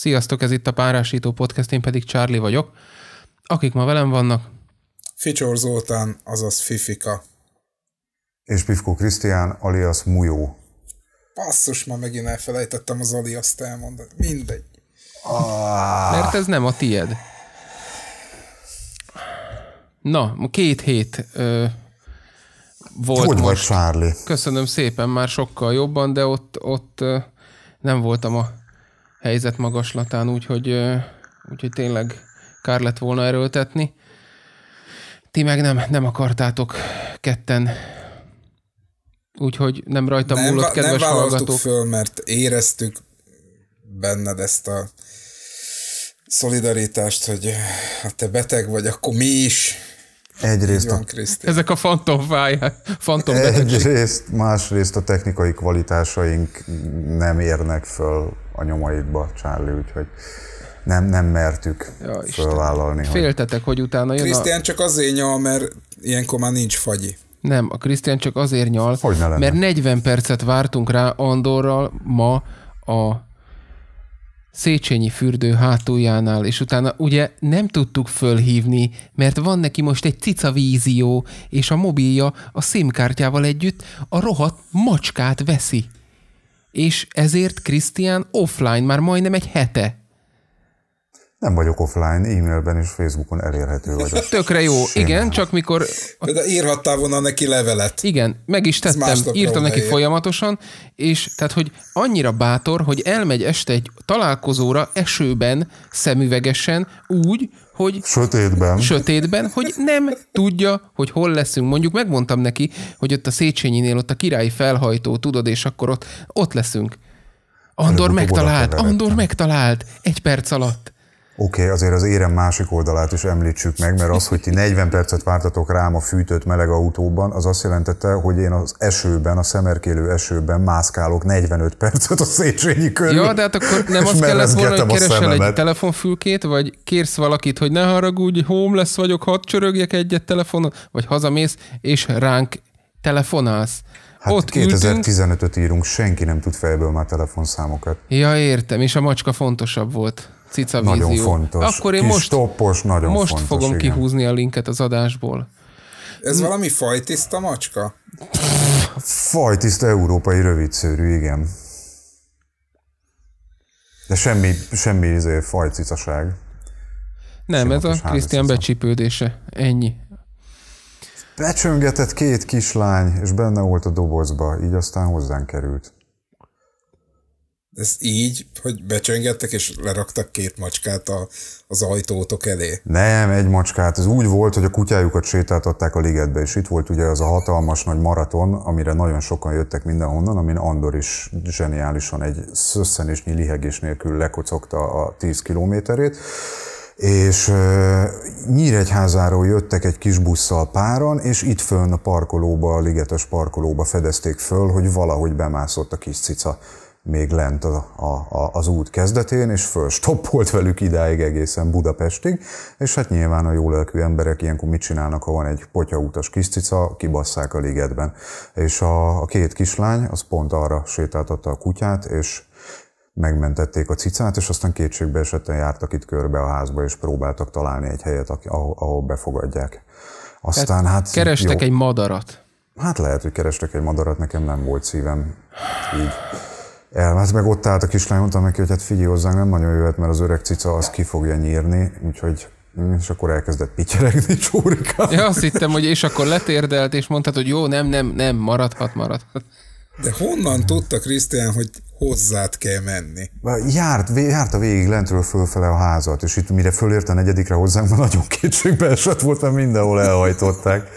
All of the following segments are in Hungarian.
Sziasztok, ez itt a Párásító Podcast, én pedig Charlie vagyok. Akik ma velem vannak... Ficsor Zoltán, azaz Fifika. És Pivko Krisztián, alias Mujó. Basszus, ma megint elfelejtettem az aliaszt elmondani. Mindegy. Ah. Mert ez nem a tied. Na, két hét ö, volt Hogy most. vagy, Charlie? Köszönöm szépen, már sokkal jobban, de ott, ott ö, nem voltam a helyzet magaslatán, úgyhogy, úgyhogy tényleg kár lett volna erőltetni. Ti meg nem, nem akartátok ketten. Úgyhogy nem rajta nem, múlott, kedves nem hallgatók. föl, mert éreztük benned ezt a szolidaritást, hogy ha te beteg vagy, akkor mi is Egyrészt van, a, ezek a fantomfáják, fantom Egyrészt, másrészt a technikai kvalitásaink nem érnek föl a nyomaidba, Charlie, úgyhogy nem, nem mertük ja, fölvállalni. Hogy... Féltetek, hogy utána jön Krisztián a... csak azért nyal, mert ilyenkor már nincs fagyi. Nem, a Krisztián csak azért nyal, mert 40 percet vártunk rá Andorral ma a Széchenyi fürdő hátuljánál, és utána ugye nem tudtuk fölhívni, mert van neki most egy cica vízió, és a mobilja a szimkártyával együtt a rohadt macskát veszi. És ezért Krisztián offline már majdnem egy hete. Nem vagyok offline, e-mailben és Facebookon elérhető vagyok. Tökre jó, Simán. igen, csak mikor... De írhattál volna neki levelet. Igen, meg is tettem, írtam neki helyen. folyamatosan, és tehát, hogy annyira bátor, hogy elmegy este egy találkozóra esőben, szemüvegesen, úgy, hogy... Sötétben. Sötétben, hogy nem tudja, hogy hol leszünk. Mondjuk megmondtam neki, hogy ott a Széchenyinél, ott a királyi felhajtó, tudod, és akkor ott, ott leszünk. Andor megtalált, Andor megtalált, egy perc alatt. Oké, okay, azért az érem másik oldalát is említsük meg, mert az, hogy ti 40 percet vártatok rám a fűtött meleg autóban, az azt jelentette, hogy én az esőben, a szemerkélő esőben mászkálok 45 percet a Széchenyi körül. Ja, de hát akkor nem azt kellett volna, hogy keresel egy telefonfülkét, vagy kérsz valakit, hogy ne haragudj, homeless vagyok, hadd csörögjek egyet telefonon, vagy hazamész, és ránk telefonálsz. Hát ott 2015-öt írunk, senki nem tud fejből már telefonszámokat. Ja, értem, és a macska fontosabb volt cica Nagyon fontos. Akkor én Kis most, toppos, nagyon most fontos, fogom igen. kihúzni a linket az adásból. Ez valami fajtiszta macska? Fajtiszta európai rövidszőrű, igen. De semmi, semmi izé, fajcicaság. Nem, Simotos ez a Krisztián becsípődése. Ennyi. Becsöngetett két kislány, és benne volt a dobozba, így aztán hozzánk került. Ez így, hogy becsöngettek és leraktak két macskát a, az ajtótok elé? Nem, egy macskát. Ez úgy volt, hogy a kutyájukat sétáltatták a ligetbe, és itt volt ugye az a hatalmas nagy maraton, amire nagyon sokan jöttek mindenhonnan, amin Andor is zseniálisan egy szöszenésnyi lihegés nélkül lekocogta a 10 kilométerét és uh, Nyíregyházáról jöttek egy kis busszal páran, és itt fönn a parkolóba, a ligetes parkolóba fedezték föl, hogy valahogy bemászott a kis cica még lent a, a, a, az út kezdetén, és fölstoppolt velük idáig egészen Budapestig, és hát nyilván a jólelkű emberek ilyenkor mit csinálnak, ha van egy potyautas cica, kibasszák a ligetben. És a, a két kislány az pont arra sétáltatta a kutyát, és megmentették a cicát, és aztán kétségbe esetten jártak itt körbe a házba, és próbáltak találni egy helyet, ahol, ahol befogadják. Aztán Tehát hát... Kerestek jó. egy madarat. Hát lehet, hogy kerestek egy madarat, nekem nem volt szívem így elment, hát meg ott állt a kislány, mondtam neki, hogy hát figyelj hozzánk, nem nagyon jöhet, mert az öreg cica az ki fogja nyírni, úgyhogy és akkor elkezdett pityeregni csórikát. Ja, azt hittem, hogy és akkor letérdelt, és mondtad, hogy jó, nem, nem, nem, maradhat, maradhat. De honnan tudta Krisztián, hogy hozzát kell menni? Járt, járt a végig lentről fölfele a házat, és itt mire fölért a negyedikre hozzánk, mert nagyon kétségbe esett volt, mert mindenhol elhajtották.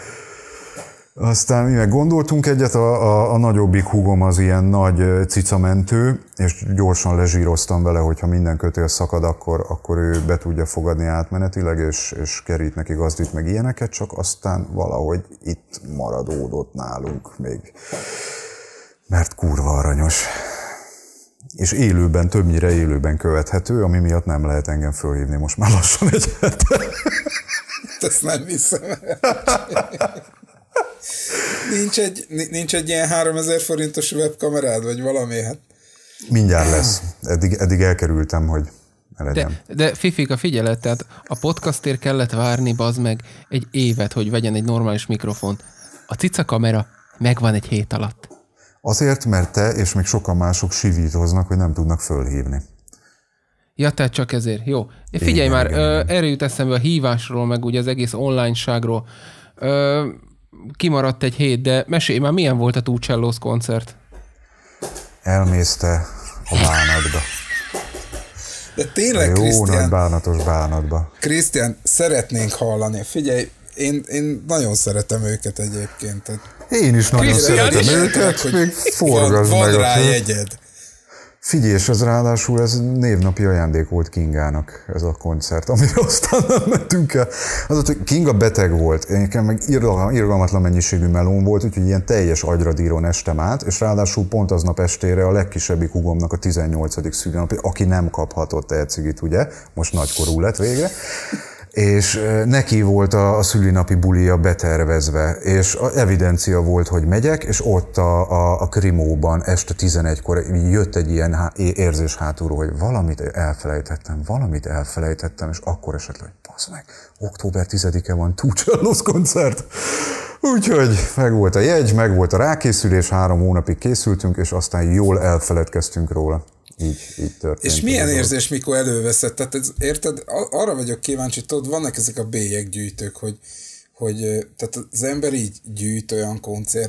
Aztán mi meg gondoltunk egyet, a, a, a nagyobbik húgom az ilyen nagy cicamentő, és gyorsan lezsíroztam vele, hogyha minden kötél szakad, akkor, akkor ő be tudja fogadni átmenetileg, és, és kerít neki gazdít meg ilyeneket, csak aztán valahogy itt maradódott nálunk még. Mert kurva aranyos. És élőben, többnyire élőben követhető, ami miatt nem lehet engem fölhívni most már lassan egy hete. Ezt nem hiszem. nincs, egy, nincs egy ilyen 3000 forintos webkamerád, vagy valami? Hát. Mindjárt lesz. Eddig, eddig elkerültem, hogy legyen. De, de a figyelet, tehát a podcastért kellett várni, bazd meg, egy évet, hogy vegyen egy normális mikrofont. A cica kamera megvan egy hét alatt. Azért, mert te és még sokan mások sivítoznak, hogy nem tudnak fölhívni. Ja, tehát csak ezért. Jó. Figyelj igen, már, igen, igen. erre jut eszembe a hívásról, meg ugye az egész online-ságról kimaradt egy hét, de mesélj már, milyen volt a Tucsellósz koncert? Elmészte a bánatba. De tényleg, Jó Krisztián, nagy bánatos bánatba. Krisztián, szeretnénk hallani. Figyelj, én, én nagyon szeretem őket egyébként. Én is nagyon Krisztián szeretem is. őket, még forgasd van, van meg rá a jegyed. Figyelj, és ez ráadásul ez névnapi ajándék volt Kingának ez a koncert, amire aztán nem mentünk el. Az ott, hogy Kinga beteg volt, nekem meg irgalmatlan mennyiségű melón volt, úgyhogy ilyen teljes agyradíron estem át, és ráadásul pont aznap estére a legkisebbi hugomnak a 18. szülőnapja, aki nem kaphatott elcigit, ugye, most nagykorú lett végre és neki volt a, a szülinapi bulija betervezve, és a evidencia volt, hogy megyek, és ott a, a, a Krimóban este 11-kor jött egy ilyen há, érzés hátulról, hogy valamit elfelejtettem, valamit elfelejtettem, és akkor esetleg, hogy meg, október 10-e van Tucsellos koncert. Úgyhogy meg volt a jegy, meg volt a rákészülés, három hónapig készültünk, és aztán jól elfeledkeztünk róla így, így történt. És milyen az érzés, mikor előveszed? Tehát ez, érted, arra vagyok kíváncsi, tudod, vannak ezek a bélyeggyűjtők, hogy, hogy tehát az ember így gyűjt olyan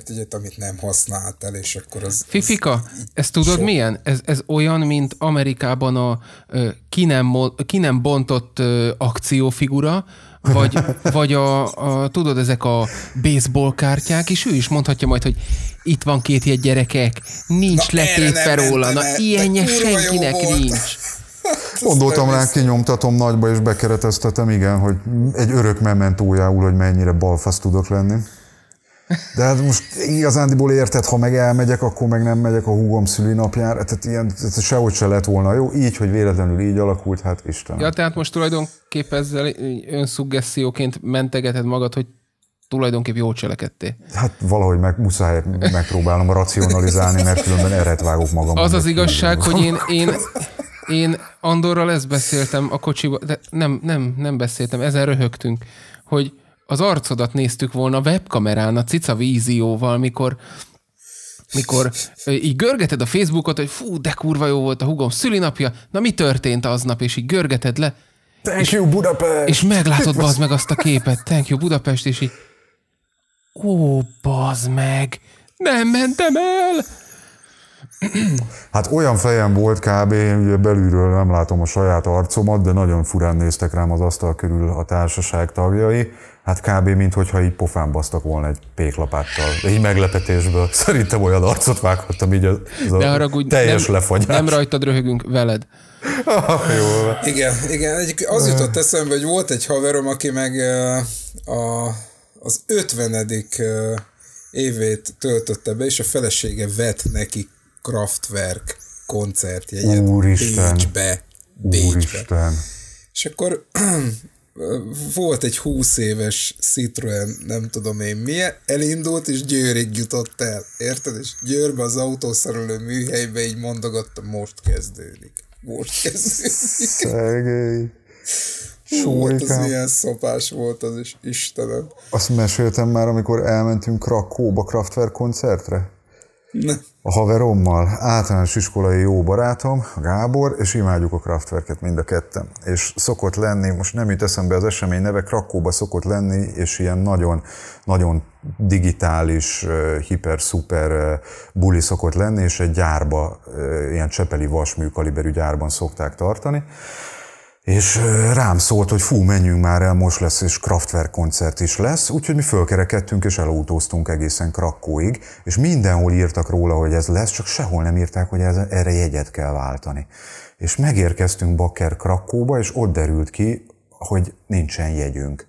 ugye, amit nem használt el, és akkor az... Fifika, ez, ezt tudod sok... milyen? Ez, ez olyan, mint Amerikában a ki nem, ki nem bontott akciófigura, vagy, vagy a, a, tudod, ezek a baseball kártyák, és ő is mondhatja majd, hogy itt van két hét gyerekek, nincs na, letépve róla, na ilyenje senkinek nincs. Gondoltam rá, kinyomtatom nagyba és bekereteztetem, igen, hogy egy örök mementójául, hogy mennyire balfasz tudok lenni. De hát most igazándiból érted, ha meg elmegyek, akkor meg nem megyek a húgom szülinapjára, tehát ilyen tehát sehogy se lett volna jó, így, hogy véletlenül így alakult, hát Isten. Ja, tehát most tulajdonképpen ezzel önszuggesszióként mentegeted magad, hogy tulajdonképp jól cselekedtél. Hát valahogy meg, muszáj megpróbálom racionalizálni, mert különben erre vágok magam. Az az igazság, hogy én, én, én Andorral ezt beszéltem a kocsiba, de nem, nem, nem beszéltem, ezen röhögtünk, hogy az arcodat néztük volna webkamerán, a cica vízióval, mikor mikor így görgeted a Facebookot, hogy fú, de kurva jó volt a hugom szülinapja, na mi történt aznap, és így görgeted le. Thank és, you Budapest! És meglátod bazd meg azt a képet, thank you Budapest, és így Ó, bazd meg! Nem mentem el! Hát olyan fejem volt kb, ugye belülről nem látom a saját arcomat, de nagyon furán néztek rám az asztal körül a társaság tagjai. Hát kb. minthogyha így pofán basztak volna egy péklapáttal, de így meglepetésből. Szerintem olyan arcot vághattam így az de haragudj, teljes nem, lefagyás. Nem rajtad röhögünk, veled. Ah, jó. Igen, igen. Egy, az jutott eszembe, hogy volt egy haverom, aki meg a az 50. évét töltötte be, és a felesége vett neki Kraftwerk koncertjegyet Úristen. Bécsbe. Bécsbe. Úristen. És akkor volt egy 20 éves Citroen, nem tudom én milyen, elindult és Győrig jutott el, érted? És Győrbe az autószerelő műhelybe így mondogatta, most kezdődik. Most kezdődik. Szegély. Súlyka. Hú, az ilyen szopás volt az is, Istenem. Azt meséltem már, amikor elmentünk Krakóba Kraftwerk koncertre? Ne. A haverommal, általános iskolai jó barátom, Gábor, és imádjuk a Kraftwerket mind a ketten. És szokott lenni, most nem jut eszembe az esemény neve, Krakóba szokott lenni, és ilyen nagyon, nagyon digitális, hiper-szuper buli szokott lenni, és egy gyárba, ilyen csepeli vasműkaliberű gyárban szokták tartani és rám szólt, hogy fú, menjünk már el, most lesz, és Kraftwerk koncert is lesz, úgyhogy mi fölkerekedtünk, és elautóztunk egészen Krakóig, és mindenhol írtak róla, hogy ez lesz, csak sehol nem írták, hogy ez, erre jegyet kell váltani. És megérkeztünk Bakker Krakóba, és ott derült ki, hogy nincsen jegyünk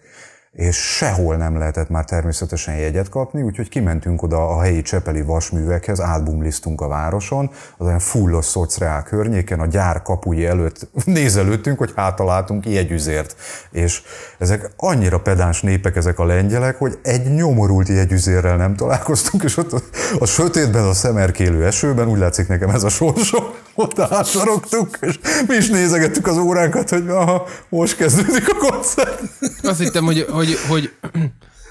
és sehol nem lehetett már természetesen jegyet kapni, úgyhogy kimentünk oda a helyi csepeli vasművekhez, álbumlisztunk a városon, az olyan fullos szociál környéken, a gyár kapuji előtt nézelődtünk, hogy hátalátunk jegyüzért. És ezek annyira pedáns népek ezek a lengyelek, hogy egy nyomorult jegyüzérrel nem találkoztunk, és ott a, a sötétben, a szemerkélő esőben, úgy látszik nekem ez a sorsom, oda átsarogtunk, és mi is nézegettük az óránkat, hogy aha, most kezdődik a koncert. Azt hittem, hogy, hogy, hogy,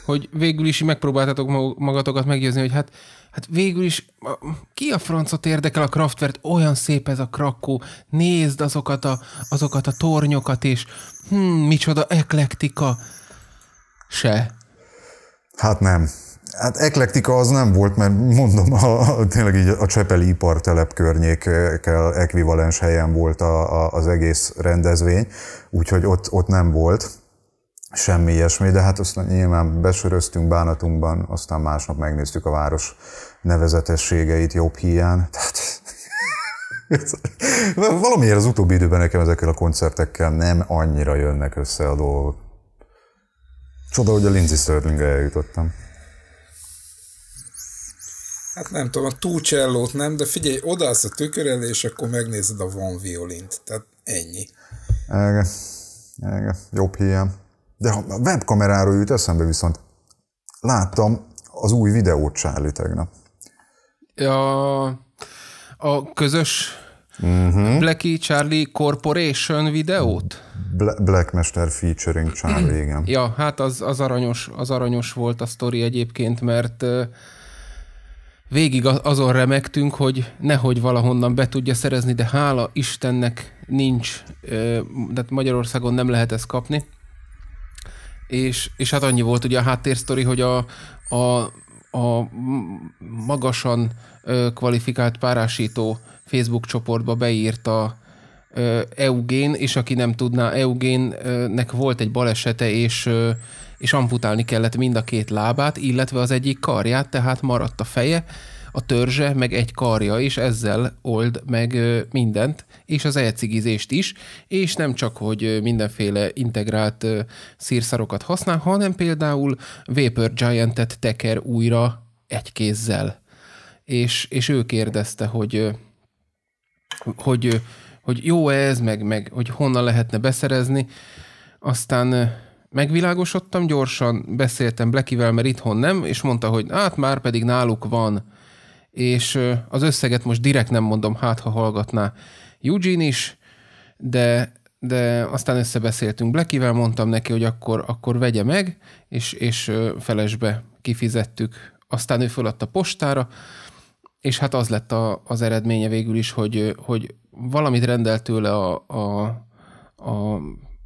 hogy végül is megpróbáltatok magatokat meggyőzni, hogy hát, hát végül is ki a francot érdekel a Kraftwerk, olyan szép ez a Krakó, nézd azokat a, azokat a tornyokat, és hm, micsoda eklektika. Se. Hát nem. Hát eklektika az nem volt, mert mondom, a, a, tényleg így a Csepeli ipartelep környékkel ekvivalens helyen volt a, a, az egész rendezvény, úgyhogy ott, ott nem volt semmi ilyesmi, de hát aztán nyilván besöröztünk bánatunkban, aztán másnap megnéztük a város nevezetességeit jobb hiány. Tehát valamiért az utóbbi időben nekem ezekkel a koncertekkel nem annyira jönnek össze a dolgok. Csoda, hogy a Lindsay Sterlingre eljutottam. Hát nem tudom, a túcsellót nem, de figyelj, odaállsz a tükör elé, és akkor megnézed a van violint. Tehát ennyi. Ege. Ege. Jobb hiány. De ha a webkameráról jut eszembe viszont, láttam az új videót Charlie tegnap. A, a közös uh-huh. Blacky Charlie Corporation videót? Black Master featuring Charlie, igen. ja, hát az, az, aranyos, az aranyos volt a sztori egyébként, mert végig azon remektünk, hogy nehogy valahonnan be tudja szerezni, de hála Istennek nincs, tehát Magyarországon nem lehet ezt kapni. És, és hát annyi volt ugye a háttérsztori, hogy a, a, a magasan kvalifikált párásító Facebook csoportba beírta Eugén, és aki nem tudná, Eugénnek volt egy balesete, és és amputálni kellett mind a két lábát, illetve az egyik karját, tehát maradt a feje, a törzse, meg egy karja, és ezzel old meg mindent, és az elcigizést is, és nem csak, hogy mindenféle integrált szírszarokat használ, hanem például Vapor Giant-et teker újra egy kézzel. És, és ő kérdezte, hogy, hogy, hogy jó ez, meg, meg hogy honnan lehetne beszerezni, aztán megvilágosodtam, gyorsan beszéltem Blackivel, mert itthon nem, és mondta, hogy hát már pedig náluk van, és az összeget most direkt nem mondom, hát ha hallgatná Eugene is, de, de aztán összebeszéltünk Blackivel, mondtam neki, hogy akkor, akkor vegye meg, és, és felesbe kifizettük. Aztán ő föladta postára, és hát az lett a, az eredménye végül is, hogy, hogy valamit rendelt tőle a, a, a,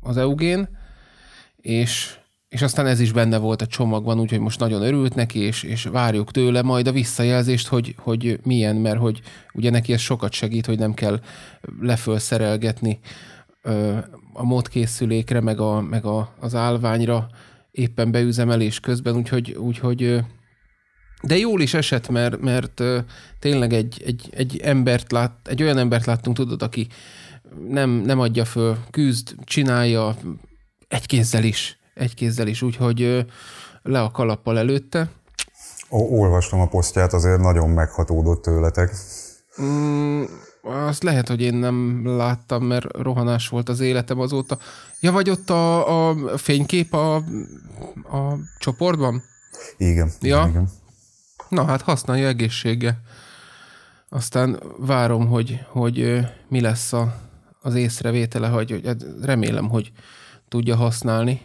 az Eugén, és, és aztán ez is benne volt a csomagban, úgyhogy most nagyon örült neki, és, és várjuk tőle majd a visszajelzést, hogy, hogy milyen, mert hogy ugye neki ez sokat segít, hogy nem kell lefölszerelgetni a módkészülékre, meg, a, meg a, az állványra éppen beüzemelés közben, úgyhogy, úgyhogy de jól is esett, mert, mert tényleg egy, egy, egy embert lát, egy olyan embert láttunk, tudod, aki nem, nem adja föl, küzd, csinálja, egy kézzel is, egy kézzel is, úgyhogy le a kalappal előtte. Ó, olvastam a posztját, azért nagyon meghatódott tőletek. Mm, azt lehet, hogy én nem láttam, mert rohanás volt az életem azóta. Ja, vagy ott a, a fénykép a, a csoportban? Igen. Ja? Igen. Na hát használja egészsége. Aztán várom, hogy, hogy mi lesz a, az észrevétele, hogy, hogy hát remélem, hogy tudja használni.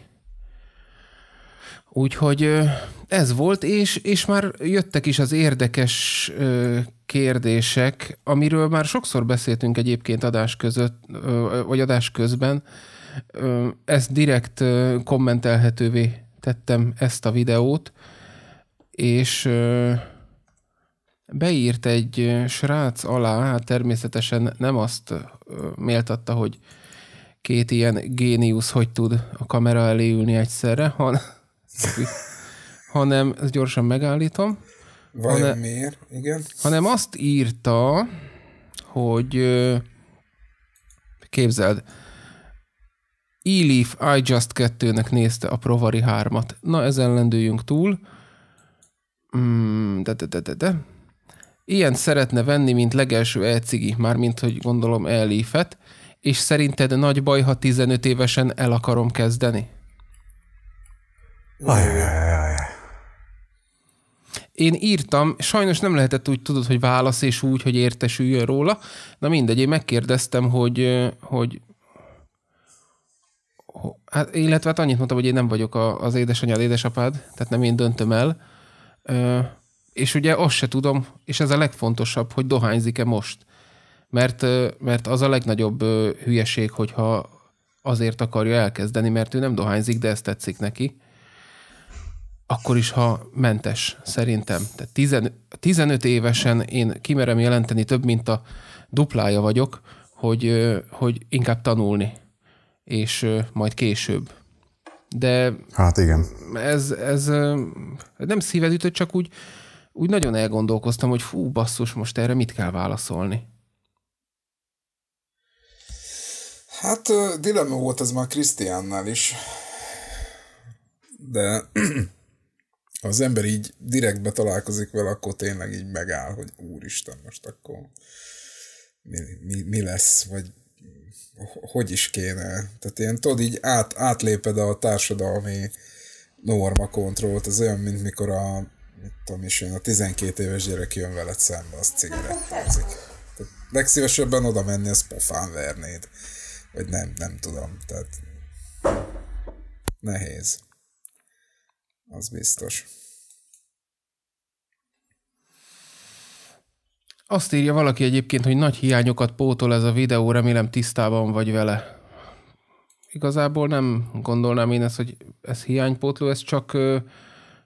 Úgyhogy ez volt, és, és már jöttek is az érdekes kérdések, amiről már sokszor beszéltünk egyébként adás között, vagy adás közben. Ezt direkt kommentelhetővé tettem ezt a videót, és beírt egy srác alá, hát természetesen nem azt méltatta, hogy két ilyen géniusz hogy tud a kamera elé ülni egyszerre, han, hanem, ezt gyorsan megállítom. Vajon hanem, miért? Igen. Hanem azt írta, hogy képzeld, E-Leaf just 2-nek nézte a Provari 3-at. Na, ezen lendüljünk túl. Mm, de, de, de, de, de. Ilyen szeretne venni, mint legelső e már mármint, hogy gondolom e és szerinted nagy baj, ha 15 évesen el akarom kezdeni? Ajaj. Én írtam, sajnos nem lehetett úgy, tudod, hogy válasz és úgy, hogy értesüljön róla. Na mindegy, én megkérdeztem, hogy, hogy Hát, illetve hát annyit mondtam, hogy én nem vagyok a, az édesanyád, édesapád, tehát nem én döntöm el. és ugye azt se tudom, és ez a legfontosabb, hogy dohányzik-e most. Mert, mert az a legnagyobb hülyeség, hogyha azért akarja elkezdeni, mert ő nem dohányzik, de ezt tetszik neki, akkor is, ha mentes, szerintem. Tehát 15 évesen én kimerem jelenteni több, mint a duplája vagyok, hogy, hogy inkább tanulni, és majd később. De hát igen. Ez, ez nem szíved ütött, csak úgy, úgy nagyon elgondolkoztam, hogy fú, basszus, most erre mit kell válaszolni. Hát dilemma volt ez már Krisztiánnál is, de ha az ember így direktbe találkozik vele, akkor tényleg így megáll, hogy úristen, most akkor mi, mi, mi lesz, vagy hogy is kéne. Tehát ilyen, tudod, így át, átléped a társadalmi norma kontrollt, ez olyan, mint mikor a, tudom is, a 12 éves gyerek jön veled szembe, az cigarettázik. Legszívesebben oda menni, az pofán vernéd. Vagy nem, nem tudom. Tehát nehéz. Az biztos. Azt írja valaki egyébként, hogy nagy hiányokat pótol ez a videó, remélem tisztában vagy vele. Igazából nem gondolnám én ezt, hogy ez hiánypótló, ez csak,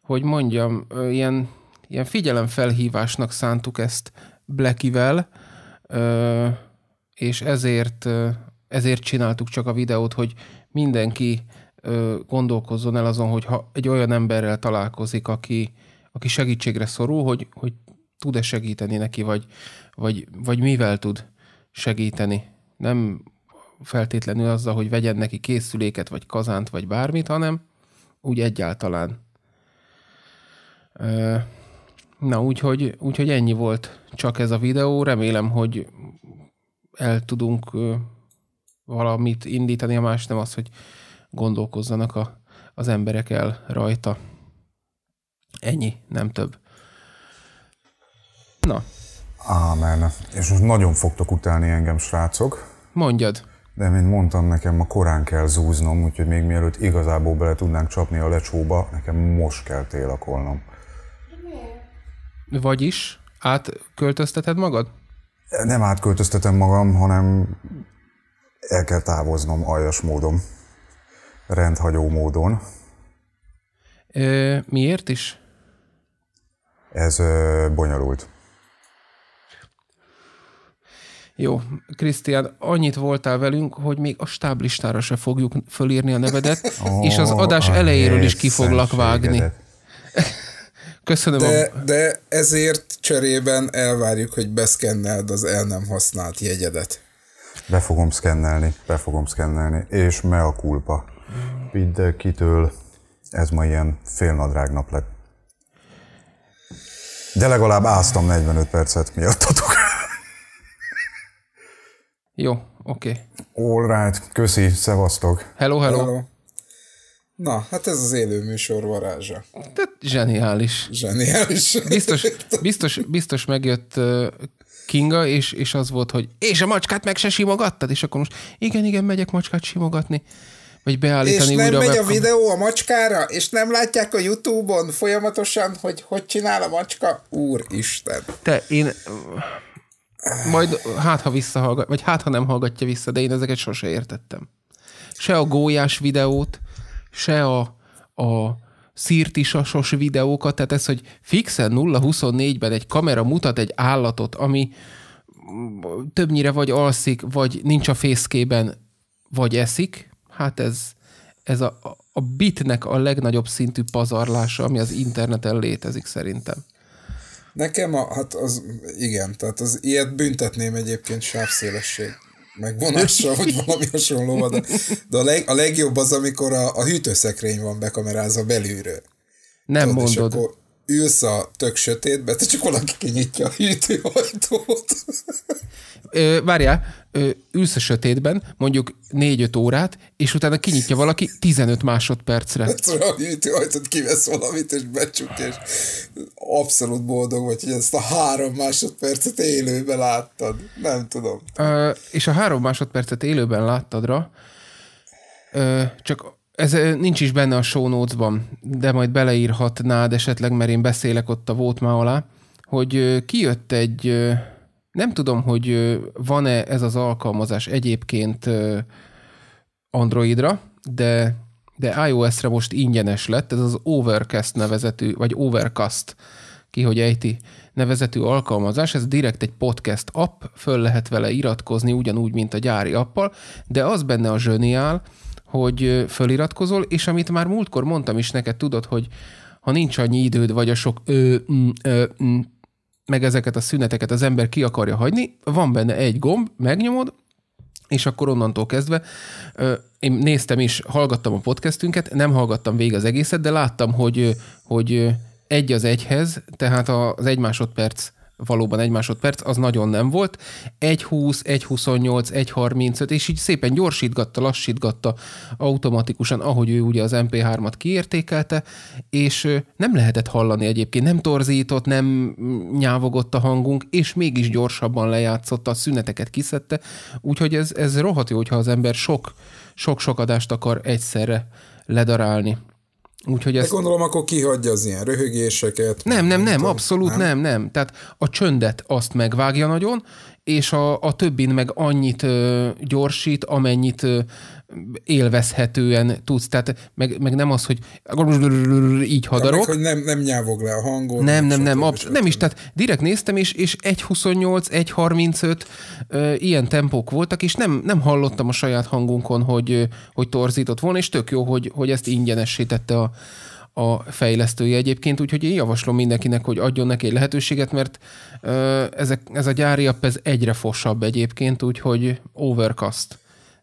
hogy mondjam, ilyen, ilyen figyelemfelhívásnak szántuk ezt Blackivel, és ezért ezért csináltuk csak a videót, hogy mindenki gondolkozzon el azon, hogy ha egy olyan emberrel találkozik, aki, aki segítségre szorul, hogy, hogy tud-e segíteni neki, vagy, vagy, vagy mivel tud segíteni. Nem feltétlenül azzal, hogy vegyen neki készüléket, vagy kazánt, vagy bármit, hanem úgy egyáltalán. Na, úgyhogy, úgyhogy ennyi volt csak ez a videó. Remélem, hogy el tudunk valamit indítani, a más nem az, hogy gondolkozzanak a, az emberek el rajta. Ennyi, nem több. Na. Ámen. És most nagyon fogtok utálni engem, srácok. Mondjad. De mint mondtam, nekem ma korán kell zúznom, úgyhogy még mielőtt igazából bele tudnánk csapni a lecsóba, nekem most kell télakolnom. Vagyis átköltözteted magad? Nem átköltöztetem magam, hanem el kell távoznom aljas módon, rendhagyó módon. Ö, miért is? Ez ö, bonyolult. Jó, Krisztián, annyit voltál velünk, hogy még a stáblistára se fogjuk fölírni a nevedet, oh, és az adás elejéről is ki foglak vágni. Köszönöm. De, a... de ezért cserében elvárjuk, hogy beszkenneld az el nem használt jegyedet. Be fogom szkennelni, be fogom szkennelni, és me a kulpa. Vidd kitől, ez ma ilyen félnadrágnap lett. De legalább áztam 45 percet miattatok. Jó, oké. Okay. All right, köszi, szevasztok. Hello, hello. hello. Na, hát ez az élő műsor varázsa. Tehát zseniális. Zseniális. Biztos, biztos, biztos megjött Kinga, és, és az volt, hogy és a macskát meg se simogattad? És akkor most igen, igen, megyek macskát simogatni. Vagy beállítani És nem újra megy a, a videó a macskára, és nem látják a Youtube-on folyamatosan, hogy hogy csinál a macska? Úristen. Te, én majd hát, ha visszahallgat, vagy hát, ha nem hallgatja vissza, de én ezeket sose értettem. Se a gólyás videót, se a, a szirtisasos videókat, tehát ez, hogy fixen 0-24-ben egy kamera mutat egy állatot, ami többnyire vagy alszik, vagy nincs a fészkében, vagy eszik, hát ez, ez a, a bitnek a legnagyobb szintű pazarlása, ami az interneten létezik szerintem. Nekem a, hát az, igen, tehát az ilyet büntetném egyébként sávszélesség meg vonással, vagy valami van, de, de a, leg, a legjobb az, amikor a, a hűtőszekrény van bekamerázva belülről. Nem Tudod, mondod. És akkor, ülsz a tök sötétbe, te csak valaki kinyitja a hűtőajtót. várjál, ülsz a sötétben, mondjuk 4-5 órát, és utána kinyitja valaki 15 másodpercre. a hűtőajtót kivesz valamit, és becsukja, és abszolút boldog vagy, hogy ezt a három másodpercet élőben láttad. Nem tudom. Ö, és a három másodpercet élőben láttadra, ö, csak ez nincs is benne a show notes-ban, de majd beleírhatnád esetleg, mert én beszélek ott a Vótma alá, hogy kijött egy, nem tudom, hogy van-e ez az alkalmazás egyébként Androidra, de, de iOS-re most ingyenes lett, ez az Overcast nevezetű, vagy Overcast, ki hogy ejti, nevezetű alkalmazás, ez direkt egy podcast app, föl lehet vele iratkozni, ugyanúgy, mint a gyári appal, de az benne a zseniál, hogy föliratkozol, és amit már múltkor mondtam is neked, tudod, hogy ha nincs annyi időd, vagy a sok ö, m, ö, m, meg ezeket a szüneteket az ember ki akarja hagyni, van benne egy gomb, megnyomod, és akkor onnantól kezdve ö, én néztem is, hallgattam a podcastünket, nem hallgattam végig az egészet, de láttam, hogy, hogy egy az egyhez, tehát az egy másodperc valóban egy másodperc, az nagyon nem volt. 1.20, 1.28, 1.35, és így szépen gyorsítgatta, lassítgatta automatikusan, ahogy ő ugye az MP3-at kiértékelte, és nem lehetett hallani egyébként, nem torzított, nem mm, nyávogott a hangunk, és mégis gyorsabban lejátszotta, a szüneteket kiszedte, úgyhogy ez, ez rohadt jó, hogyha az ember sok, sok-sok adást akar egyszerre ledarálni. Úgyhogy ezt... gondolom, akkor kihagyja az ilyen röhögéseket. Nem, nem, nem, abszolút nem? nem, nem. Tehát a csöndet azt megvágja nagyon, és a, a többin meg annyit ö, gyorsít, amennyit ö, élvezhetően tudsz. Tehát meg, meg nem az, hogy így hadarok. Meg, hogy nem, nem nyávog le a hangon. Nem, nem, nem. Abs- nem is, tehát direkt néztem, és, és 1.28, 1.35 ilyen tempók voltak, és nem, nem hallottam a saját hangunkon, hogy, hogy torzított volna, és tök jó, hogy, hogy ezt ingyenesítette a, a fejlesztője egyébként, úgyhogy én javaslom mindenkinek, hogy adjon neki egy lehetőséget, mert ö, ezek, ez a gyári app ez egyre fosabb egyébként, úgyhogy overcast.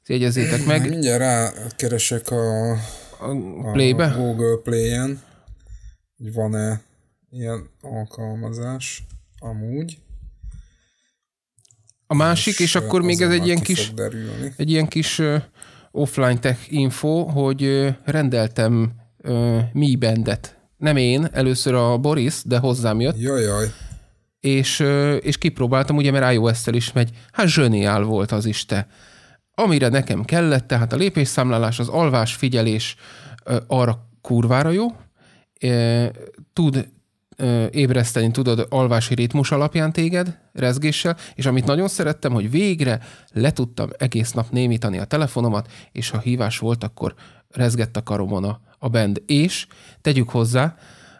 Jegyezzétek meg. Mindjárt rákeresek a, a, play a Google Play-en, hogy van-e ilyen alkalmazás amúgy. A másik, és, és akkor még ez egy ilyen kis, egy ilyen kis offline tech info, hogy rendeltem ö, Mi bendet. Nem én, először a Boris, de hozzám jött. Jaj, jaj. És, ö, és kipróbáltam, ugye, mert iOS-tel is megy. Hát zseniál volt az iste. Amire nekem kellett, tehát a lépésszámlálás, az alvás figyelés ö, arra kurvára jó. Ö, tud ébreszteni tudod alvási ritmus alapján téged, rezgéssel, és amit nagyon szerettem, hogy végre le tudtam egész nap némítani a telefonomat, és ha hívás volt, akkor rezgett a karomon a band. És tegyük hozzá,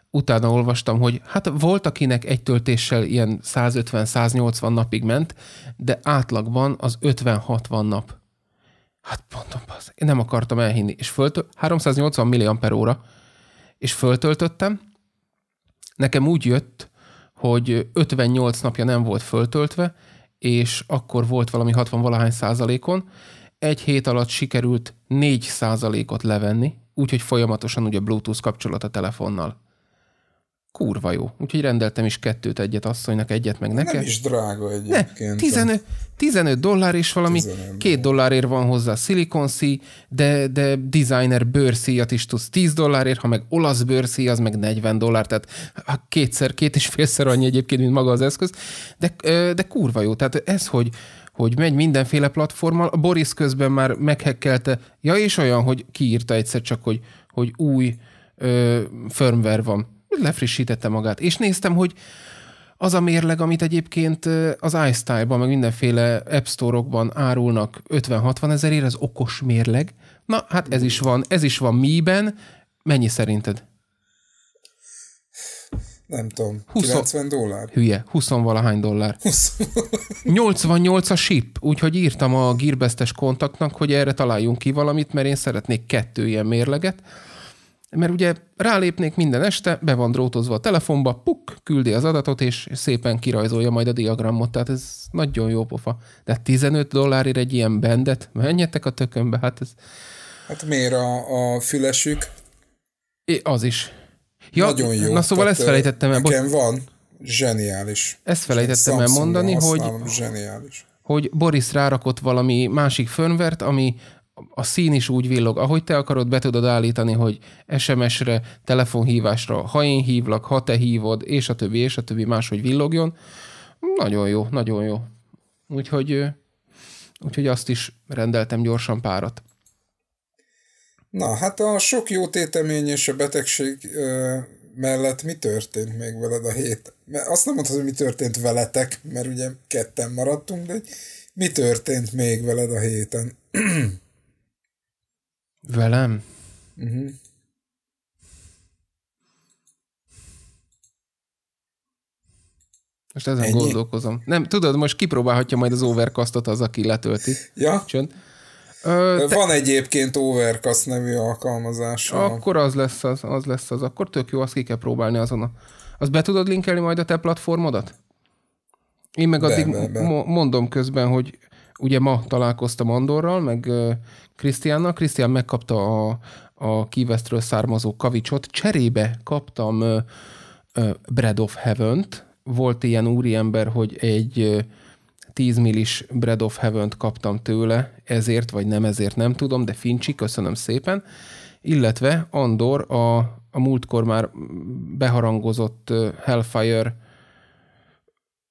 utána olvastam, hogy hát volt, akinek egy töltéssel ilyen 150-180 napig ment, de átlagban az 50-60 nap. Hát mondom, az, én nem akartam elhinni. És föltö- 380 milliamper óra, és föltöltöttem. Nekem úgy jött, hogy 58 napja nem volt föltöltve, és akkor volt valami 60 valahány százalékon, egy hét alatt sikerült 4%-ot levenni, úgyhogy folyamatosan ugye Bluetooth kapcsolat a telefonnal. Kurva jó. Úgyhogy rendeltem is kettőt, egyet asszonynak, egyet meg neked. Nem is drága egyébként. Ne, 15, 15 dollár és valami 15 két dollárért van hozzá Silicon C, de, de designer bőrszíjat is tudsz 10 dollárért, ha meg olasz bőrszíj, az meg 40 dollár, tehát kétszer, két és félszer annyi egyébként, mint maga az eszköz, de, de kurva jó. Tehát ez, hogy, hogy megy mindenféle platformmal, a Boris közben már meghekkelte, ja és olyan, hogy kiírta egyszer csak, hogy, hogy új ö, firmware van. Lefrissítette magát, és néztem, hogy az a mérleg, amit egyébként az iStyle-ban, meg mindenféle App Store-okban árulnak 50-60 ezerért, az okos mérleg. Na, hát ez is van, ez is van miben. Mennyi szerinted? nem tudom, 20, 90 dollár? Hülye, 20 valahány dollár. 20. 88 a ship, úgyhogy írtam a gírbesztes kontaktnak, hogy erre találjunk ki valamit, mert én szeretnék kettő ilyen mérleget. Mert ugye rálépnék minden este, be van drótozva a telefonba, puk, küldi az adatot, és szépen kirajzolja majd a diagramot. Tehát ez nagyon jó pofa. De 15 dollárért egy ilyen bendet, menjetek a tökönbe, hát ez... Hát miért a, a fülesük? É, az is. Ja, Nagyon jó. Na szóval Tehát, ezt felejtettem el. Nekem van, zseniális. Ezt felejtettem mondani, hogy, zseniális. hogy Boris rárakott valami másik fönvert, ami a szín is úgy villog, ahogy te akarod, be tudod állítani, hogy SMS-re, telefonhívásra, ha én hívlak, ha te hívod, és a többi, és a többi máshogy villogjon. Nagyon jó, nagyon jó. Úgyhogy, úgyhogy azt is rendeltem gyorsan párat. Na, hát a sok jó tétemény és a betegség ö, mellett mi történt még veled a hét? Mert azt nem mondhatod, hogy mi történt veletek, mert ugye ketten maradtunk, de mi történt még veled a héten? Velem? Uh-huh. Most ezen Ennyi? gondolkozom. Nem, tudod, most kipróbálhatja majd az overcastot az, aki letölti. Ja? Csönd. Ö, te... Van egyébként Overcast nevű alkalmazás. Akkor az lesz az, az lesz az. Akkor tök jó, azt ki kell próbálni azon. A... Azt be tudod linkelni majd a te platformodat? Én meg addig be, be, be. Mo- mondom közben, hogy ugye ma találkoztam Andorral, meg Krisztiánnal. Uh, Krisztián megkapta a, a Kivesztről származó kavicsot. Cserébe kaptam uh, uh, Bread of Heaven-t. Volt ilyen úriember, hogy egy uh, 10 millis Bread of Heaven-t kaptam tőle, ezért vagy nem ezért nem tudom, de Fincsi, köszönöm szépen. Illetve Andor a, a múltkor már beharangozott Hellfire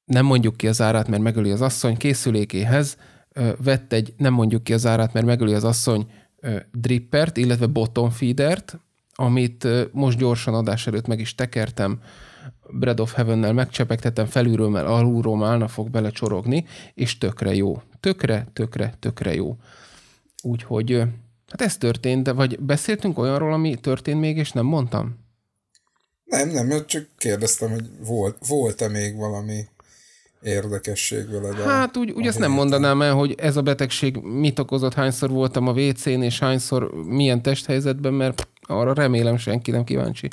nem mondjuk ki az árát, mert megöli az asszony készülékéhez, vett egy nem mondjuk ki az árát, mert megöli az asszony drippert, illetve bottom feedert, amit most gyorsan adás előtt meg is tekertem, Bread of Heaven-nel megcsepegtetem felülről, mert alulról állna fog belecsorogni, és tökre jó. Tökre, tökre, tökre jó. Úgyhogy hát ez történt, de vagy beszéltünk olyanról, ami történt még, és nem mondtam? Nem, nem, csak kérdeztem, hogy volt, volt-e még valami érdekesség veled? Hát úgy, úgy ezt nem mondanám el, hogy ez a betegség mit okozott, hányszor voltam a WC-n, és hányszor milyen testhelyzetben, mert arra remélem senki nem kíváncsi.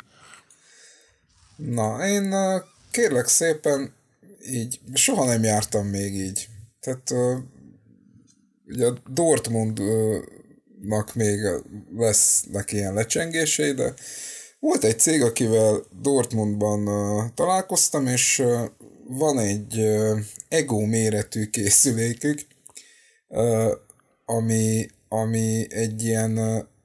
Na, én kérlek szépen, így soha nem jártam még így. Tehát ugye a Dortmundnak még lesznek ilyen lecsengései, de volt egy cég, akivel Dortmundban találkoztam, és van egy ego méretű készülékük, ami, ami egy ilyen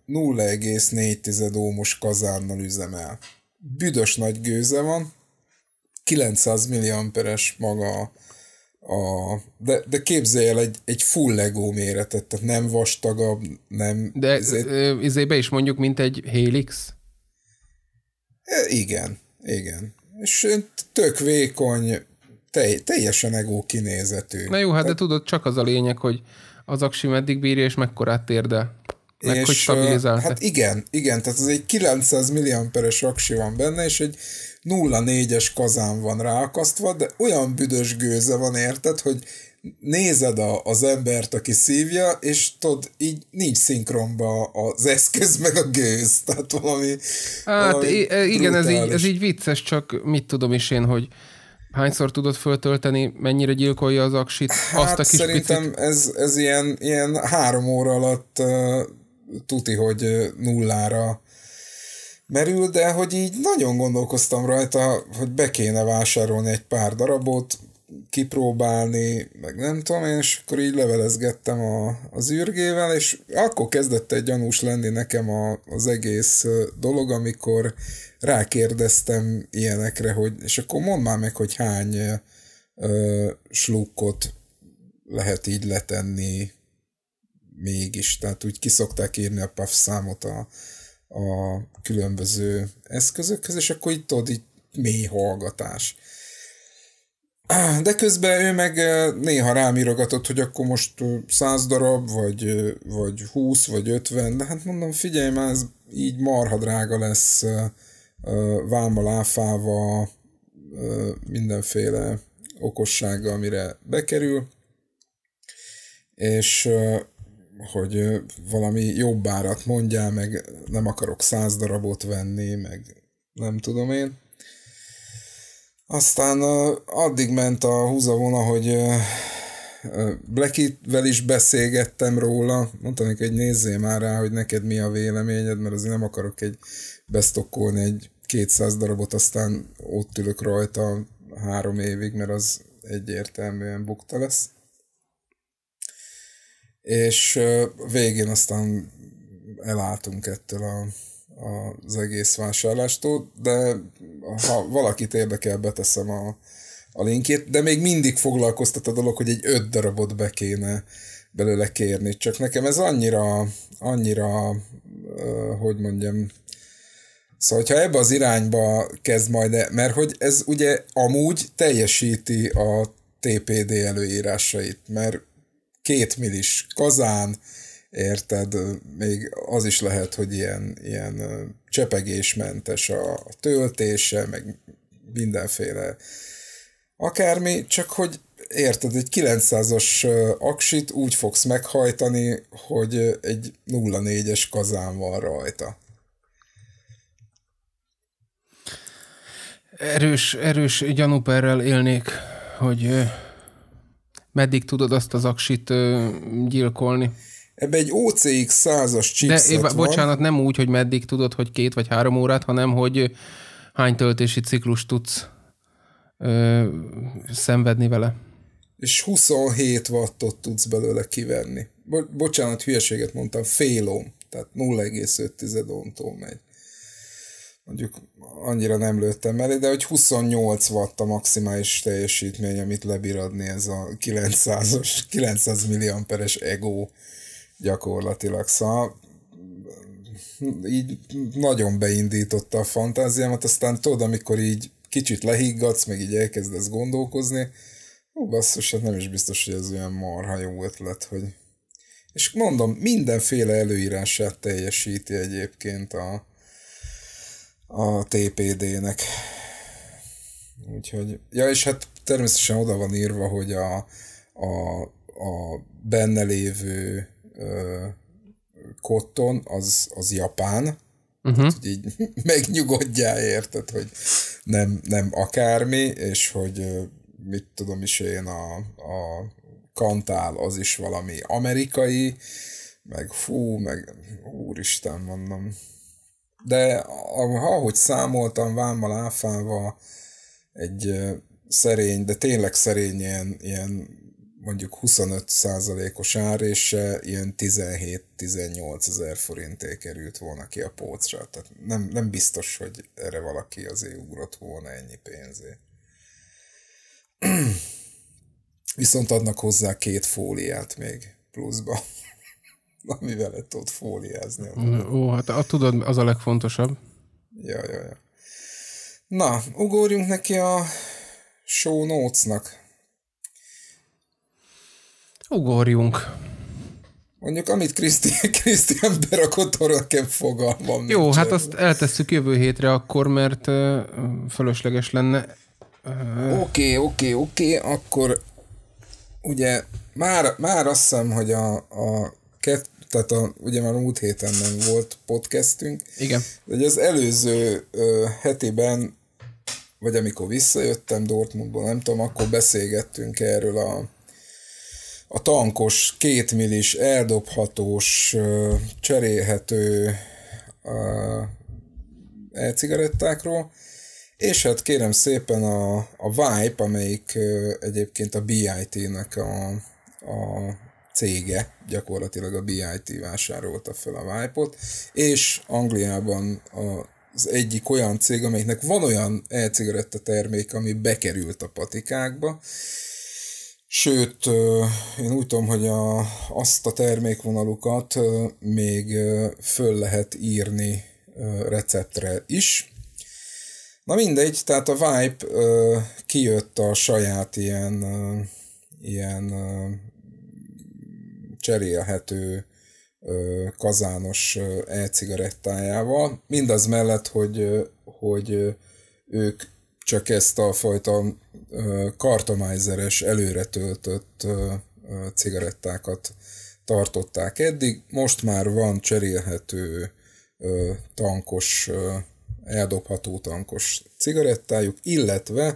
0,4 ómos kazánnal üzemel büdös nagy gőze van, 900 milliamperes maga a, de, de képzelj el egy, egy full Lego méretet, tehát nem vastagabb, nem... De ezért... be is mondjuk, mint egy Helix? E, igen, igen. És tök vékony, telj, teljesen egó kinézetű. Na jó, hát Te... de tudod, csak az a lényeg, hogy az aksi meddig bírja, és mekkorát érde meg és, hogy stabilizál. Hát igen, igen, tehát ez egy 900 milliamperes aksi van benne, és egy 0,4-es kazán van ráakasztva, de olyan büdös gőze van, érted, hogy nézed a, az embert, aki szívja, és tudod, így nincs szinkronba az eszköz meg a gőz, tehát valami Hát valami igen, ez így, ez így vicces, csak mit tudom is én, hogy hányszor tudod föltölteni, mennyire gyilkolja az aksit, hát azt a hát kis szerintem picit? ez, ez ilyen, ilyen három óra alatt uh, tuti, hogy nullára merül, de hogy így nagyon gondolkoztam rajta, hogy be kéne vásárolni egy pár darabot, kipróbálni, meg nem tudom, és akkor így levelezgettem a, az űrgével, és akkor kezdett egy gyanús lenni nekem a, az egész dolog, amikor rákérdeztem ilyenekre, hogy és akkor mondd már meg, hogy hány ö, slukkot lehet így letenni mégis, tehát úgy kiszokták írni a PAF számot a, a különböző eszközökhez, és akkor itt ott így mély hallgatás. De közben ő meg néha rámirogatott, hogy akkor most 100 darab, vagy, vagy 20, vagy 50, de hát mondom, figyelj már, ez így marha drága lesz váma láfával, mindenféle okossággal, amire bekerül. És hogy valami jobb árat mondjál, meg nem akarok száz darabot venni, meg nem tudom én. Aztán addig ment a húzavona, hogy vel is beszélgettem róla, mondtam neki, hogy nézzél már rá, hogy neked mi a véleményed, mert azért nem akarok egy besztokkolni egy 200 darabot, aztán ott ülök rajta három évig, mert az egyértelműen bukta lesz és végén aztán elálltunk ettől a, a, az egész vásárlástól, de ha valakit érdekel, beteszem a, a linkjét, de még mindig foglalkoztat a dolog, hogy egy öt darabot be kéne belőle kérni, csak nekem ez annyira, annyira, hogy mondjam, Szóval, hogyha ebbe az irányba kezd majd, mert hogy ez ugye amúgy teljesíti a TPD előírásait, mert két millis kazán, érted, még az is lehet, hogy ilyen, ilyen csepegésmentes a töltése, meg mindenféle akármi, csak hogy érted, egy 900-as aksit úgy fogsz meghajtani, hogy egy 04-es kazán van rajta. Erős, erős gyanúperrel élnék, hogy meddig tudod azt az aksit ö, gyilkolni. Ebben egy OCX 100-as chipset De, é, van. Bocsánat, nem úgy, hogy meddig tudod, hogy két vagy három órát, hanem hogy hány töltési ciklus tudsz ö, szenvedni vele. És 27 wattot tudsz belőle kivenni. Bo- bocsánat, hülyeséget mondtam, fél ohm, tehát 0,5 ohm megy mondjuk annyira nem lőttem mellé, de hogy 28 watt a maximális teljesítmény, amit lebír adni ez a 900-os, 900 milliamperes ego gyakorlatilag. Szóval mm, így nagyon beindította a fantáziámat, aztán tudod, amikor így kicsit lehiggadsz, meg így elkezdesz gondolkozni, ó, basszus, hát nem is biztos, hogy ez olyan marha jó ötlet, hogy... És mondom, mindenféle előírását teljesíti egyébként a, a TPD-nek. Úgyhogy, ja, és hát természetesen oda van írva, hogy a, a, a benne lévő ö, kotton az, az japán, Uh-huh. hogy így megnyugodjál, érted, hogy nem, nem akármi, és hogy mit tudom is én, a, a kantál az is valami amerikai, meg fú, meg úristen, mondom, de ahogy számoltam vámmal áfával egy szerény, de tényleg szerény ilyen, ilyen mondjuk 25%-os és ilyen 17-18 ezer forinté került volna ki a pócra. Tehát nem, nem biztos, hogy erre valaki azért ugrott volna ennyi pénzé. Viszont adnak hozzá két fóliát még pluszba amivel le tudod fóliázni. Ó, hát a, tudod, az a legfontosabb. Ja, ja, ja. Na, ugorjunk neki a show notes-nak. Ugorjunk. Mondjuk, amit Krisztián berakott, arra nekem fogalmam Jó, nincsen. hát azt eltesszük jövő hétre akkor, mert ö, fölösleges lenne. Oké, oké, oké, akkor ugye már, már azt hiszem, hogy a, a tehát a, ugye már múlt héten nem volt podcastünk. Igen. De az előző ö, hetében, vagy amikor visszajöttem Dortmundból, nem tudom, akkor beszélgettünk erről a, a tankos, kétmillis, eldobhatós, ö, cserélhető ö, e-cigarettákról, és hát kérem szépen a, a Vibe, amelyik ö, egyébként a BIT-nek a, a cége gyakorlatilag a BIT vásárolta fel a vibe és Angliában a az egyik olyan cég, amelynek van olyan e-cigaretta termék, ami bekerült a patikákba. Sőt, én úgy tudom, hogy a, azt a termékvonalukat még föl lehet írni receptre is. Na mindegy, tehát a Vibe kijött a saját ilyen, ilyen cserélhető kazános e-cigarettájával. Mindaz mellett, hogy, hogy ők csak ezt a fajta kartomizeres, előre töltött cigarettákat tartották eddig. Most már van cserélhető tankos, eldobható tankos cigarettájuk, illetve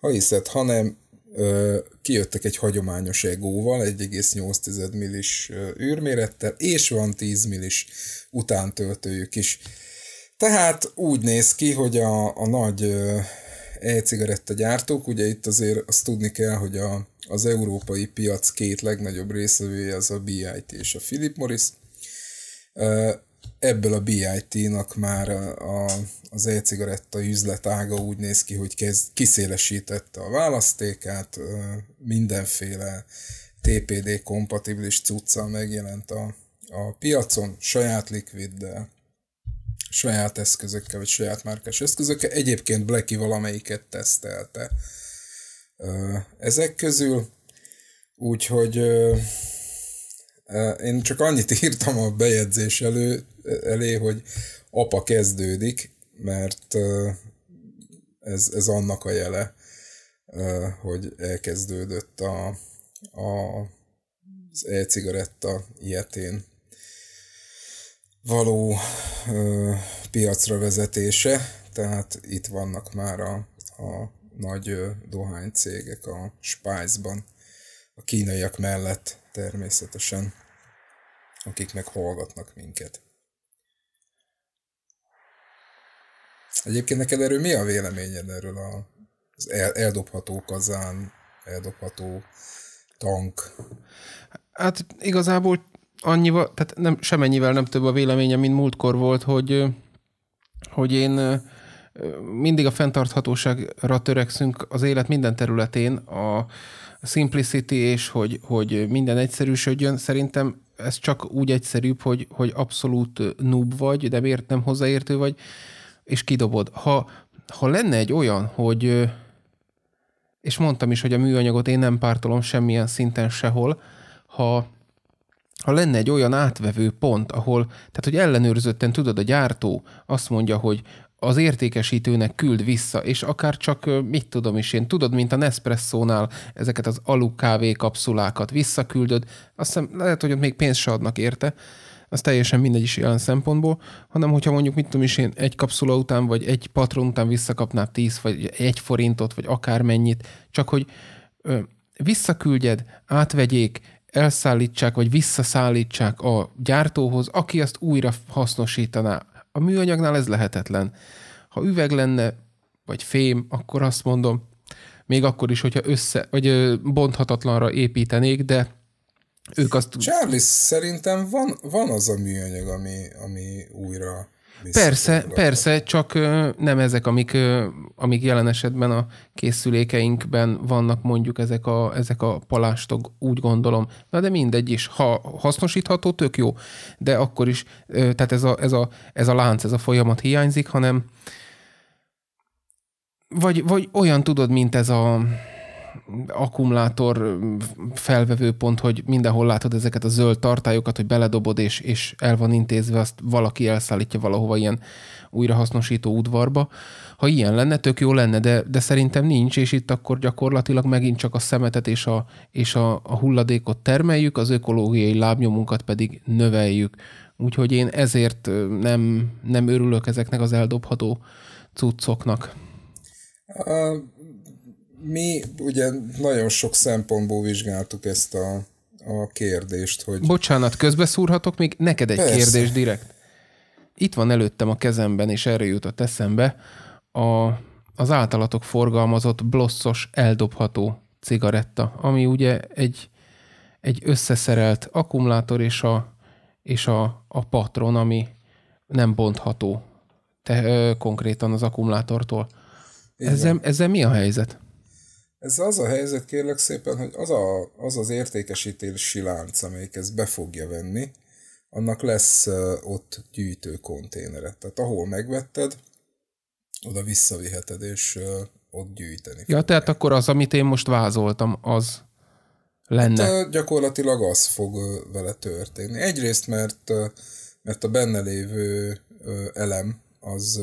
ha hiszed, hanem kijöttek egy hagyományos egóval, 1,8 millis űrmérettel, és van 10 millis utántöltőjük is. Tehát úgy néz ki, hogy a, a nagy e-cigaretta gyártók, ugye itt azért azt tudni kell, hogy a, az európai piac két legnagyobb részevője az a BIT és a Philip Morris, ebből a BIT-nak már a, a, az e-cigaretta üzletága úgy néz ki, hogy kez, kiszélesítette a választékát, mindenféle TPD kompatibilis cuccal megjelent a, a piacon, saját likviddel, saját eszközökkel, vagy saját márkás eszközökkel. Egyébként Blacky valamelyiket tesztelte ezek közül, úgyhogy én csak annyit írtam a bejegyzés elő, elé, hogy apa kezdődik, mert ez, ez annak a jele, hogy elkezdődött a, a, az e-cigaretta ilyetén való piacra vezetése, tehát itt vannak már a, a nagy Dohány dohánycégek a Spice-ban, a kínaiak mellett természetesen, akik hallgatnak minket. Egyébként neked erről mi a véleményed erről a, az el, eldobható kazán, eldobható tank? Hát igazából annyival, tehát nem, semennyivel nem több a véleményem, mint múltkor volt, hogy, hogy én mindig a fenntarthatóságra törekszünk az élet minden területén, a simplicity és hogy, hogy minden egyszerűsödjön, szerintem ez csak úgy egyszerűbb, hogy, hogy abszolút noob vagy, de miért nem hozzáértő vagy és kidobod. Ha, ha lenne egy olyan, hogy, és mondtam is, hogy a műanyagot én nem pártolom semmilyen szinten sehol, ha, ha lenne egy olyan átvevő pont, ahol, tehát hogy ellenőrzötten tudod, a gyártó azt mondja, hogy az értékesítőnek küld vissza, és akár csak, mit tudom is én, tudod, mint a Nespresso-nál ezeket az alukávé kapszulákat visszaküldöd, azt hiszem lehet, hogy ott még pénzt se adnak érte, az teljesen mindegy is jelen szempontból, hanem hogyha mondjuk, mit tudom is én, egy kapszula után, vagy egy patron után visszakapnád 10, vagy egy forintot, vagy akármennyit, csak hogy ö, visszaküldjed, átvegyék, elszállítsák, vagy visszaszállítsák a gyártóhoz, aki azt újra hasznosítaná. A műanyagnál ez lehetetlen. Ha üveg lenne, vagy fém, akkor azt mondom, még akkor is, hogyha össze, vagy bonthatatlanra építenék, de ők azt... Charlie, szerintem van, van az a műanyag, ami, ami újra Persze, persze, csak nem ezek, amik, amik jelen esetben a készülékeinkben vannak mondjuk ezek a, ezek a palástok úgy gondolom. Na de mindegy is, ha hasznosítható, tök jó, de akkor is, tehát ez a, ez a, ez a lánc, ez a folyamat hiányzik, hanem vagy, vagy olyan tudod, mint ez a, akkumulátor mm, pont, hogy mindenhol látod ezeket a zöld tartályokat, hogy beledobod, és, és el van intézve, azt valaki elszállítja valahova ilyen újrahasznosító udvarba. Ha ilyen lenne, tök jó lenne, de, de szerintem nincs, és itt akkor gyakorlatilag megint csak a szemetet és a, és a, a hulladékot termeljük, az ökológiai lábnyomunkat pedig növeljük. Úgyhogy én ezért nem, nem örülök ezeknek az eldobható cuccoknak mi ugye nagyon sok szempontból vizsgáltuk ezt a, a kérdést, hogy... Bocsánat, közbeszúrhatok még neked egy Persze. kérdés direkt. Itt van előttem a kezemben, és erre jutott eszembe a, az általatok forgalmazott blosszos, eldobható cigaretta, ami ugye egy, egy összeszerelt akkumulátor és a, és a, a patron, ami nem bontható te, ö, konkrétan az akkumulátortól. Ezzel, ezzel mi a helyzet? Ez az a helyzet, kérlek szépen, hogy az, a, az az értékesítési lánc, amelyik ezt be fogja venni, annak lesz ott gyűjtő konténeret. Tehát ahol megvetted, oda visszaviheted, és ott gyűjteni. Ja, fogják. tehát akkor az, amit én most vázoltam, az lenne. Hát, gyakorlatilag az fog vele történni. Egyrészt, mert, mert a benne lévő elem az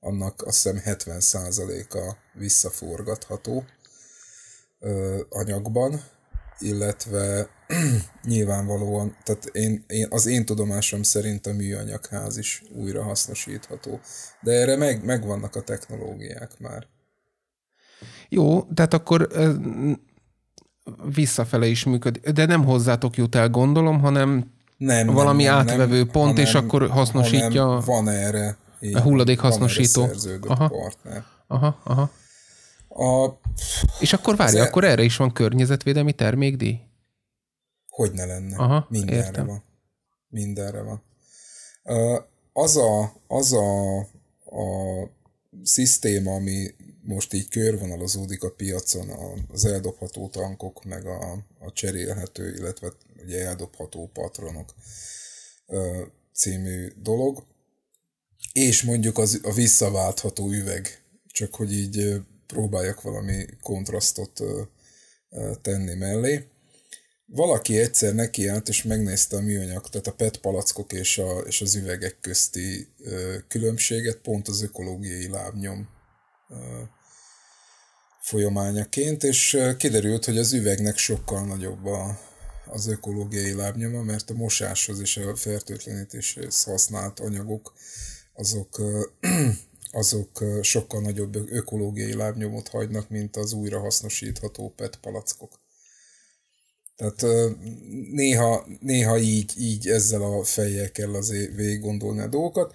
annak azt hiszem 70%-a visszaforgatható ö, anyagban, illetve nyilvánvalóan, tehát én, én, az én tudomásom szerint a műanyagház is újra hasznosítható. De erre meg, megvannak a technológiák már. Jó, tehát akkor ö, visszafele is működik. De nem hozzátok jut el, gondolom, hanem nem, valami nem, átvevő nem, pont, hanem, és akkor hasznosítja. Van erre. Így, a hulladék hasznosító. Van erre aha. partner. Aha, aha. A... És akkor várj, az akkor erre is van környezetvédelmi termékdíj? Hogy ne lenne. Aha, Mindenre értem. van. Mindenre van. Az a, az a, a szisztéma, ami most így körvonalazódik a piacon, az eldobható tankok, meg a, a cserélhető, illetve ugye eldobható patronok című dolog, és mondjuk az, a visszaváltható üveg, csak hogy így próbáljak valami kontrasztot tenni mellé. Valaki egyszer nekiállt és megnézte a műanyag, tehát a PET palackok és, a, és az üvegek közti különbséget pont az ökológiai lábnyom folyamányaként, és kiderült, hogy az üvegnek sokkal nagyobb a, az ökológiai lábnyoma, mert a mosáshoz és a fertőtlenítéshez használt anyagok azok azok sokkal nagyobb ökológiai lábnyomot hagynak, mint az újrahasznosítható PET palackok. Tehát néha, néha így, így ezzel a fejjel kell azért végig gondolni a dolgokat.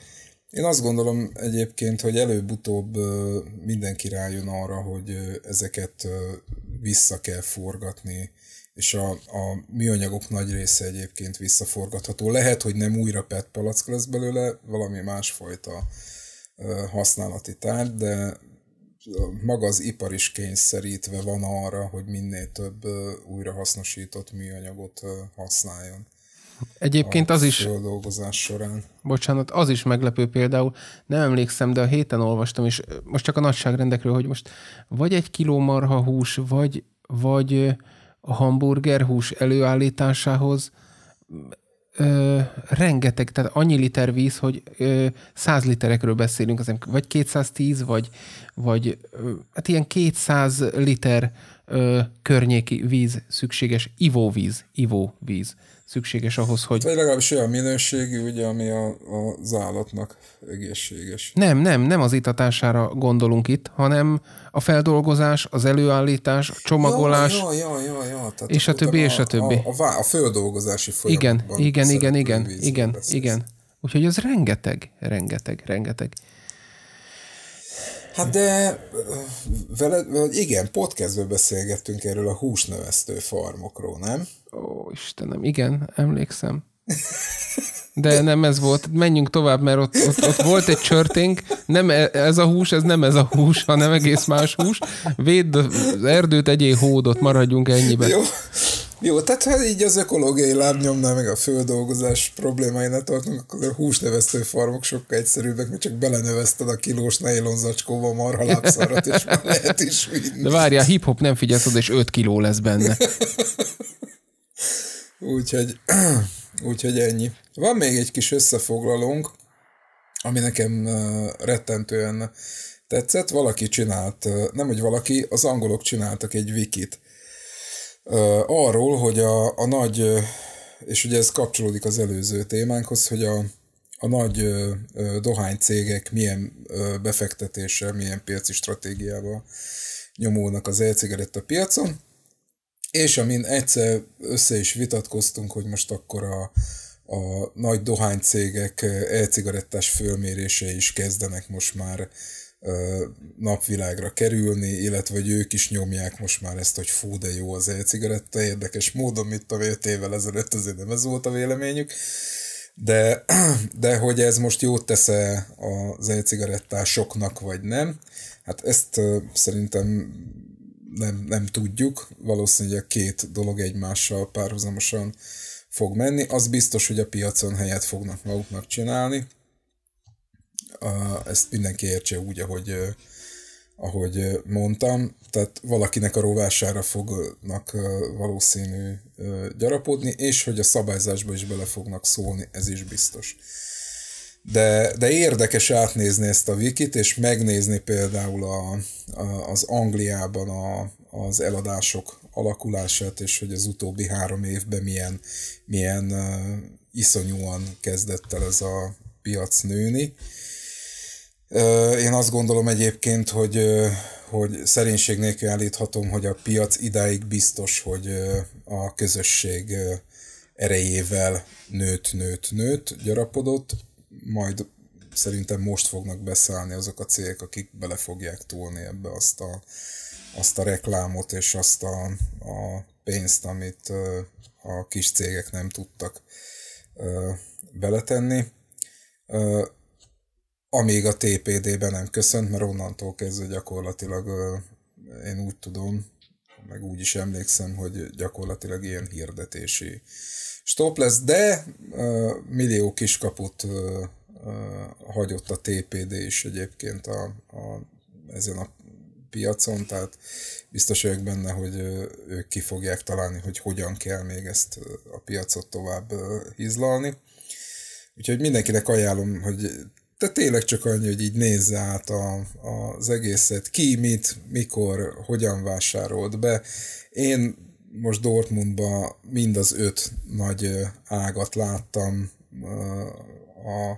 Én azt gondolom egyébként, hogy előbb-utóbb mindenki rájön arra, hogy ezeket vissza kell forgatni, és a, a műanyagok nagy része egyébként visszaforgatható. Lehet, hogy nem újra PET palack lesz belőle, valami másfajta használati tárgy, de maga az ipar is kényszerítve van arra, hogy minél több újrahasznosított műanyagot használjon. Egyébként az is... dolgozás során. Bocsánat, az is meglepő például. Nem emlékszem, de a héten olvastam, és most csak a nagyságrendekről, hogy most vagy egy kiló marha hús, vagy, vagy a hamburger hús előállításához ö, rengeteg, tehát annyi liter víz, hogy ö, 100 literekről beszélünk, azért vagy 210, vagy, vagy ö, hát ilyen 200 liter ö, környéki víz szükséges, ivóvíz, ivóvíz szükséges ahhoz, hogy... Vagy legalábbis olyan minőségű, ugye, ami a, az állatnak egészséges. Nem, nem, nem az itatására gondolunk itt, hanem a feldolgozás, az előállítás, a csomagolás, ja, ja, ja, ja, ja. Tehát és a többi, a, és a többi. A, a, a, földolgozási folyamatban. Igen, igen, igen, igen, igen, igen. Úgyhogy ez rengeteg, rengeteg, rengeteg. Hát de veled, igen, podcastből beszélgettünk erről a húsnövesztő farmokról, nem? Ó, Istenem, igen, emlékszem. De nem ez volt. Menjünk tovább, mert ott, ott, ott volt egy csörténk. Nem e- ez a hús, ez nem ez a hús, hanem egész más hús. Védd az erdőt, egyé hódot, maradjunk ennyiben. Jó. Jó, tehát ha így az ökológiai lábnyomnál, meg a földolgozás problémáinál hát tartunk, akkor a húsnevesztő farmok sokkal egyszerűbbek, mert csak belenevezted a kilós nylon zacskóba marha és már lehet is vinni. De várjál, hip-hop nem figyelsz, és 5 kiló lesz benne. úgyhogy, úgyhogy ennyi. Van még egy kis összefoglalónk, ami nekem rettentően tetszett. Valaki csinált, nem hogy valaki, az angolok csináltak egy wikit arról, hogy a, a nagy, és ugye ez kapcsolódik az előző témánkhoz, hogy a, a nagy dohánycégek milyen befektetéssel, milyen piaci stratégiával nyomulnak az e a piacon, és amin egyszer össze is vitatkoztunk, hogy most akkor a, a nagy dohánycégek eh, e-cigarettás fölmérése is kezdenek most már eh, napvilágra kerülni, illetve hogy ők is nyomják most már ezt, hogy fú, de jó az e-cigaretta, érdekes módon, mit a 5 évvel ezelőtt azért nem ez volt a véleményük, de, de hogy ez most jót tesz az e-cigarettásoknak, vagy nem, hát ezt eh, szerintem nem, nem tudjuk. Valószínűleg a két dolog egymással párhuzamosan fog menni. Az biztos, hogy a piacon helyet fognak maguknak csinálni. Ezt mindenki értse úgy, ahogy, ahogy mondtam. Tehát valakinek a rovására fognak valószínű gyarapodni, és hogy a szabályzásba is bele fognak szólni, ez is biztos. De, de érdekes átnézni ezt a wikit, és megnézni például a, a, az Angliában a, az eladások alakulását, és hogy az utóbbi három évben milyen, milyen uh, iszonyúan kezdett el ez a piac nőni. én azt gondolom egyébként, hogy, hogy szerénység nélkül állíthatom, hogy a piac idáig biztos, hogy a közösség erejével nőtt, nőtt, nőtt, gyarapodott, majd szerintem most fognak beszállni azok a cégek, akik bele fogják túlni ebbe azt a, azt a reklámot és azt a, a pénzt, amit a kis cégek nem tudtak beletenni. Amíg a TPD-ben nem köszönt, mert onnantól kezdve gyakorlatilag én úgy tudom, meg úgy is emlékszem, hogy gyakorlatilag ilyen hirdetési stop lesz, de millió kiskaput hagyott a TPD is egyébként a, a, ezen a piacon, tehát biztos vagyok benne, hogy ők ki fogják találni, hogy hogyan kell még ezt a piacot tovább hizlalni. Úgyhogy mindenkinek ajánlom, hogy te tényleg csak annyi, hogy így nézze át a, a, az egészet, ki, mit, mikor, hogyan vásárolt be. Én most Dortmundba mind az öt nagy ágat láttam a,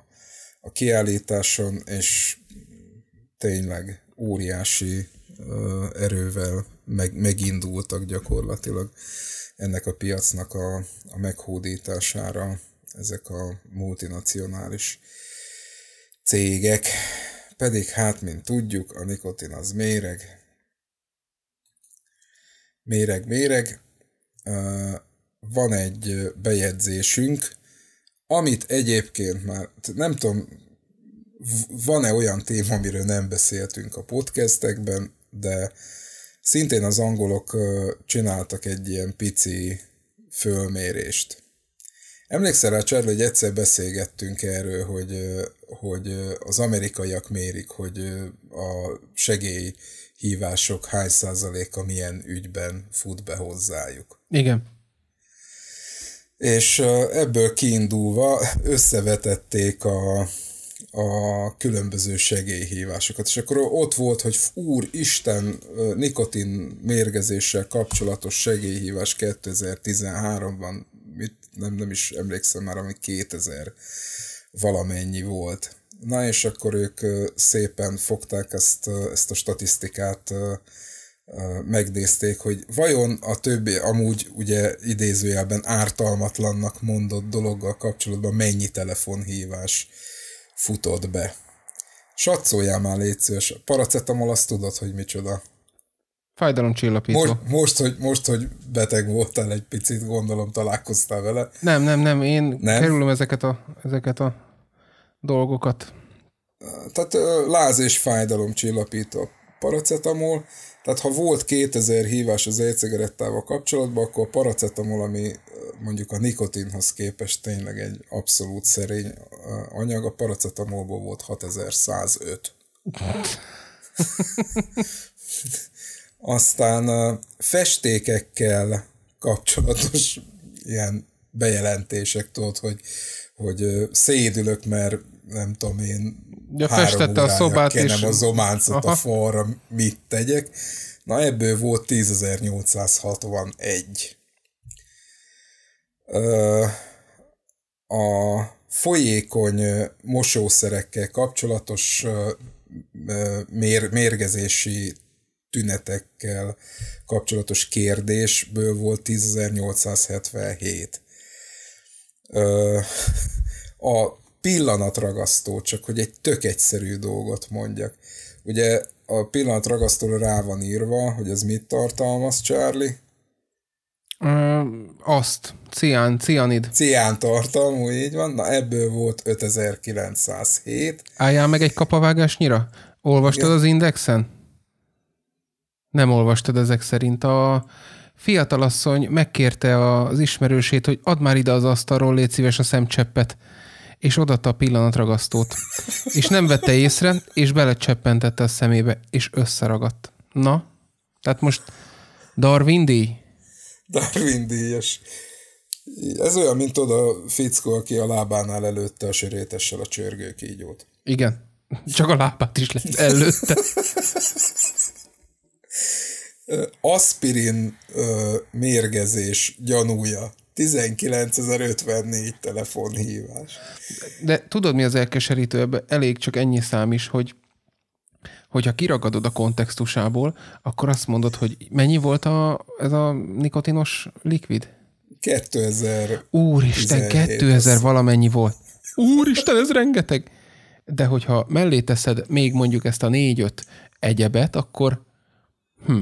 a kiállításon, és tényleg óriási erővel meg, megindultak gyakorlatilag ennek a piacnak a, a meghódítására ezek a multinacionális cégek. Pedig hát, mint tudjuk, a nikotin az méreg. Méreg, méreg van egy bejegyzésünk, amit egyébként már, nem tudom, van-e olyan téma, amiről nem beszéltünk a podcastekben, de szintén az angolok csináltak egy ilyen pici fölmérést. Emlékszel rá, Charlie, hogy egyszer beszélgettünk erről, hogy, hogy az amerikaiak mérik, hogy a segély hívások hány százaléka milyen ügyben fut be hozzájuk. Igen. És ebből kiindulva összevetették a, a különböző segélyhívásokat. És akkor ott volt, hogy úr Isten nikotin mérgezéssel kapcsolatos segélyhívás 2013-ban, mit, nem, nem is emlékszem már, ami 2000 valamennyi volt. Na és akkor ők szépen fogták ezt, ezt a statisztikát, megnézték, hogy vajon a többi amúgy ugye idézőjelben ártalmatlannak mondott dologgal kapcsolatban mennyi telefonhívás futott be. Satszoljál már légy szíves. Paracetamol azt tudod, hogy micsoda. Fájdalomcsillapító. Most, most, hogy, most, hogy beteg voltál egy picit, gondolom találkoztál vele. Nem, nem, nem, én nem? kerülöm ezeket a, ezeket a dolgokat? Tehát láz és fájdalom csillapító paracetamol, tehát ha volt 2000 hívás az e-cigarettával kapcsolatban, akkor a paracetamol, ami mondjuk a nikotinhoz képest tényleg egy abszolút szerény anyag, a paracetamolból volt 6105. Aztán festékekkel kapcsolatos ilyen bejelentések, tudod, hogy, hogy szédülök, mert nem tudom én, ja, festette a szobát kenem és... a zománcot Aha. a falra, mit tegyek. Na ebből volt 10.861. A folyékony mosószerekkel kapcsolatos mér, mérgezési tünetekkel kapcsolatos kérdésből volt 10.877. A pillanatragasztó, csak hogy egy tök egyszerű dolgot mondjak. Ugye a pillanatragasztóra rá van írva, hogy ez mit tartalmaz, Charlie? Ö, azt, cian, cianid. Cian tartalmú, így van. Na ebből volt 5907. Álljál meg egy nyira. Olvastad Igen. az indexen? Nem olvastad ezek szerint. A fiatalasszony megkérte az ismerősét, hogy add már ide az asztalról, légy szíves a szemcseppet és odatta a pillanatragasztót. És nem vette észre, és belecseppentette a szemébe, és összeragadt. Na, tehát most Darwin díj? Darwin díjas. Ez olyan, mint oda a fickó, aki a lábánál előtte a sörétessel a csörgőkígyót. Igen. Csak a lábát is lett előtte. Aspirin mérgezés gyanúja 19.054 telefonhívás. De tudod, mi az elkeserítő? elég csak ennyi szám is, hogy hogyha kiragadod a kontextusából, akkor azt mondod, hogy mennyi volt a, ez a nikotinos likvid? 2000. Úristen, 2000 az... valamennyi volt. Úristen, ez rengeteg! De hogyha mellé teszed még mondjuk ezt a négy-öt egyebet, akkor hm,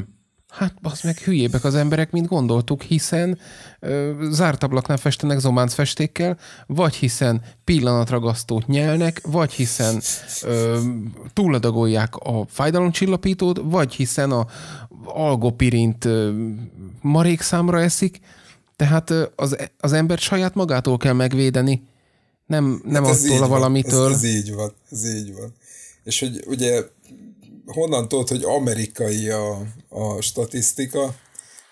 Hát az meg hülyébek az emberek, mint gondoltuk, hiszen ö, zárt ablaknál festenek zománc festékkel, vagy hiszen pillanatragasztót nyelnek, vagy hiszen ö, túladagolják a fájdalomcsillapítót, vagy hiszen a algopirint ö, marék számra eszik, tehát ö, az, az ember saját magától kell megvédeni, nem, nem hát attól a valamitől. Ez, ez így van, ez így van. És hogy ugye honnan tudod, hogy amerikai a, a statisztika,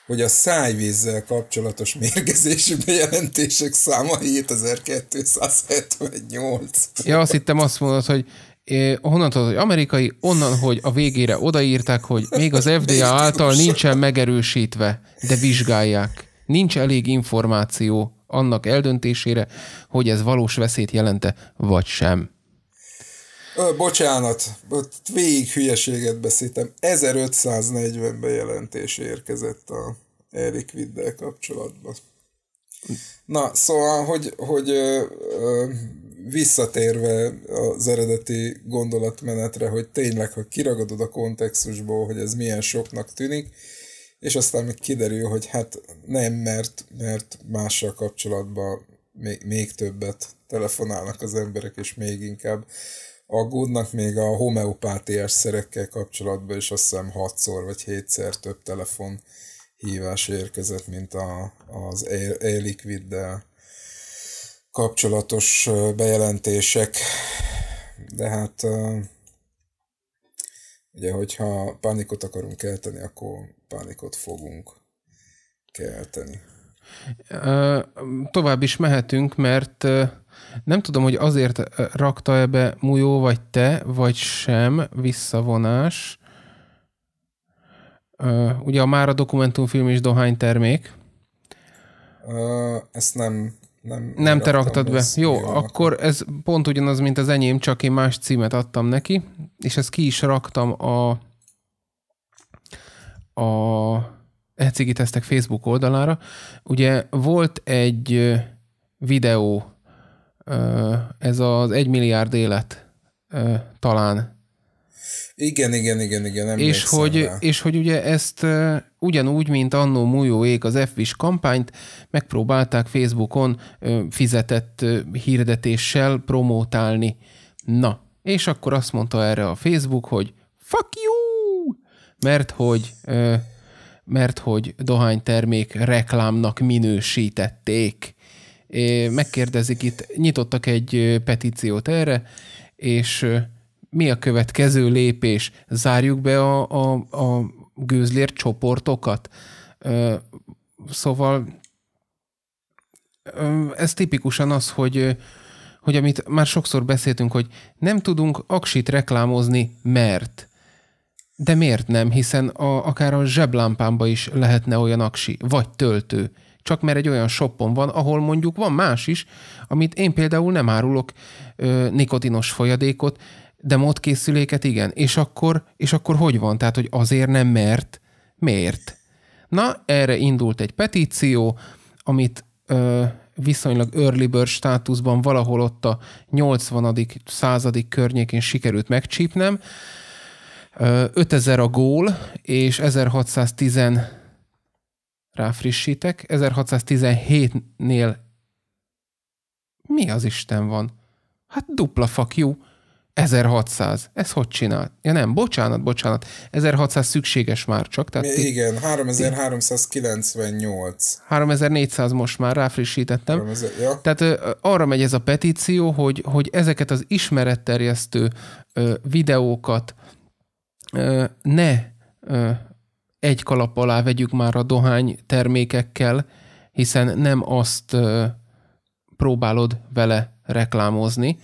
hogy a szájvízzel kapcsolatos mérgezésű bejelentések száma 7278. Ja, azt hittem azt mondod, hogy eh, honnan tudod, hogy amerikai, onnan, hogy a végére odaírták, hogy még az FDA által nincsen megerősítve, de vizsgálják. Nincs elég információ annak eldöntésére, hogy ez valós veszélyt jelente, vagy sem. Ö, bocsánat, végig hülyeséget beszéltem. 1540 bejelentés érkezett a Erik Viddel kapcsolatban. Na, szóval, hogy, hogy ö, ö, visszatérve az eredeti gondolatmenetre, hogy tényleg, ha kiragadod a kontextusból, hogy ez milyen soknak tűnik, és aztán még kiderül, hogy hát nem, mert, mert mással kapcsolatban még, még többet telefonálnak az emberek, és még inkább aggódnak még a homeopátiás szerekkel kapcsolatban, is azt hiszem 6-szor vagy 7-szer több telefon hívás érkezett, mint a, az E-Liquiddel kapcsolatos bejelentések. De hát ugye, hogyha pánikot akarunk kelteni, akkor pánikot fogunk kelteni. Tovább is mehetünk, mert nem tudom, hogy azért rakta ebbe Mujó vagy te, vagy sem visszavonás. Ugye a már a dokumentumfilm is dohánytermék. Ö, ezt nem nem, nem te raktad be. Jó, jó, akkor ez pont ugyanaz, mint az enyém, csak én más címet adtam neki, és ezt ki is raktam a a Ecigi Facebook oldalára. Ugye volt egy videó ez az egy milliárd élet talán. Igen, igen, igen, igen, nem és hogy, rá. és hogy ugye ezt ugyanúgy, mint annó ég az f kampányt megpróbálták Facebookon fizetett hirdetéssel promótálni. Na, és akkor azt mondta erre a Facebook, hogy fuck you, mert hogy mert hogy dohánytermék reklámnak minősítették megkérdezik itt, nyitottak egy petíciót erre, és mi a következő lépés? Zárjuk be a, a, a gőzlér csoportokat? Szóval ez tipikusan az, hogy hogy amit már sokszor beszéltünk, hogy nem tudunk aksit reklámozni, mert. De miért nem? Hiszen a, akár a zseblámpámba is lehetne olyan aksi, vagy töltő csak mert egy olyan shoppon van, ahol mondjuk van más is, amit én például nem árulok ö, nikotinos folyadékot, de modkészüléket igen. És akkor, és akkor hogy van? Tehát, hogy azért nem mert, miért? Na, erre indult egy petíció, amit ö, viszonylag early bird státuszban valahol ott a 80. századik környékén sikerült megcsípnem. 5000 a gól, és 1610 ráfrissítek, 1617-nél mi az Isten van? Hát dupla fuck you. 1600. Ez hogy csinált? Ja nem, bocsánat, bocsánat. 1600 szükséges már csak. Tehát Igen, 3398. 3400 most már ráfrissítettem. 3000, ja. Tehát ö, arra megy ez a petíció, hogy, hogy ezeket az ismeretterjesztő ö, videókat ö, ne ö, egy kalap alá vegyük már a dohány termékekkel, hiszen nem azt próbálod vele reklámozni.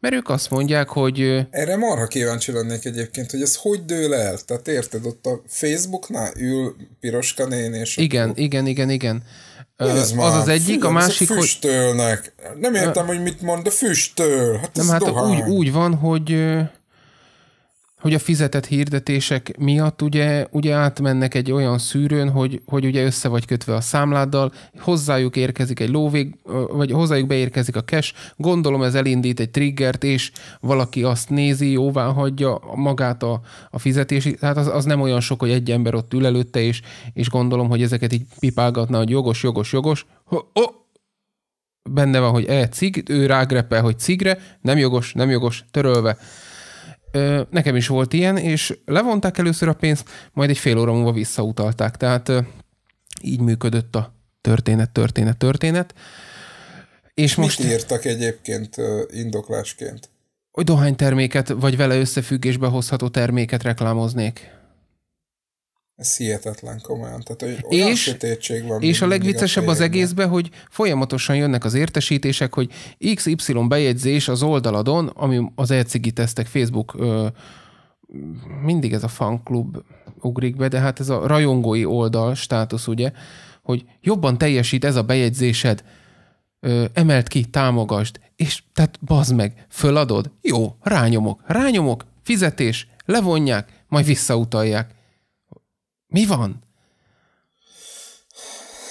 Mert ők azt mondják, hogy... Erre marha kíváncsi lennék egyébként, hogy ez hogy dől el? Tehát érted, ott a Facebooknál ül Piroska nén, és... Igen, ott... igen, igen, igen. Ez az az egyik, Figyelj, a másik, hogy... Füstölnek. Nem értem, hogy mit mond, de füstöl. Hát nem, hát dohány. úgy, úgy van, hogy hogy a fizetett hirdetések miatt ugye, ugye átmennek egy olyan szűrőn, hogy, hogy ugye össze vagy kötve a számláddal, hozzájuk érkezik egy lóvég, vagy hozzájuk beérkezik a cash, gondolom ez elindít egy triggert, és valaki azt nézi, jóvá hagyja magát a, a fizetési, tehát az, az nem olyan sok, hogy egy ember ott ül előtte, és, és gondolom, hogy ezeket így pipálgatná, hogy jogos, jogos, jogos, ho, oh, benne van, hogy e cig, ő rágrepel, hogy cigre, nem jogos, nem jogos, törölve ö, nekem is volt ilyen, és levonták először a pénzt, majd egy fél óra múlva visszautalták. Tehát ö, így működött a történet, történet, történet. És most írtak egyébként indoklásként? Hogy dohányterméket, vagy vele összefüggésbe hozható terméket reklámoznék. Ez hihetetlen komolyan. Tehát, hogy olyan és, sötétség van. És a legviccesebb a az egészben, hogy folyamatosan jönnek az értesítések, hogy XY bejegyzés az oldaladon, ami az ECG tesztek Facebook ö, mindig ez a fanklub ugrik be, de hát ez a rajongói oldal státusz, ugye, hogy jobban teljesít ez a bejegyzésed, ö, emelt ki, támogasd, és tehát bazd meg, föladod, jó, rányomok, rányomok, fizetés, levonják, majd visszautalják. Mi van?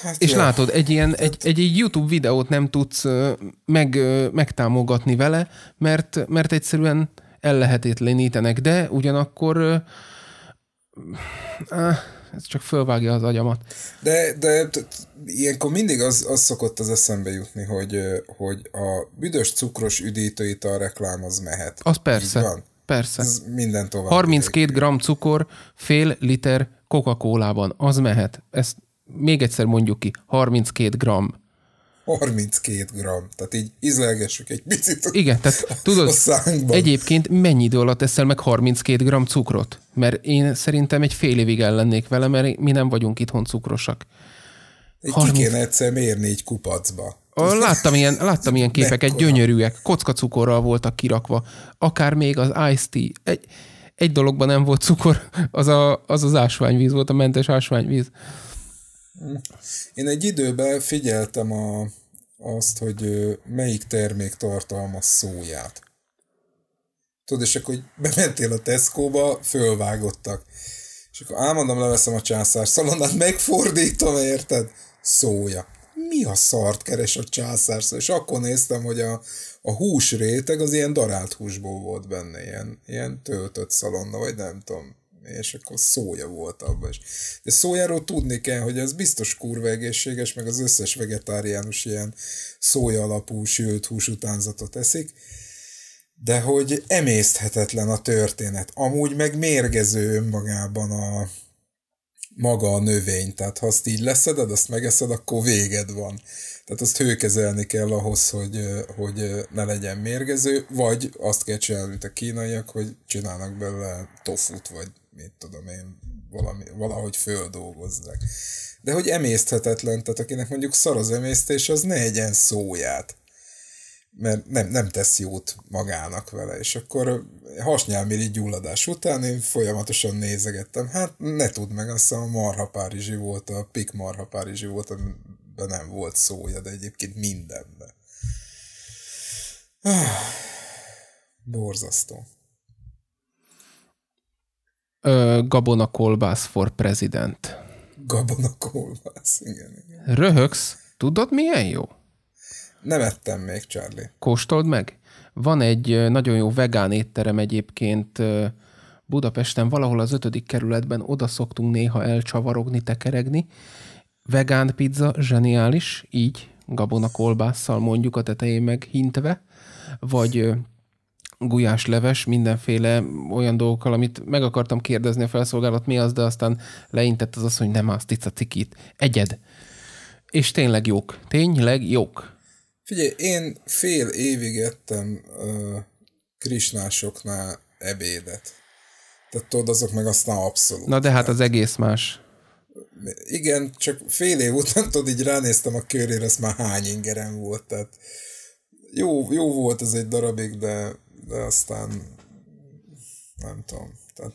Hát és jó. látod, egy ilyen, hát- egy, egy, egy YouTube videót nem tudsz meg, megtámogatni vele, mert, mert egyszerűen ellehetetlenítenek, de ugyanakkor áh, ez csak fölvágja az agyamat. De, de ilyenkor mindig az, az szokott az eszembe jutni, hogy, hogy a büdös cukros üdítőit a reklám az mehet. Az persze. van? Persze. Ez minden tovább. 32 g cukor, fél liter coca cola az mehet. Ezt még egyszer mondjuk ki, 32 gram. 32 gram. Tehát így izlelgessük egy picit. Igen, tehát tudod, a egyébként mennyi idő alatt eszel meg 32 gram cukrot? Mert én szerintem egy fél évig ellennék vele, mert mi nem vagyunk itthon cukrosak. 30... Ki kéne egyszer mérni egy kupacba. Láttam ilyen, láttam ilyen képeket, Mekkora? gyönyörűek, kockacukorral voltak kirakva, akár még az Ice Tea. Egy, egy dologban nem volt cukor, az a, az, az ásványvíz volt, a mentes ásványvíz. Én egy időben figyeltem a, azt, hogy melyik termék tartalmaz szóját. Tudod, és akkor bementél a Tesco-ba, fölvágottak. És akkor álmondom, leveszem a császár szalonnát, megfordítom, érted? Szója. Mi a szart keres a császár szó? És akkor néztem, hogy a, a hús réteg az ilyen darált húsból volt benne, ilyen, ilyen töltött szalonna, vagy nem tudom, és akkor szója volt abban is. De szójáról tudni kell, hogy ez biztos kurva egészséges, meg az összes vegetáriánus ilyen szója alapú sült hús utánzatot eszik, de hogy emészthetetlen a történet. Amúgy meg mérgező önmagában a, maga a növény. Tehát ha azt így leszeded, azt megeszed, akkor véged van. Tehát azt hőkezelni kell ahhoz, hogy, hogy ne legyen mérgező, vagy azt kell csinálni, mint a kínaiak, hogy csinálnak belőle tofut, vagy mit tudom én, valami, valahogy földolgozzák. De hogy emészthetetlen, tehát akinek mondjuk szar az emésztés, az ne egyen szóját mert nem, nem tesz jót magának vele, és akkor hasnyálmiri gyulladás után én folyamatosan nézegettem, hát ne tudd meg, azt a marha párizsi volt, a pik marha párizsi volt, amiben nem volt szója, de egyébként mindenben. Ah, borzasztó. Ö, Gabona kolbász for president. Gabona kolbász, igen, igen. Röhögsz, tudod milyen jó? Nem ettem még, Charlie. Kóstold meg? Van egy nagyon jó vegán étterem egyébként Budapesten, valahol az ötödik kerületben oda szoktunk néha elcsavarogni, tekeregni. Vegán pizza, zseniális, így, gabona kolbásszal mondjuk a tetején meg hintve, vagy gulyás leves mindenféle olyan dolgokkal, amit meg akartam kérdezni a felszolgálat, mi az, de aztán leintett az az, hogy nem azt itt a cikit, egyed. És tényleg jók, tényleg jók. Figyelj, én fél évig ettem uh, krisnásoknál ebédet. Tehát tudod, azok meg aztán abszolút. Na de hát az egész más. Igen, csak fél év után tudod, így ránéztem a körére, az már hány ingerem volt, tehát jó, jó volt ez egy darabig, de, de aztán nem tudom. Tehát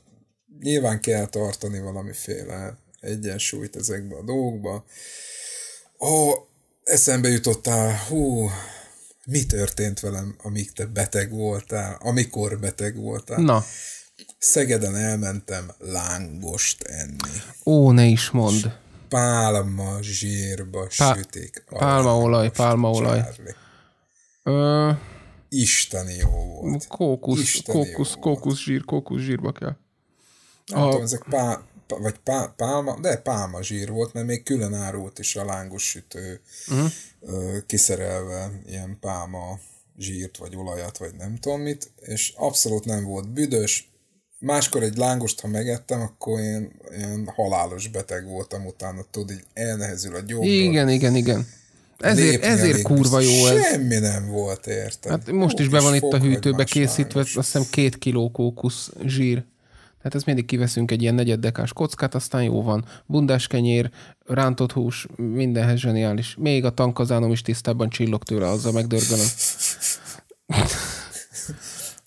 nyilván kell tartani valamiféle egyensúlyt ezekbe a dolgokba. A, eszembe jutottál, hú, mi történt velem, amíg te beteg voltál, amikor beteg voltál. Na. Szegeden elmentem lángost enni. Ó, ne is mond. Pálma zsírba Pá- sütik. Pálmaolaj, pálmaolaj. Ö... Isteni jó volt. Kókusz, Isteni kókusz, jó kókusz volt. zsír, kókusz zsírba kell. Nem a... tudom, ezek pá- vagy pá, pálma, de pálma zsír volt, mert még külön árult is a lángos sütő uh-huh. Ö, kiszerelve ilyen pálma zsírt, vagy olajat, vagy nem tudom mit, és abszolút nem volt büdös. Máskor egy lángost, ha megettem, akkor én, én halálos beteg voltam utána, tudod, így elnehezül a gyomrom. Igen, igen, igen. Ezért, Lépni ezért kurva jó ez. Semmi nem volt, érted? Hát most Ó, is be van itt a hűtőbe készítve, azt hiszem két kiló kókusz zsír. Tehát ezt mindig kiveszünk egy ilyen negyeddekás kockát, aztán jó van. Bundás kenyér, rántott hús, mindenhez zseniális. Még a tankazánom is tisztában csillog tőle, azzal megdörgölöm.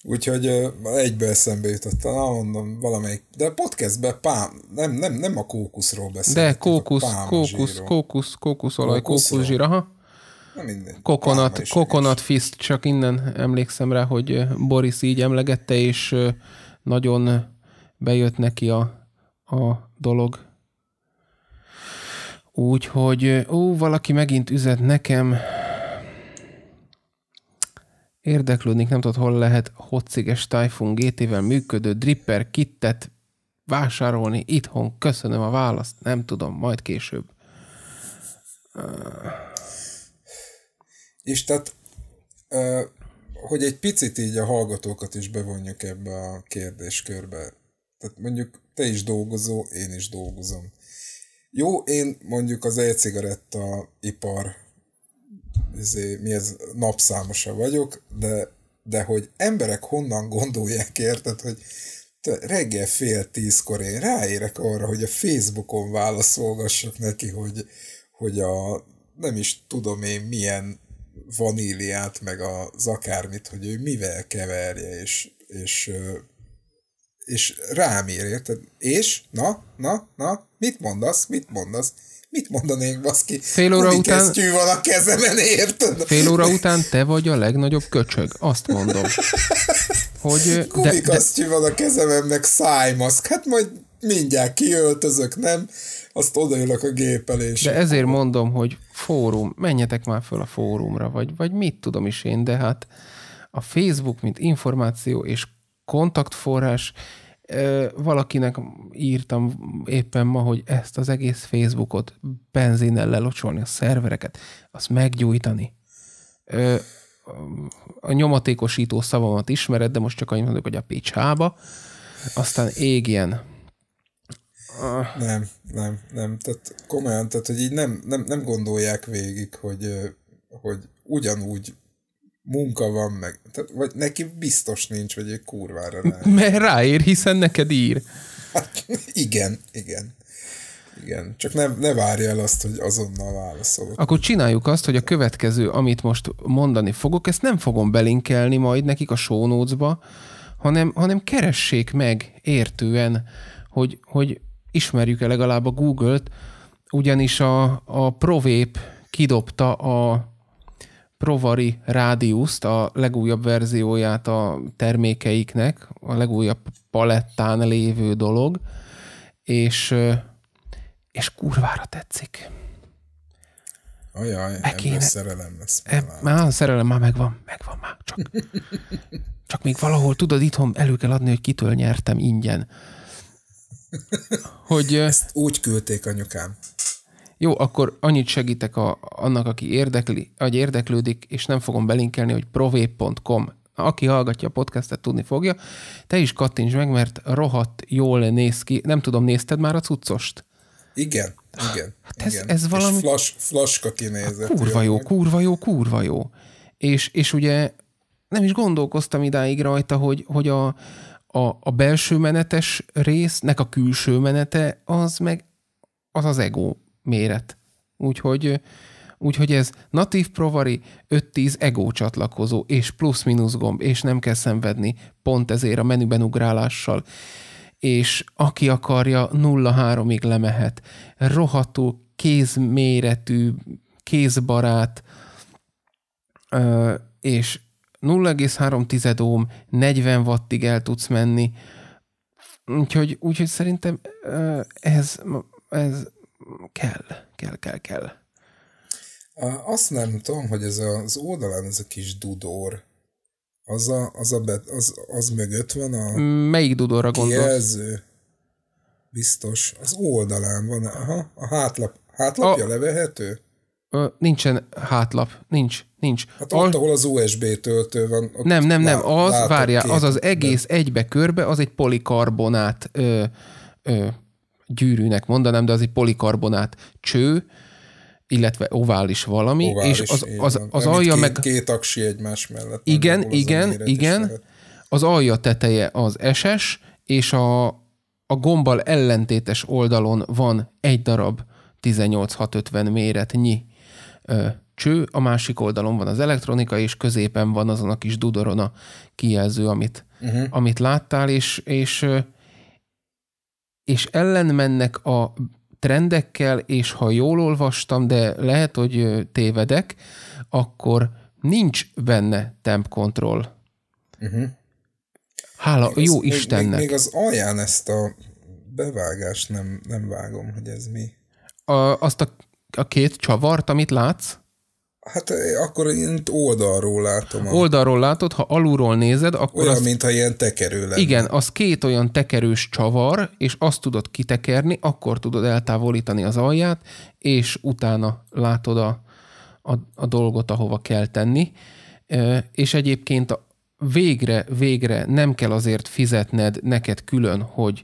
Úgyhogy egybe eszembe jutott, na mondom, valamelyik, de podcastben pám, nem, nem, nem a kókuszról beszélünk. De kókusz, kókusz, kókusz, kókuszolaj, kókuszzsír, aha. Na Kokonat, kokonat fiszt, csak innen emlékszem rá, hogy Boris így emlegette, és nagyon bejött neki a, a dolog. Úgyhogy, ó, valaki megint üzet nekem. Érdeklődnék, nem tudod, hol lehet hociges Typhoon GT-vel működő dripper kittet vásárolni itthon. Köszönöm a választ, nem tudom, majd később. És tehát, hogy egy picit így a hallgatókat is bevonjuk ebbe a kérdéskörbe, tehát mondjuk te is dolgozol, én is dolgozom. Jó, én mondjuk az e-cigaretta ipar izé, mi ez, napszámosa vagyok, de, de hogy emberek honnan gondolják, érted, hogy te reggel fél tízkor én ráérek arra, hogy a Facebookon válaszolgassak neki, hogy, hogy a nem is tudom én milyen vaníliát, meg az akármit, hogy ő mivel keverje, és, és és rám ír, érted? És? Na? Na? Na? Mit mondasz? Mit mondasz? Mit mondanék, baszki? Fél óra után... van a kezemen, érted? Fél óra után te vagy a legnagyobb köcsög, azt mondom. Hogy... de, de... van a kezemen, meg szájmaszk. Hát majd mindjárt kiöltözök, nem? Azt odaülök a gép De ezért mondom, hogy fórum, menjetek már föl a fórumra, vagy, vagy mit tudom is én, de hát a Facebook, mint információ és kontaktforrás. Valakinek írtam éppen ma, hogy ezt az egész Facebookot benzinnel lelocsolni, a szervereket, azt meggyújtani. A nyomatékosító szavamat ismered, de most csak annyit mondok, hogy a picsába. Aztán égjen. Nem, nem, nem. Tehát komolyan, tehát hogy így nem, nem, nem gondolják végig, hogy, hogy ugyanúgy munka van meg. Tehát, vagy neki biztos nincs, hogy egy kurvára rá. Mert ráír, hiszen neked ír. Hát, igen, igen. Igen, csak ne, ne várj el azt, hogy azonnal válaszol. Akkor csináljuk azt, hogy a következő, amit most mondani fogok, ezt nem fogom belinkelni majd nekik a show notes-ba, hanem, hanem keressék meg értően, hogy, hogy ismerjük-e legalább a Google-t, ugyanis a, a Provép kidobta a Provari Rádiuszt, a legújabb verzióját a termékeiknek, a legújabb palettán lévő dolog, és, és kurvára tetszik. Ajaj, e kéne... szerelem lesz. E, már a szerelem már megvan, megvan már. Csak, csak még valahol, tudod, itthon elő kell adni, hogy kitől nyertem ingyen. Hogy, Ezt úgy küldték anyukám. Jó, akkor annyit segítek a, annak, aki érdekli, vagy érdeklődik, és nem fogom belinkelni, hogy prové.com. Aki hallgatja a podcastet, tudni fogja. Te is kattints meg, mert rohadt jól néz ki. Nem tudom, nézted már a cuccost? Igen, igen. Hát ez, igen. ez valami... És flash, flaska kinézett. Hát kurva jó, kurva jó, kurva jó. És, és ugye nem is gondolkoztam idáig rajta, hogy, hogy a, a, a belső menetes résznek a külső menete az meg az az ego méret. Úgyhogy, úgyhogy ez natív provari 5-10 ego csatlakozó, és plusz-minusz gomb, és nem kell szenvedni pont ezért a menüben ugrálással. És aki akarja, 0-3-ig lemehet. Roható, kézméretű, kézbarát, és 0,3 ohm, 40 wattig el tudsz menni. Úgyhogy, úgyhogy szerintem ez, ez kell, kell, kell, kell. Azt nem tudom, hogy ez az oldalán ez a kis dudor, az, a, az, a bet, az, az mögött van a... Mm, melyik dudorra gondolsz? Biztos. Az oldalán van. Aha, a hátlap. Hátlapja a... levehető? Ö, nincsen hátlap. Nincs. Nincs. Hát Al... ott, ahol az USB töltő van. Ott nem, nem, nem. Az, várjál, az az egész de... egybe körbe, az egy polikarbonát ö, ö, gyűrűnek mondanám, de az egy polikarbonát cső, illetve ovális valami, ovális, és az, az, az, az alja két, meg... Két aksi egymás mellett. Igen, igen, igen. Az alja teteje az SS, és a, a gombbal ellentétes oldalon van egy darab 18650 méretnyi ö, cső, a másik oldalon van az elektronika, és középen van azon a kis dudoron a kijelző, amit, uh-huh. amit láttál, és, és és ellenmennek a trendekkel, és ha jól olvastam, de lehet, hogy tévedek, akkor nincs benne temp control. Uh-huh. Hála még jó az, Istennek. Még, még az alján ezt a bevágást nem, nem vágom, hogy ez mi. A, azt a, a két csavart, amit látsz? Hát eh, akkor én oldalról látom. Oldalról látod, ha alulról nézed, akkor... Olyan, az... mintha ilyen tekerő lenne. Igen, az két olyan tekerős csavar, és azt tudod kitekerni, akkor tudod eltávolítani az alját, és utána látod a, a, a dolgot, ahova kell tenni. E, és egyébként a, végre, végre nem kell azért fizetned neked külön, hogy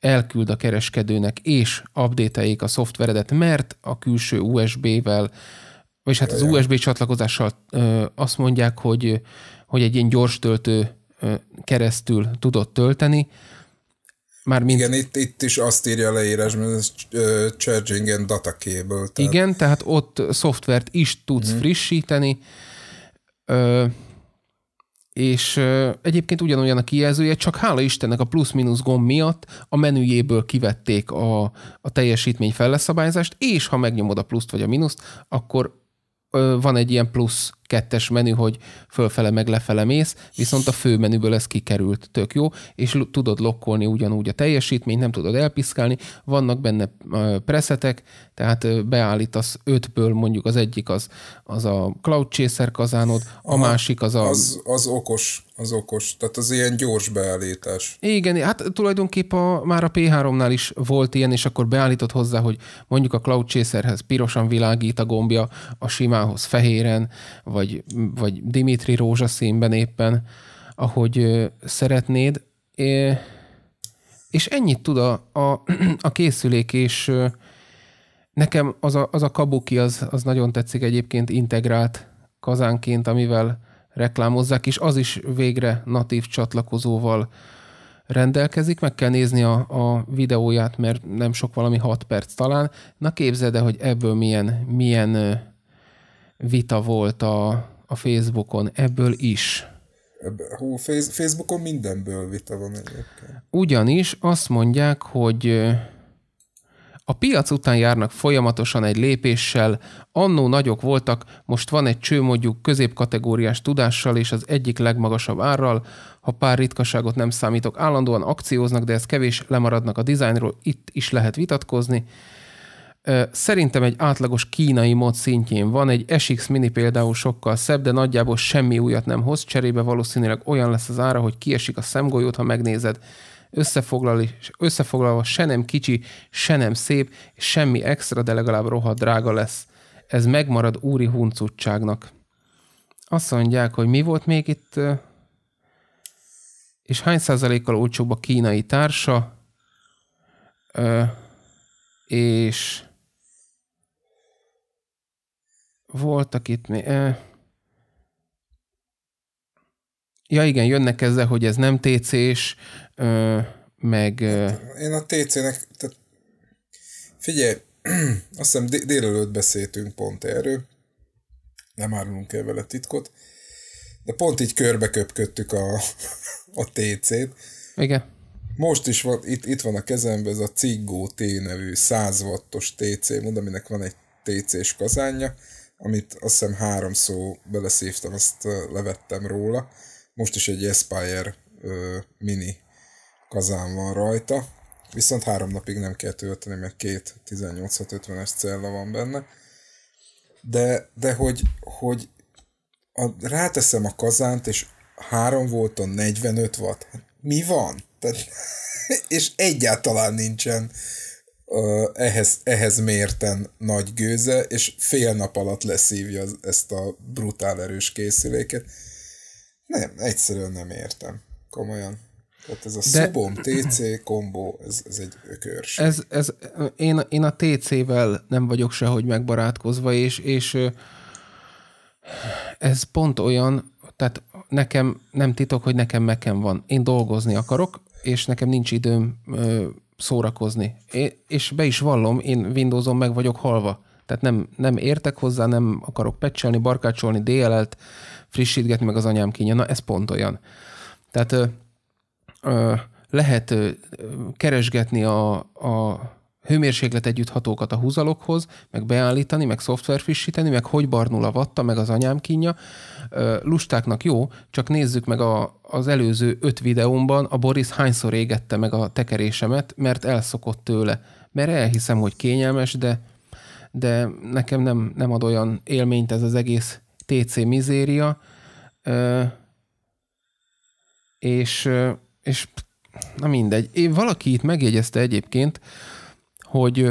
elküld a kereskedőnek, és update a szoftveredet, mert a külső USB-vel vagyis hát az USB csatlakozással azt mondják, hogy, hogy egy ilyen gyors töltő keresztül tudott tölteni. Már mind... Igen, itt, itt is azt írja a mert ez charging and data cable. Tehát... Igen, tehát ott szoftvert is tudsz mm. frissíteni, ö, és ö, egyébként ugyanolyan a kijelzője, csak hála Istennek a plusz-minusz gomb miatt a menüjéből kivették a, a teljesítmény felleszabályzást, és ha megnyomod a pluszt vagy a minuszt, akkor van egy ilyen plusz kettes menü, hogy fölfele meg lefele mész, viszont a fő menüből ez kikerült, tök jó, és tudod lokkolni ugyanúgy a teljesítményt, nem tudod elpiszkálni, vannak benne preszetek, tehát beállítasz ötből mondjuk az egyik az, az a Cloud Chaser kazánod, a, Aha, másik az a... Az, az okos, az okos, tehát az ilyen gyors beállítás. Igen, hát tulajdonképp a, már a P3-nál is volt ilyen, és akkor beállított hozzá, hogy mondjuk a Cloud Chaserhez pirosan világít a gombja, a simához fehéren, vagy, vagy Dimitri rózsaszínben éppen, ahogy szeretnéd. És ennyit tud a, a, a készülék, és nekem az a, az a kabuki az, az nagyon tetszik egyébként integrált kazánként, amivel reklámozzák, és az is végre natív csatlakozóval rendelkezik, meg kell nézni a, a videóját, mert nem sok valami 6 perc talán. Na képzeld el, hogy ebből milyen, milyen vita volt a, a Facebookon ebből is. Hú, Facebookon mindenből vita van egyébként. Ugyanis azt mondják, hogy a piac után járnak folyamatosan egy lépéssel, annó nagyok voltak, most van egy cső mondjuk középkategóriás tudással és az egyik legmagasabb árral, ha pár ritkaságot nem számítok, állandóan akcióznak, de ez kevés, lemaradnak a dizájnról, itt is lehet vitatkozni, Szerintem egy átlagos kínai mod szintjén van, egy SX Mini például sokkal szebb, de nagyjából semmi újat nem hoz, cserébe valószínűleg olyan lesz az ára, hogy kiesik a szemgolyót, ha megnézed. Összefoglalva, se nem kicsi, se nem szép, semmi extra, de legalább rohadt drága lesz. Ez megmarad úri huncutságnak. Azt mondják, hogy mi volt még itt, és hány százalékkal olcsóbb a kínai társa, és voltak itt... Eh, Ja igen, jönnek ezzel, hogy ez nem TC-s, meg... Hát, én a TC-nek... Tehát... Figyelj, azt hiszem délelőtt beszéltünk pont erről, nem árulunk el vele titkot, de pont így körbeköpködtük a, a TC-t. Igen. Most is van, itt, itt van a kezemben ez a Ciggo T nevű 100 wattos TC, mondom, aminek van egy TC-s kazánja, amit azt hiszem három szó beleszívtam, azt levettem róla. Most is egy Aspire ö, mini kazán van rajta, viszont három napig nem kell tölteni, mert két 18650-es cella van benne. De, de hogy, hogy a, ráteszem a kazánt, és volt volton 45 watt. Mi van? Tehát, és egyáltalán nincsen ehhez, ehhez mérten nagy gőze, és fél nap alatt leszívja ezt a brutál erős készüléket. Nem, egyszerűen nem értem. Komolyan. Tehát ez a De... szobom TC kombó, ez, ez egy ökörs. Ez, ez, én, én a TC-vel nem vagyok sehogy megbarátkozva, és, és ez pont olyan, tehát nekem nem titok, hogy nekem meken van. Én dolgozni akarok, és nekem nincs időm szórakozni. É, és be is vallom, én Windowson meg vagyok halva. Tehát nem, nem értek hozzá, nem akarok pecselni, barkácsolni, DLL-t, frissítgetni, meg az anyám kínja. Na, ez pont olyan. Tehát ö, ö, lehet ö, keresgetni a, a hőmérséklet együtthatókat a húzalokhoz, meg beállítani, meg szoftver frissíteni, meg hogy barnul a vatta, meg az anyám kínja. Lustáknak jó, csak nézzük meg a, az előző öt videómban, a Boris hányszor égette meg a tekerésemet, mert elszokott tőle. Mert elhiszem, hogy kényelmes, de, de nekem nem, nem ad olyan élményt ez az egész TC mizéria. Ö, és, és na mindegy. Én valaki itt megjegyezte egyébként, hogy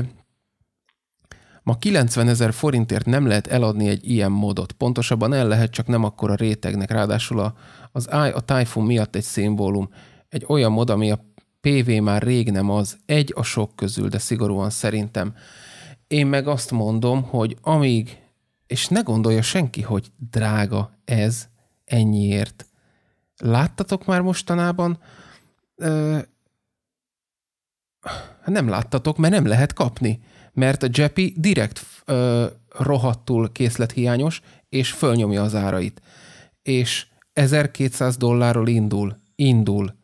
ma 90 ezer forintért nem lehet eladni egy ilyen modot. Pontosabban el lehet, csak nem akkor a rétegnek. Ráadásul a, az I a Typhoon miatt egy szimbólum. Egy olyan mod, ami a PV már rég nem az, egy a sok közül, de szigorúan szerintem. Én meg azt mondom, hogy amíg, és ne gondolja senki, hogy drága ez ennyiért. Láttatok már mostanában? Ö... Hát nem láttatok, mert nem lehet kapni, mert a Jeppy direkt ö, rohadtul készlethiányos, és fölnyomja az árait. És 1200 dollárról indul, indul.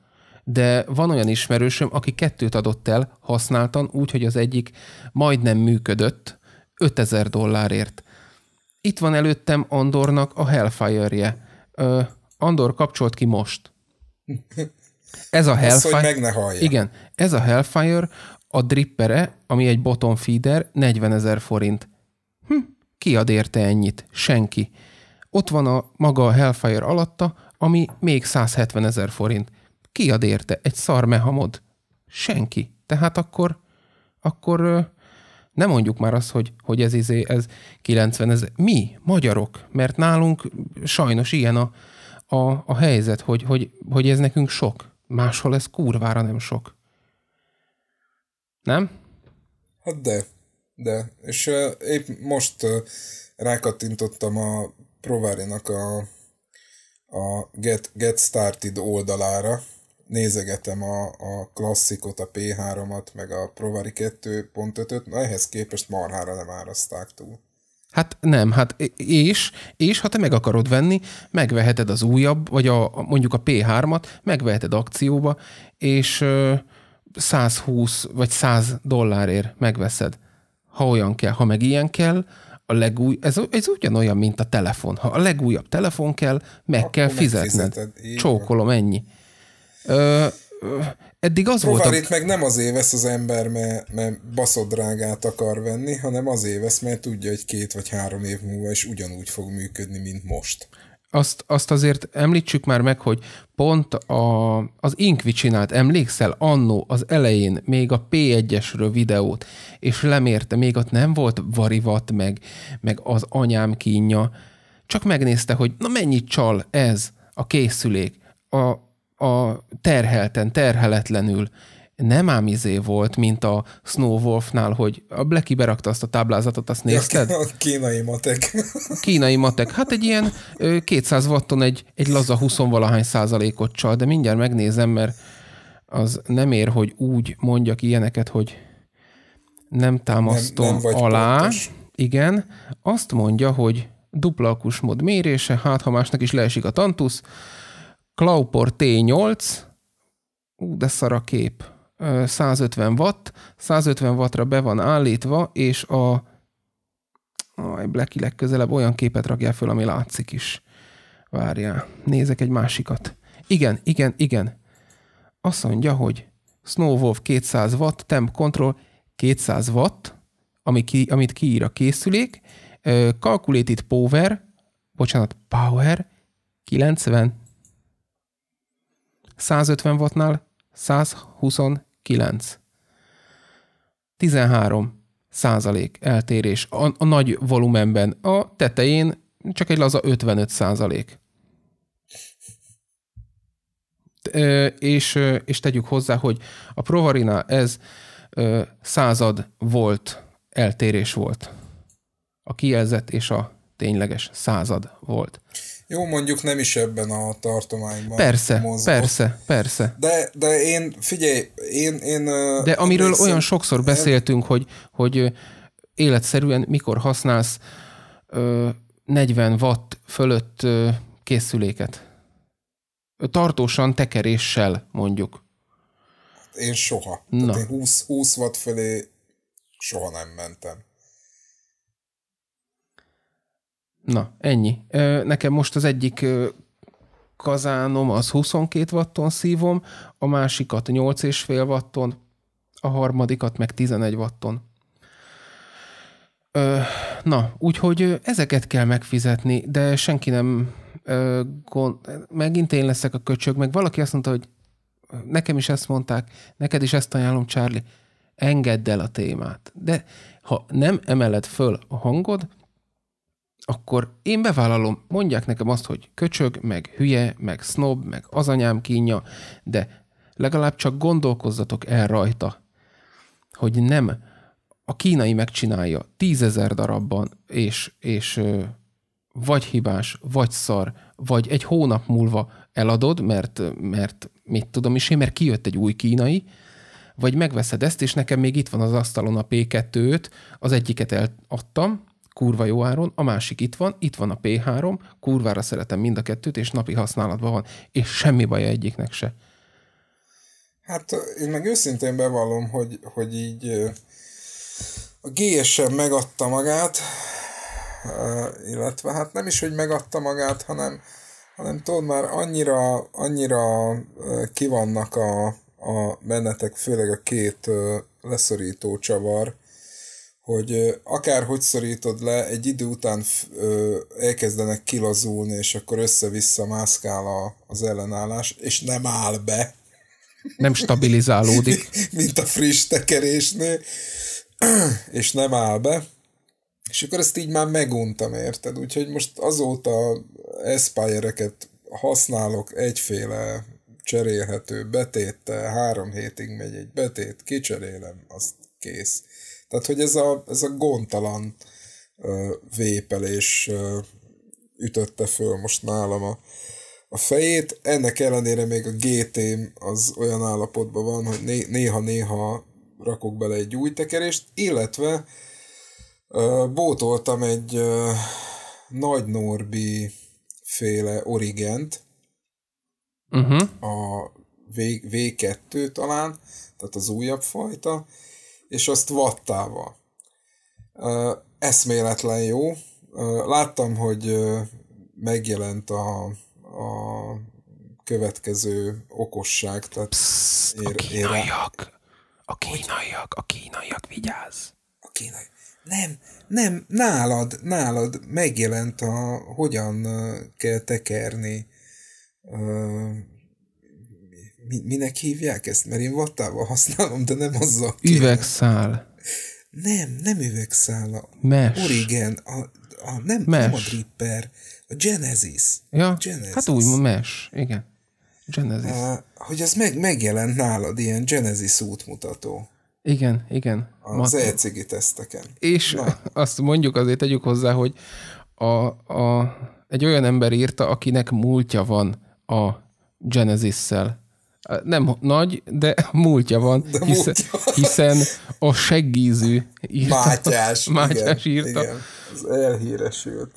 De van olyan ismerősöm, aki kettőt adott el használtan, úgy, hogy az egyik majdnem működött, 5000 dollárért. Itt van előttem Andornak a Hellfire-je. Ö, Andor kapcsolt ki most. Ez a Hellfire... Ez, hogy meg ne hallja. Igen, ez a Hellfire, a drippere, ami egy bottom feeder, 40 ezer forint. Hm, ki ad érte ennyit? Senki. Ott van a maga a Hellfire alatta, ami még 170 ezer forint. Ki ad érte? Egy szar mehamod? Senki. Tehát akkor, akkor nem mondjuk már azt, hogy, hogy ez izé, ez 90 ezer. Mi, magyarok, mert nálunk sajnos ilyen a, a, a helyzet, hogy, hogy, hogy ez nekünk sok. Máshol ez kurvára nem sok. Nem? Hát de, de. És uh, épp most uh, rákattintottam a Provárinak a, a Get, Get Started oldalára, nézegetem a, a klasszikot, a P3-at, meg a Provari 2.5-öt, na ehhez képest marhára nem áraszták túl. Hát nem, hát és, és ha te meg akarod venni, megveheted az újabb, vagy a, mondjuk a P3-at, megveheted akcióba, és 120 vagy 100 dollárért megveszed. Ha olyan kell, ha meg ilyen kell, a legúj, ez, ez ugyanolyan, mint a telefon. Ha a legújabb telefon kell, meg Akkor kell fizetned. Csókolom, ennyi. Ö, eddig az volt... itt meg nem azért vesz az ember, mert, mert baszod drágát akar venni, hanem azért vesz, mert tudja, hogy két vagy három év múlva is ugyanúgy fog működni, mint most. Azt, azt azért említsük már meg, hogy pont a, az Inkvi csinált, emlékszel, annó az elején még a P1-esről videót, és lemérte, még ott nem volt varivat, meg, meg az anyám kínja, csak megnézte, hogy na mennyit csal ez a készülék, a, a terhelten, terheletlenül nem ám izé volt, mint a Snow Wolfnál, hogy a Blacky berakta azt a táblázatot, azt nézted? a kínai matek. Kínai matek. Hát egy ilyen 200 watton egy, egy laza 20-valahány százalékot csal, de mindjárt megnézem, mert az nem ér, hogy úgy mondjak ilyeneket, hogy nem támasztom nem, nem alá. Pontos. Igen. Azt mondja, hogy dupla akusmód mérése, hát ha másnak is leesik a tantusz, Klaupor T8, ú, de szar a kép, 150 watt, 150 wattra be van állítva, és a Aj, Blacky legközelebb olyan képet rakjál föl, ami látszik is. Várjál, nézek egy másikat. Igen, igen, igen. Azt mondja, hogy Snowwolf 200 watt, temp control 200 watt, ami ki, amit kiír a készülék, calculated power, bocsánat, power 90. 150 wattnál 129. 13 százalék eltérés a, a nagy volumenben. A tetején csak egy laza 55 százalék. És, és tegyük hozzá, hogy a Provarina ez század volt eltérés volt. A kijelzett és a tényleges század volt. Jó, mondjuk nem is ebben a tartományban. Persze, mozgott. persze, persze. De, de én, figyelj, én... én de amiről részem, olyan sokszor én... beszéltünk, hogy, hogy életszerűen mikor használsz ö, 40 watt fölött ö, készüléket. Tartósan tekeréssel, mondjuk. Én soha. Na. Tehát én 20, 20 watt fölé soha nem mentem. Na, ennyi. Nekem most az egyik kazánom az 22 watton szívom, a másikat 8,5 watton, a harmadikat meg 11 watton. na, úgyhogy ezeket kell megfizetni, de senki nem gond, megint én leszek a köcsög, meg valaki azt mondta, hogy nekem is ezt mondták, neked is ezt ajánlom, Charlie, engedd el a témát. De ha nem emeled föl a hangod, akkor én bevállalom, mondják nekem azt, hogy köcsög, meg hülye, meg snob, meg az anyám kínja, de legalább csak gondolkozzatok el rajta, hogy nem a kínai megcsinálja tízezer darabban, és, és vagy hibás, vagy szar, vagy egy hónap múlva eladod, mert, mert mit tudom is én, mert kijött egy új kínai, vagy megveszed ezt, és nekem még itt van az asztalon a P2-t, az egyiket eladtam, kurva jó áron, a másik itt van, itt van a P3, kurvára szeretem mind a kettőt, és napi használatban van, és semmi baja egyiknek se. Hát én meg őszintén bevallom, hogy, hogy így a GSM megadta magát, illetve hát nem is, hogy megadta magát, hanem, hanem tudod, már annyira, annyira kivannak a, a bennetek, főleg a két leszorító csavar, hogy akárhogy szorítod le, egy idő után elkezdenek kilazulni, és akkor össze-vissza mászkál a, az ellenállás, és nem áll be. Nem stabilizálódik. Mint a friss tekerésnél, és nem áll be. És akkor ezt így már meguntam, érted? Úgyhogy most azóta aspire használok egyféle cserélhető betéttel, három hétig megy egy betét, kicserélem, azt kész tehát, hogy ez a, ez a gondtalan uh, vépelés uh, ütötte föl most nálam a, a fejét. Ennek ellenére még a gt az olyan állapotban van, hogy néha-néha rakok bele egy új tekerést, illetve uh, bótoltam egy uh, nagy Norbi féle origent, uh-huh. a v, V2 talán, tehát az újabb fajta, és azt vattával. Eszméletlen jó. Láttam, hogy megjelent a, a következő okosság. Tehát Psst, ér, a kínaiak, a kínaiak, a kínaiak, vigyázz! A kínai. Nem, nem, nálad, nálad megjelent a hogyan kell tekerni mi, minek hívják ezt? Mert én vattával használom, de nem azzal. Kéne. Üvegszál. Nem, nem üvegszál. A Mesh. Origen, a, a nem, mesh. nem a Dripper, a Genesis. Ja, Genesis. hát úgy, mesh, igen. Genesis. A, hogy az meg, megjelent nálad ilyen Genesis útmutató. Igen, igen. Az ECG teszteken. És Na. azt mondjuk azért tegyük hozzá, hogy a, a, egy olyan ember írta, akinek múltja van a Genesis-szel. Nem nagy, de múltja van, de hiszen, múltja. hiszen a seggízű írta. Mátyás. Mátyás igen, írta. Igen, az elhíresült.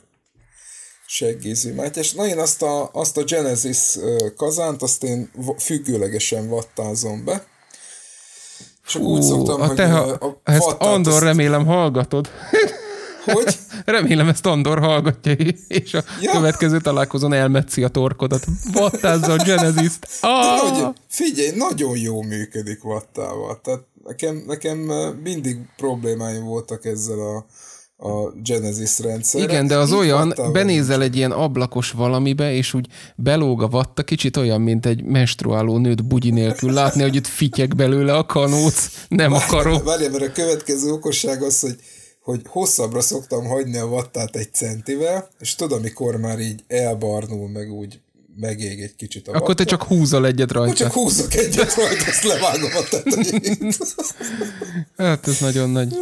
Seggízű Mátyás. Na én azt a, azt a Genesis kazánt, azt én függőlegesen vattázom be. Csak Hú, úgy szoktam, a hogy te, a, a ezt Andor remélem hallgatod. Hogy? Remélem ezt Andor hallgatja, és a ja. következő találkozón elmetszi a torkodat. Vattázza a Genesis-t. Ah! Hogy, figyelj, nagyon jó működik Vattával. Tehát nekem, nekem eh, mindig problémáim voltak ezzel a a Genesis rendszer. Igen, de az Itt olyan, benézel egy ilyen ablakos valamibe, és úgy belóg a vatta, kicsit olyan, mint egy menstruáló nőt bugyi nélkül látni, hogy itt fityek belőle a kanóc, nem akarom. Várj, mert a következő okosság az, hogy hogy hosszabbra szoktam hagyni a vattát egy centivel, és tudod, amikor már így elbarnul, meg úgy megég egy kicsit a Akkor vatta. te csak húzol egyet rajta. Akkor csak húzok egyet rajta, azt levágom a tetejét. hát ez nagyon nagy.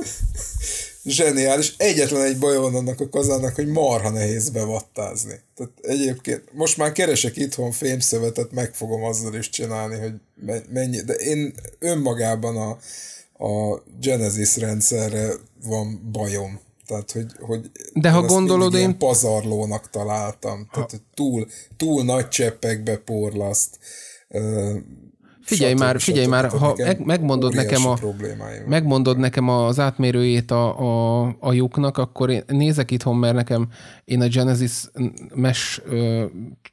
Zseniális. Egyetlen egy baj van annak a kazának, hogy marha nehéz bevattázni. Tehát egyébként most már keresek itthon fémszövetet, meg fogom azzal is csinálni, hogy mennyi, de én önmagában a a Genesis rendszerre van bajom. Tehát, hogy, hogy De ha gondolod, én... pazarlónak találtam. Tehát, hogy túl, túl nagy cseppekbe porlaszt. Figyelj stb. már, figyelj stb. már, ha nekem megmondod nekem a megmondod nekem az átmérőjét a, a, a lyuknak, akkor én nézek itthon, mert nekem én a Genesis mes ö,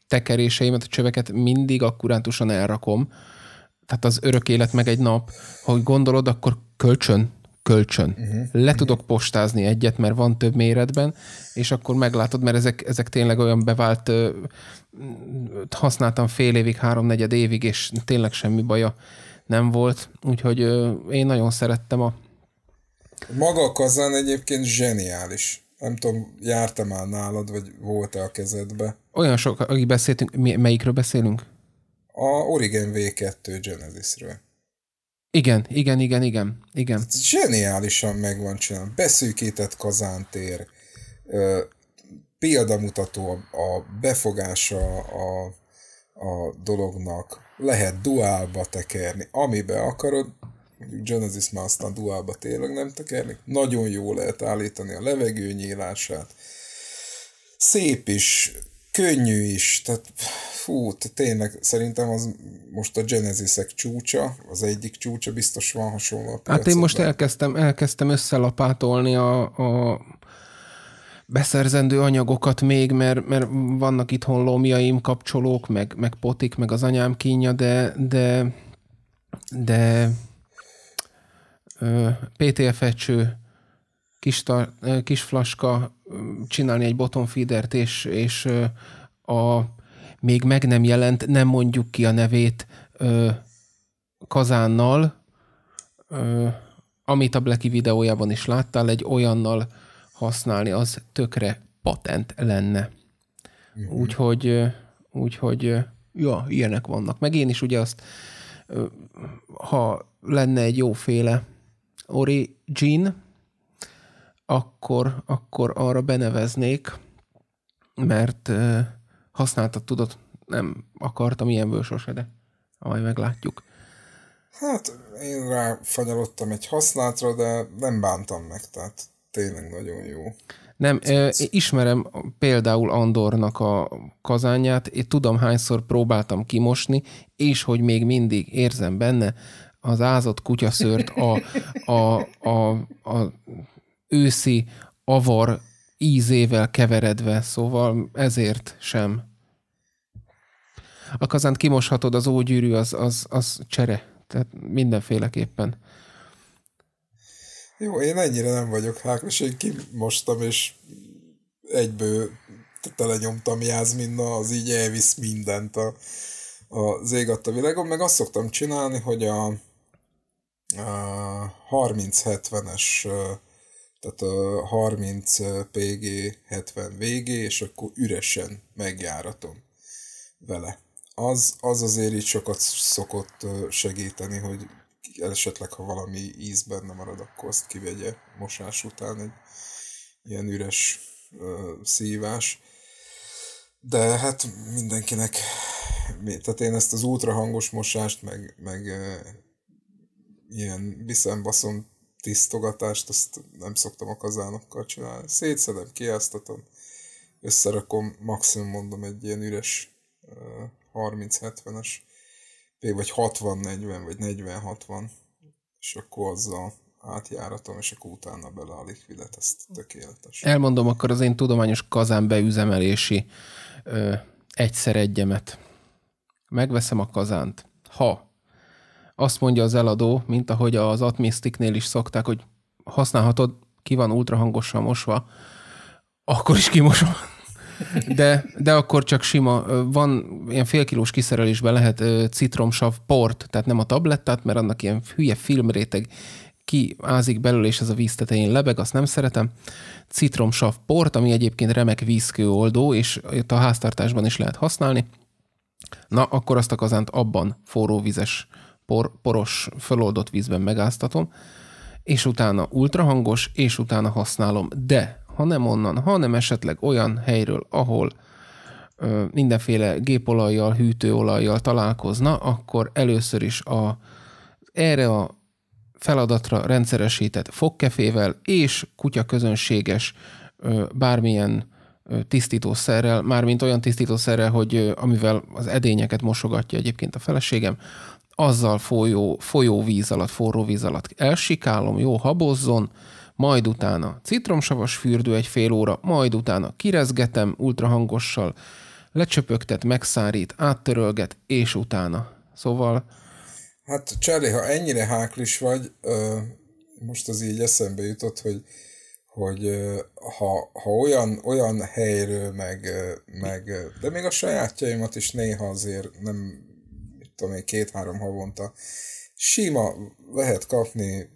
tekeréseimet, a csöveket mindig akkurátusan elrakom, tehát az örök élet meg egy nap, ha úgy gondolod, akkor kölcsön, kölcsön. Uh-huh. Le tudok postázni egyet, mert van több méretben, és akkor meglátod, mert ezek, ezek tényleg olyan bevált, ö, használtam fél évig, háromnegyed évig, és tényleg semmi baja nem volt, úgyhogy ö, én nagyon szerettem a... Maga a kazán egyébként zseniális. Nem tudom, jártam már nálad, vagy volt-e a kezedbe? Olyan sok, akik beszéltünk, mi, melyikről beszélünk? a Origin V2 Genesisről. Igen, igen, igen, igen, igen. Hát zseniálisan megvan van csinálva. Beszűkített kazántér, ö, példamutató a, a befogása a, a dolognak, lehet duálba tekerni, amibe akarod, mondjuk Genesis már aztán duálba tényleg nem tekerni, nagyon jó lehet állítani a levegő nyílását, szép is, könnyű is, tehát fú, tényleg szerintem az most a Genesisek csúcsa, az egyik csúcsa biztos van hasonló. A percet, hát én most elkezdtem, elkezdtem összelapátolni a, a beszerzendő anyagokat még, mert, mert vannak itthon lomjaim, kapcsolók, meg, meg potik, meg az anyám kínja, de, de, de ö, PTF ecső, kis, tar, kis flaska, csinálni egy bottom feedert, és, és a még meg nem jelent, nem mondjuk ki a nevét kazánnal, amit a Blacky videójában is láttál, egy olyannal használni, az tökre patent lenne. Mm-hmm. Úgyhogy, úgyhogy, ja, ilyenek vannak. Meg én is ugye azt, ha lenne egy jóféle origin, akkor, akkor arra beneveznék, mert használtad, tudod, nem akartam ilyenből sose, de majd meglátjuk. Hát én ráfanyalottam egy használtra, de nem bántam meg, tehát tényleg nagyon jó. Nem, én ismerem például Andornak a kazányát, én tudom hányszor próbáltam kimosni, és hogy még mindig érzem benne az ázott kutyaszört, a, a, a, a, a őszi avar ízével keveredve, szóval ezért sem. A kazánt kimoshatod, az ógyűrű az, az, az csere, tehát mindenféleképpen. Jó, én ennyire nem vagyok hákos, én kimostam, és egyből nyomtam Jászminna, az így elvisz mindent a, az égatta világon, meg azt szoktam csinálni, hogy a, a 30-70-es tehát a 30 PG 70 VG, és akkor üresen megjáratom vele. Az, az azért így sokat szokott eh, segíteni, hogy esetleg, ha valami íz benne marad, akkor azt kivegye mosás után egy ilyen üres eh, szívás. De hát mindenkinek, tehát én ezt az ultrahangos mosást, meg, meg eh, ilyen viszembaszom tisztogatást, azt nem szoktam a kazánokkal csinálni. Szétszedem, kiáztatom, összerakom, maximum mondom egy ilyen üres 30-70-es, vagy 60-40, vagy 40-60, és akkor azzal átjáratom, és akkor utána bele a likvidet, ez tökéletes. Elmondom akkor az én tudományos kazán beüzemelési ö, egyszer egyemet. Megveszem a kazánt. Ha azt mondja az eladó, mint ahogy az Atmisztiknél is szokták, hogy használhatod, ki van ultrahangosan mosva, akkor is kimosom. De, de akkor csak sima, van ilyen fél kilós kiszerelésben lehet citromsav port, tehát nem a tablettát, mert annak ilyen hülye filmréteg kiázik belőle, és ez a víz tetején lebeg, azt nem szeretem. Citromsav port, ami egyébként remek vízkőoldó, és itt a háztartásban is lehet használni. Na, akkor azt a kazánt abban forró vizes por, poros, föloldott vízben megáztatom, és utána ultrahangos, és utána használom. De ha nem onnan, hanem esetleg olyan helyről, ahol ö, mindenféle gépolajjal, hűtőolajjal találkozna, akkor először is a, erre a feladatra rendszeresített fogkefével és kutyaközönséges ö, bármilyen ö, tisztítószerrel, mármint olyan tisztítószerrel, hogy ö, amivel az edényeket mosogatja egyébként a feleségem, azzal folyó, folyó víz alatt, forró víz alatt elsikálom, jó habozzon, majd utána citromsavas fürdő egy fél óra, majd utána kirezgetem ultrahangossal, lecsöpögtet, megszárít, áttörölget, és utána. Szóval... Hát Csári, ha ennyire háklis vagy, most az így eszembe jutott, hogy hogy ha, ha olyan, olyan helyről, meg, meg, de még a sajátjaimat is néha azért nem tudom én, két-három havonta. Sima lehet kapni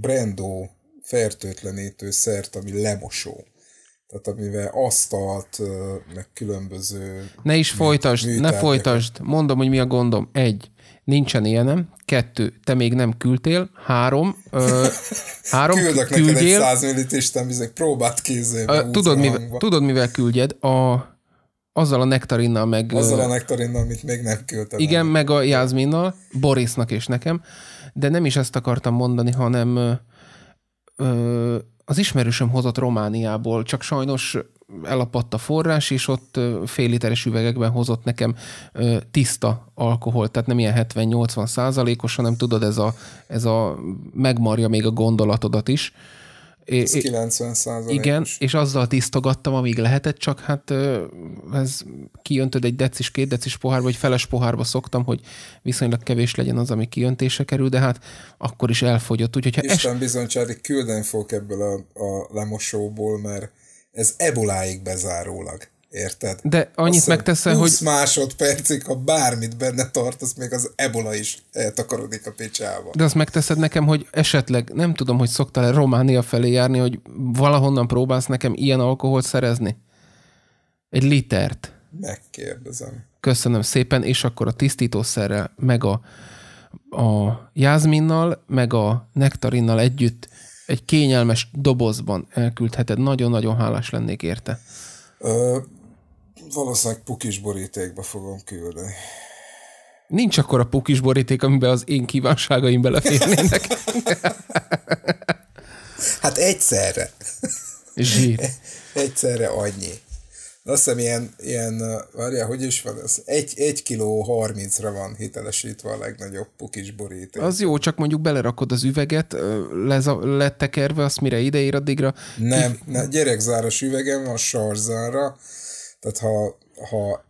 brandó fertőtlenítő szert, ami lemosó. Tehát amivel asztalt, meg különböző... Ne is folytasd, műtárgyak. ne folytasd. Mondom, hogy mi a gondom. Egy, nincsen ilyenem. Kettő, te még nem küldtél. Három, ö, három Küldök küldjél. neked egy 100 millit, Isten, bizony, próbált kézzel. Tudod, mivel, tudod, mivel küldjed? A azzal a nektarinnal meg... Azzal a nektarinnal, amit még nem küldtem. Igen, el. meg a Jászminnal, Borisnak és nekem, de nem is ezt akartam mondani, hanem ö, ö, az ismerősöm hozott Romániából, csak sajnos elapadt a forrás, és ott fél literes üvegekben hozott nekem ö, tiszta alkoholt, tehát nem ilyen 70-80 százalékos, hanem tudod, ez a, ez a megmarja még a gondolatodat is ez é, 90 százalékos. Igen, és azzal tisztogattam, amíg lehetett, csak hát ez kiöntöd egy decis, két decis pohárba, vagy feles pohárba szoktam, hogy viszonylag kevés legyen az, ami kijöntése kerül, de hát akkor is elfogyott. Úgyhogy Isten es... bizonysági küldeni fogok ebből a, a lemosóból, mert ez ebuláig bezárólag. Érted? De annyit Aztán megteszel, 20 hogy... 20 másodpercig, ha bármit benne tartasz, még az ebola is eltakarodik eh, a picsába. De azt megteszed nekem, hogy esetleg, nem tudom, hogy szoktál-e Románia felé járni, hogy valahonnan próbálsz nekem ilyen alkoholt szerezni? Egy litert. Megkérdezem. Köszönöm szépen, és akkor a tisztítószerrel, meg a, a jázminnal, meg a nektarinnal együtt egy kényelmes dobozban elküldheted. Nagyon-nagyon hálás lennék érte. Ö, valószínűleg pukis borítékba fogom küldeni. Nincs akkor a pukis boríték, amiben az én kívánságaim beleférnének. hát egyszerre. Zsír. Egyszerre annyi. Azt hiszem ilyen, ilyen várjál, hogy is van ez? Egy, egy kiló harmincra van hitelesítve a legnagyobb pukis boríték. Az jó, csak mondjuk belerakod az üveget, leza, letekerve, azt mire ideér addigra. Nem, ne, gyerekzáros üvegem van sarzára. Tehát ha, ha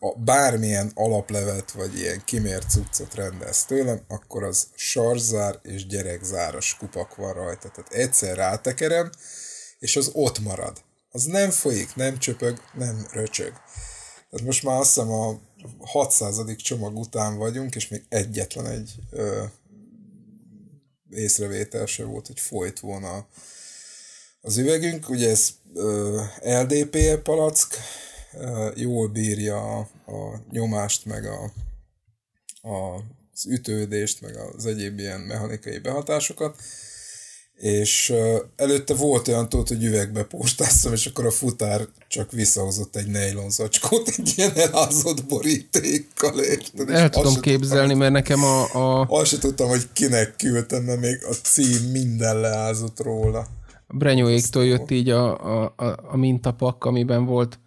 a bármilyen alaplevet, vagy ilyen kimért cuccot rendelsz tőlem, akkor az sarzár és gyerekzáros kupak van rajta. Tehát egyszer rátekerem, és az ott marad. Az nem folyik, nem csöpög, nem röcsög. Tehát most már azt hiszem a 600. csomag után vagyunk, és még egyetlen egy ö, észrevétel se volt, hogy folyt volna az üvegünk. Ugye ez ö, LDPE palack, jól bírja a nyomást, meg a, a az ütődést, meg az egyéb ilyen mechanikai behatásokat, és előtte volt olyan tót, hogy üvegbe postáztam, és akkor a futár csak visszahozott egy nylon zacskót, egy ilyen elázott borítékkal, érted? El tudom képzelni, tudtam, mert nekem a, a... Azt se tudtam, hogy kinek küldtem, mert még a cím minden leázott róla. Brenyóéktól jött így a, a, a, a mintapak, amiben volt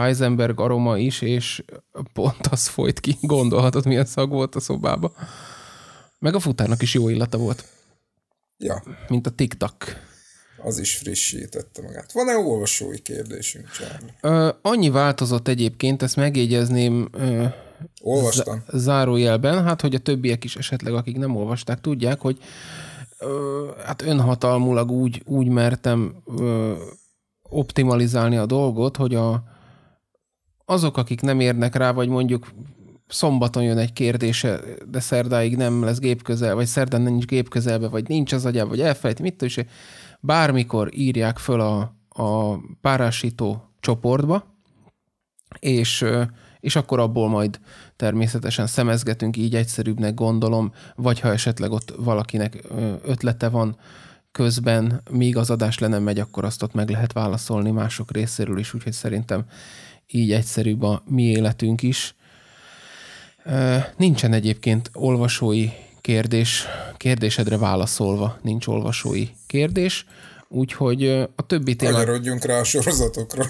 Heisenberg aroma is, és pont az folyt ki, gondolhatod, milyen szag volt a szobába. Meg a futárnak is jó illata volt. Ja. Mint a TikTok. Az is frissítette magát. Van-e olvasói kérdésünk, Ö, Annyi változott egyébként, ezt megjegyezném ö, Olvastam. Z- zárójelben, hát hogy a többiek is esetleg, akik nem olvasták, tudják, hogy ö, hát önhatalmulag úgy, úgy mertem ö, optimalizálni a dolgot, hogy a azok, akik nem érnek rá, vagy mondjuk szombaton jön egy kérdése, de szerdáig nem lesz gépközel vagy szerdán nincs gépközelbe vagy nincs az agyában, vagy elfelejti, mit is, bármikor írják föl a, a párásító csoportba, és, és akkor abból majd természetesen szemezgetünk, így egyszerűbbnek gondolom, vagy ha esetleg ott valakinek ötlete van közben, míg az adás le nem megy, akkor azt ott meg lehet válaszolni mások részéről is, úgyhogy szerintem így egyszerűbb a mi életünk is. Nincsen egyébként olvasói kérdés, kérdésedre válaszolva nincs olvasói kérdés, úgyhogy a többi témát... Kanyarodjunk rá a sorozatokra.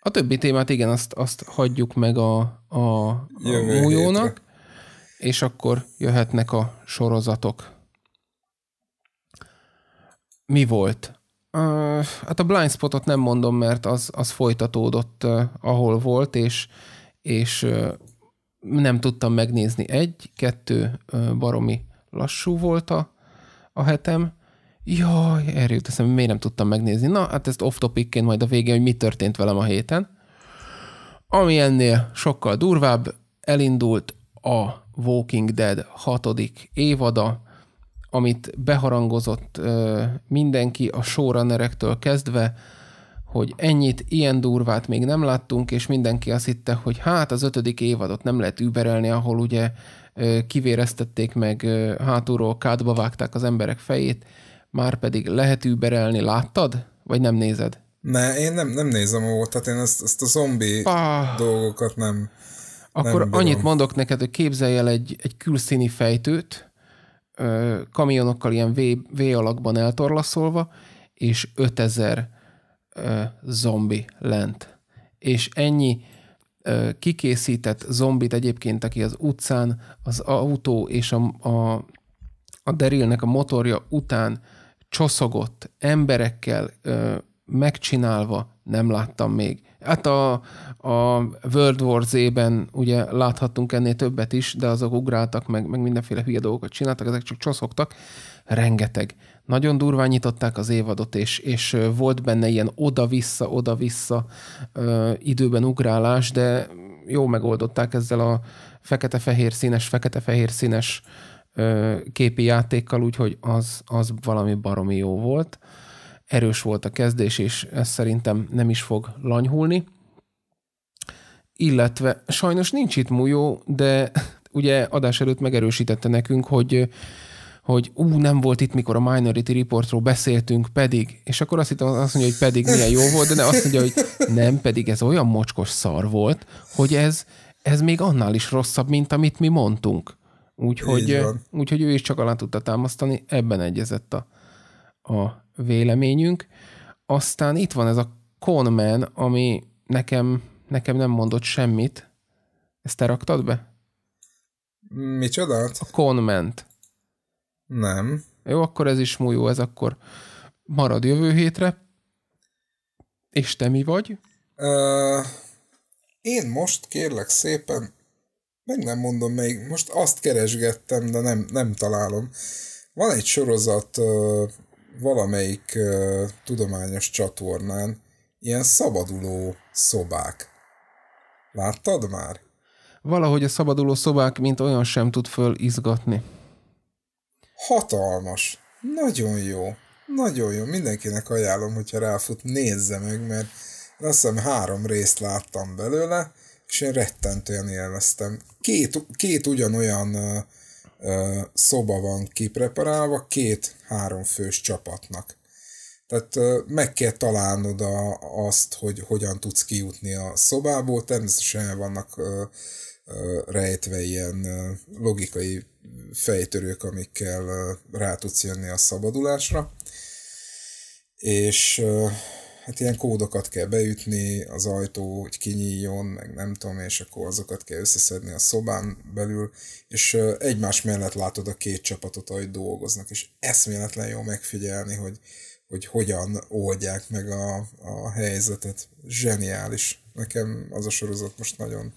A többi témát igen, azt, azt hagyjuk meg a, a, a újónak, és akkor jöhetnek a sorozatok. Mi volt hát a blind spotot nem mondom, mert az, az folytatódott, ahol volt, és, és nem tudtam megnézni. Egy, kettő baromi lassú volt a, a hetem. Jaj, erről teszem, miért nem tudtam megnézni. Na, hát ezt off topic majd a végén, hogy mi történt velem a héten. Ami ennél sokkal durvább, elindult a Walking Dead hatodik évada, amit beharangozott ö, mindenki a showrunnerektől kezdve, hogy ennyit, ilyen durvát még nem láttunk, és mindenki azt hitte, hogy hát az ötödik évadot nem lehet überelni, ahol ugye ö, kivéreztették meg, ö, hátulról kádba vágták az emberek fejét, már pedig lehet überelni, láttad? Vagy nem nézed? Ne, én nem, nem nézem óvot, tehát én ezt, ezt a zombi ah. dolgokat nem... Akkor nem annyit mondok neked, hogy képzelj el egy, egy külszíni fejtőt, ö, kamionokkal ilyen v, v alakban eltorlaszolva, és 5000 ö, zombi lent. És ennyi ö, kikészített zombit egyébként, aki az utcán, az autó és a, a, a derilnek a motorja után csoszogott emberekkel ö, megcsinálva nem láttam még. Hát a, a World War Z-ben ugye láthattunk ennél többet is, de azok ugráltak, meg, meg mindenféle hülye dolgokat csináltak, ezek csak csoszogtak. Rengeteg. Nagyon durván nyitották az évadot, és, és volt benne ilyen oda-vissza, oda-vissza ö, időben ugrálás, de jó megoldották ezzel a fekete-fehér színes, fekete-fehér színes ö, képi játékkal, úgyhogy az, az valami baromi jó volt. Ö, erős volt a kezdés, és ez szerintem nem is fog lanyhulni. Illetve sajnos nincs itt Mujó, de ugye adás előtt megerősítette nekünk, hogy hogy ú, nem volt itt, mikor a Minority Reportról beszéltünk, pedig, és akkor azt hittem, azt mondja, hogy pedig milyen jó volt, de ne azt mondja, hogy nem, pedig ez olyan mocskos szar volt, hogy ez, ez még annál is rosszabb, mint amit mi mondtunk. Úgyhogy, úgyhogy ő is csak alá tudta támasztani, ebben egyezett a, a véleményünk. Aztán itt van ez a Conman, ami nekem, nekem nem mondott semmit. Ezt te raktad be? Micsodát? A Conment. Nem. Jó, akkor ez is jó, ez akkor marad jövő hétre. És te mi vagy? Ö, én most kérlek szépen, meg nem mondom még, most azt keresgettem, de nem, nem találom. Van egy sorozat, valamelyik uh, tudományos csatornán ilyen szabaduló szobák. Láttad már? Valahogy a szabaduló szobák, mint olyan sem tud fölizgatni. Hatalmas. Nagyon jó. Nagyon jó. Mindenkinek ajánlom, hogyha ráfut, nézze meg, mert azt hiszem három részt láttam belőle, és én rettentően élveztem. Két, két ugyanolyan uh, szoba van kipreparálva két-három fős csapatnak. Tehát meg kell találnod a, azt, hogy hogyan tudsz kijutni a szobából. Természetesen vannak ö, rejtve ilyen logikai fejtörők, amikkel rá tudsz jönni a szabadulásra. És hát ilyen kódokat kell beütni, az ajtó, hogy kinyíljon, meg nem tudom, és akkor azokat kell összeszedni a szobán belül, és egymás mellett látod a két csapatot, ahogy dolgoznak, és eszméletlen jó megfigyelni, hogy, hogy hogyan oldják meg a, a helyzetet. Zseniális. Nekem az a sorozat most nagyon...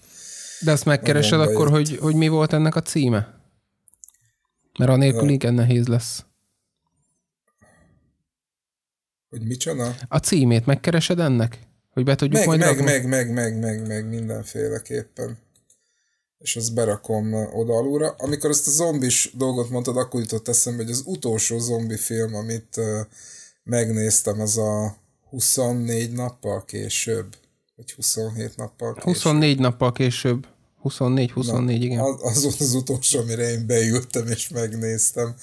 De azt megkeresed akkor, hogy, hogy mi volt ennek a címe? Mert anélkül igen nehéz lesz. Hogy micsoda? A címét megkeresed ennek? Hogy be tudjuk meg, majd meg, rakni? meg, meg, meg, meg, meg, mindenféleképpen. És azt berakom oda alulra. Amikor ezt a zombis dolgot mondtad, akkor jutott eszembe, hogy az utolsó zombi film, amit uh, megnéztem, az a 24 nappal később. Vagy 27 nappal később. 24 nappal később. 24, 24, igen. Az, az volt az utolsó, amire én beültem és megnéztem.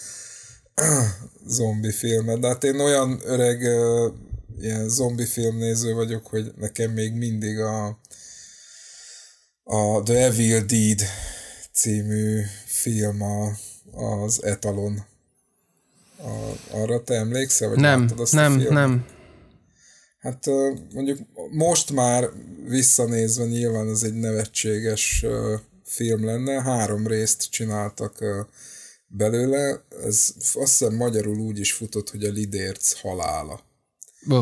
zombi filmet, de hát én olyan öreg uh, ilyen zombi filmnéző vagyok, hogy nekem még mindig a, a The Evil Deed című film a, az etalon. A, arra te emlékszel? Vagy nem, azt nem, nem. Hát mondjuk most már visszanézve nyilván ez egy nevetséges film lenne. Három részt csináltak belőle, ez azt hiszem magyarul úgy is futott, hogy a lidérc halála. Bo.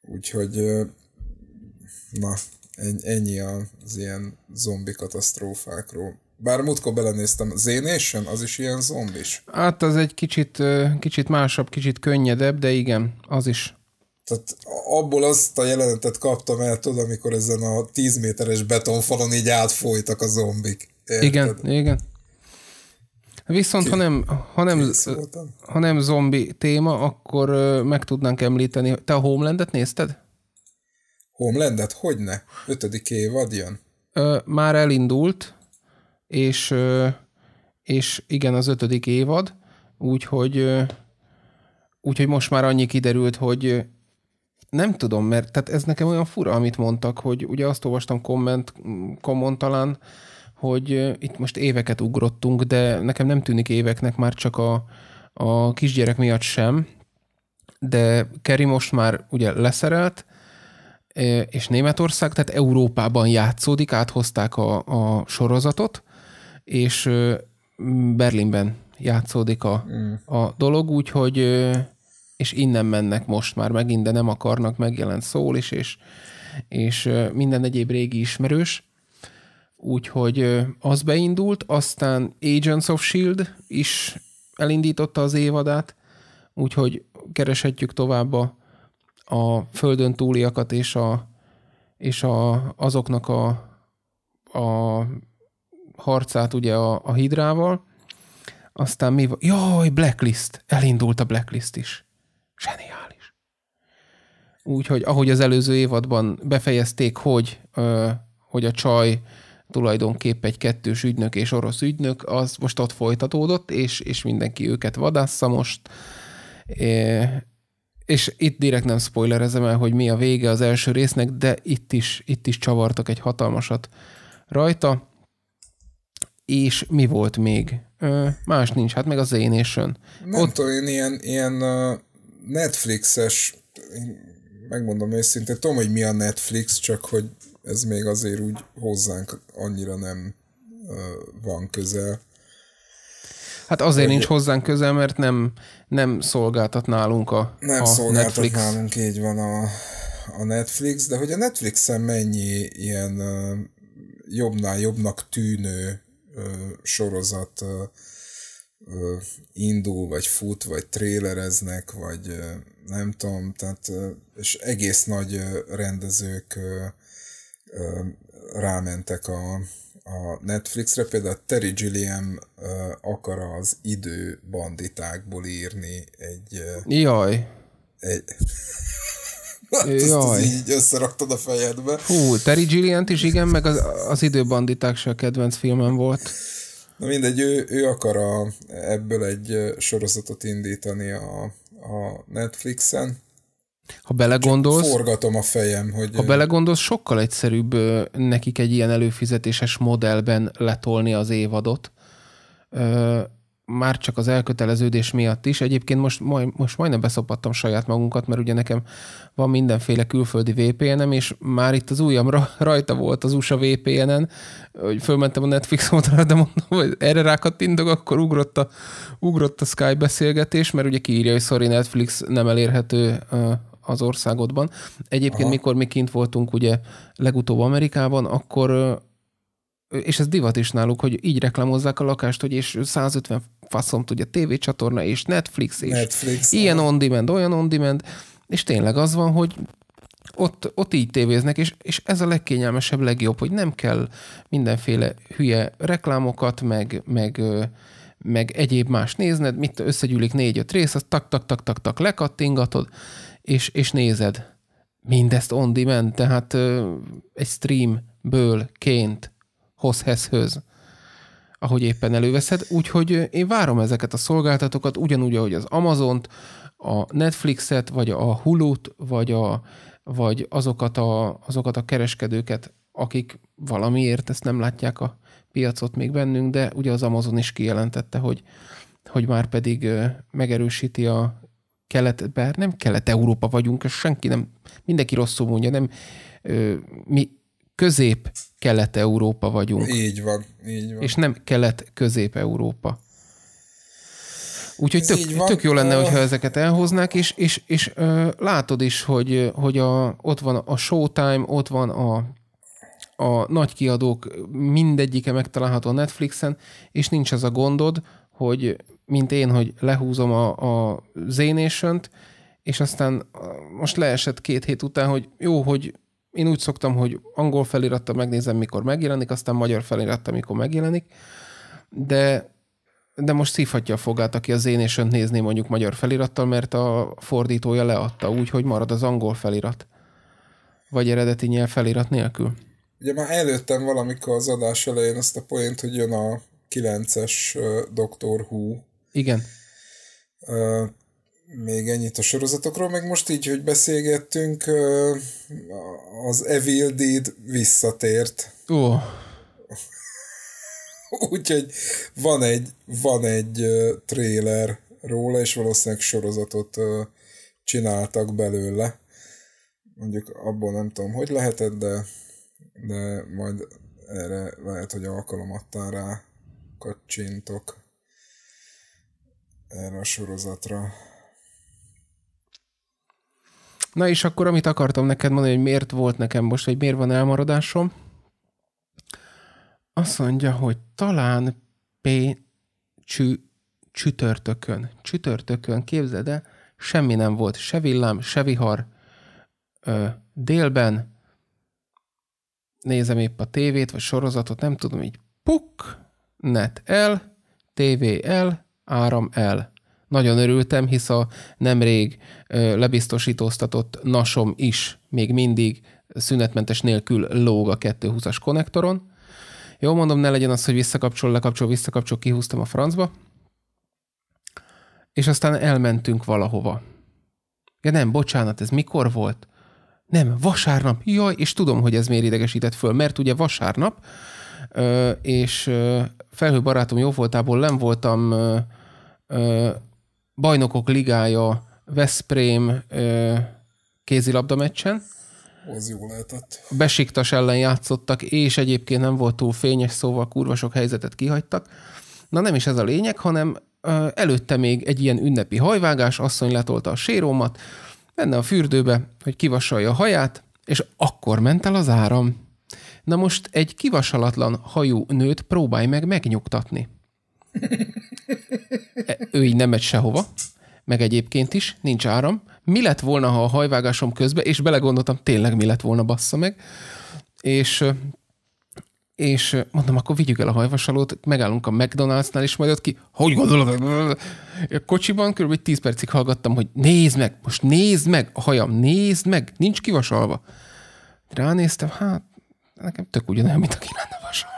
Úgyhogy na, ennyi az ilyen zombi katasztrófákról. Bár múltkor belenéztem, Zénation, az is ilyen zombis? Hát az egy kicsit, kicsit másabb, kicsit könnyedebb, de igen, az is. Tehát abból azt a jelenetet kaptam el, tudod, amikor ezen a 10 méteres betonfalon így átfolytak a zombik. Érted? Igen, igen. Viszont ha nem, ha, nem, ha nem zombi téma, akkor meg tudnánk említeni. Te a Homelandet nézted? Homelandet? Hogyne? Ötödik évad jön. már elindult, és, és igen, az ötödik évad, úgyhogy, úgyhogy most már annyi kiderült, hogy nem tudom, mert tehát ez nekem olyan fura, amit mondtak, hogy ugye azt olvastam komment, komment talán, hogy itt most éveket ugrottunk, de nekem nem tűnik éveknek már csak a, a kisgyerek miatt sem, de Kerry most már ugye leszerelt, és Németország, tehát Európában játszódik, áthozták a, a sorozatot, és Berlinben játszódik a, mm. a dolog, úgyhogy és innen mennek most már megint, de nem akarnak, megjelent szól is, és, és minden egyéb régi ismerős. Úgyhogy az beindult, aztán Agents of S.H.I.E.L.D. is elindította az évadát, úgyhogy kereshetjük tovább a, a földön túliakat és, a, és a, azoknak a, a harcát ugye a, a hidrával. Aztán mi van? Jaj, Blacklist! Elindult a Blacklist is. Zseniális. Úgyhogy ahogy az előző évadban befejezték, hogy, ö, hogy a csaj tulajdonképp egy kettős ügynök és orosz ügynök, az most ott folytatódott, és, és mindenki őket vadászza most. É, és itt direkt nem spoilerezem el, hogy mi a vége az első résznek, de itt is, itt is csavartak egy hatalmasat rajta. És mi volt még? Ö, más nincs, hát meg a Zénation. Nem Ott... tudom, én ilyen, ilyen Netflixes, megmondom őszintén, tudom, hogy mi a Netflix, csak hogy ez még azért úgy hozzánk annyira nem van közel. Hát azért hogy... nincs hozzánk közel, mert nem, nem szolgáltat nálunk a Nem a szolgáltat Netflix. nálunk, így van a, a Netflix, de hogy a Netflixen mennyi ilyen jobbnál jobbnak tűnő sorozat indul, vagy fut, vagy trélereznek, vagy nem tudom, tehát és egész nagy rendezők rámentek a, a Netflixre, például Terry Gilliam akar az idő banditákból írni egy... Jaj! Egy... Hát Jaj. Ezt így összeraktad a fejedbe. Hú, Terry Gilliant is igen, meg az, az időbanditák se a kedvenc filmem volt. Na mindegy, ő, ő akar a, ebből egy sorozatot indítani a, a Netflixen, ha belegondolsz... Csak forgatom a fejem, hogy... Ha belegondolsz, sokkal egyszerűbb nekik egy ilyen előfizetéses modellben letolni az évadot, már csak az elköteleződés miatt is. Egyébként most, majd, most majdnem beszopattam saját magunkat, mert ugye nekem van mindenféle külföldi VPN-em, és már itt az ujjam rajta volt az USA VPN-en, hogy fölmentem a Netflix oldalra, de mondom, hogy erre rákattintok, akkor ugrott a, ugrott a Skype beszélgetés, mert ugye kiírja, hogy sorry, Netflix nem elérhető az országodban. Egyébként, Aha. mikor mi kint voltunk ugye legutóbb Amerikában, akkor és ez divat is náluk, hogy így reklámozzák a lakást, hogy és 150 faszom tudja tévécsatorna, és Netflix, és Netflix, ilyen on demand, olyan on demand, és tényleg az van, hogy ott, ott így tévéznek, és, és ez a legkényelmesebb, legjobb, hogy nem kell mindenféle hülye reklámokat, meg, meg, meg egyéb más nézned, mit összegyűlik négy-öt rész, az tak, tak, tak, tak, tak, lekattingatod, és, és nézed. Mindezt on demand, tehát ö, egy streamből, ként, hozhezhöz, ahogy éppen előveszed. Úgyhogy én várom ezeket a szolgáltatókat, ugyanúgy, ahogy az Amazont, a Netflixet, vagy a Hulu-t, vagy, a, vagy azokat, a, azokat a kereskedőket, akik valamiért ezt nem látják a piacot még bennünk, de ugye az Amazon is kijelentette, hogy, hogy már pedig megerősíti a kelet, bár nem kelet-európa vagyunk, és senki nem, mindenki rosszul mondja, nem, ö, mi közép-kelet-európa vagyunk. Így van, így van. És nem kelet-közép-európa. Úgyhogy tök, tök jó lenne, hogyha ezeket elhoznák, és, és, és ö, látod is, hogy, hogy a, ott van a Showtime, ott van a, a nagy kiadók mindegyike megtalálható a Netflixen, és nincs az a gondod, hogy mint én, hogy lehúzom a, a z és aztán most leesett két hét után, hogy jó, hogy én úgy szoktam, hogy angol felirattal megnézem, mikor megjelenik, aztán magyar felirattal, mikor megjelenik, de de most szívhatja a fogát, aki az én és önt nézné mondjuk magyar felirattal, mert a fordítója leadta úgy, hogy marad az angol felirat. Vagy eredeti nyelv felirat nélkül. Ugye már előttem valamikor az adás elején azt a poént, hogy jön a 9-es Doctor Who igen. Uh, még ennyit a sorozatokról, meg most így, hogy beszélgettünk, uh, az Evil Deed visszatért. Ó. Uh. Úgyhogy van egy, van egy uh, trailer róla, és valószínűleg sorozatot uh, csináltak belőle. Mondjuk abból nem tudom, hogy lehetett, de, de majd erre lehet, hogy alkalomattán rá kacsintok erre a sorozatra. Na és akkor, amit akartam neked mondani, hogy miért volt nekem most, vagy miért van elmaradásom, azt mondja, hogy talán P csü, csütörtökön. Csütörtökön, képzeld el, semmi nem volt, se villám, se vihar. Ö, délben nézem épp a tévét, vagy sorozatot, nem tudom, így puk, net el, TV el, áram el. Nagyon örültem, hisz a nemrég lebiztosítóztatott nasom is még mindig szünetmentes nélkül lóg a 220-as konnektoron. Jó, mondom, ne legyen az, hogy visszakapcsol, lekapcsol, visszakapcsol, kihúztam a francba. És aztán elmentünk valahova. Ja nem, bocsánat, ez mikor volt? Nem, vasárnap. Jaj, és tudom, hogy ez miért idegesített föl, mert ugye vasárnap, és felhőbarátom volt,ából nem voltam ö, ö, bajnokok ligája Veszprém ö, kézilabda meccsen. Az jó lehetett. Besiktas ellen játszottak, és egyébként nem volt túl fényes, szóval kurva sok helyzetet kihagytak. Na nem is ez a lényeg, hanem ö, előtte még egy ilyen ünnepi hajvágás, asszony letolta a sérómat, menne a fürdőbe, hogy kivassalja a haját, és akkor ment el az áram. Na most egy kivasalatlan hajú nőt próbálj meg megnyugtatni. E, ő így nem megy sehova, meg egyébként is, nincs áram. Mi lett volna, ha a hajvágásom közben, és belegondoltam, tényleg mi lett volna, bassza meg. És és mondom, akkor vigyük el a hajvasalót, megállunk a McDonald'snál, és majd ott ki, hogy gondolod? Kocsiban kb. 10 percig hallgattam, hogy nézd meg, most nézd meg, a hajam, nézd meg, nincs kivasalva. Ránéztem, hát nekem tök ugyanolyan, mint a kínálna vason.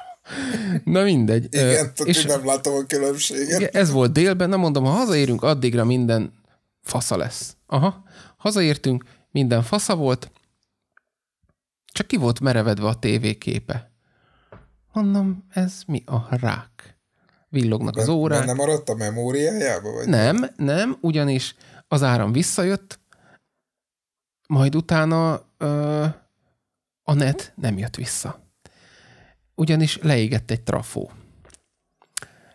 Na mindegy. Igen, uh, és nem látom a különbséget. Igen, ez volt délben, nem mondom, ha hazaérünk, addigra minden fasza lesz. Aha, hazaértünk, minden fasza volt, csak ki volt merevedve a tévéképe. Mondom, ez mi a rák? Villognak az órák. Nem maradt a memóriájába? Vagy nem, nem, nem, ugyanis az áram visszajött, majd utána ö, a net nem jött vissza. Ugyanis leégett egy trafó.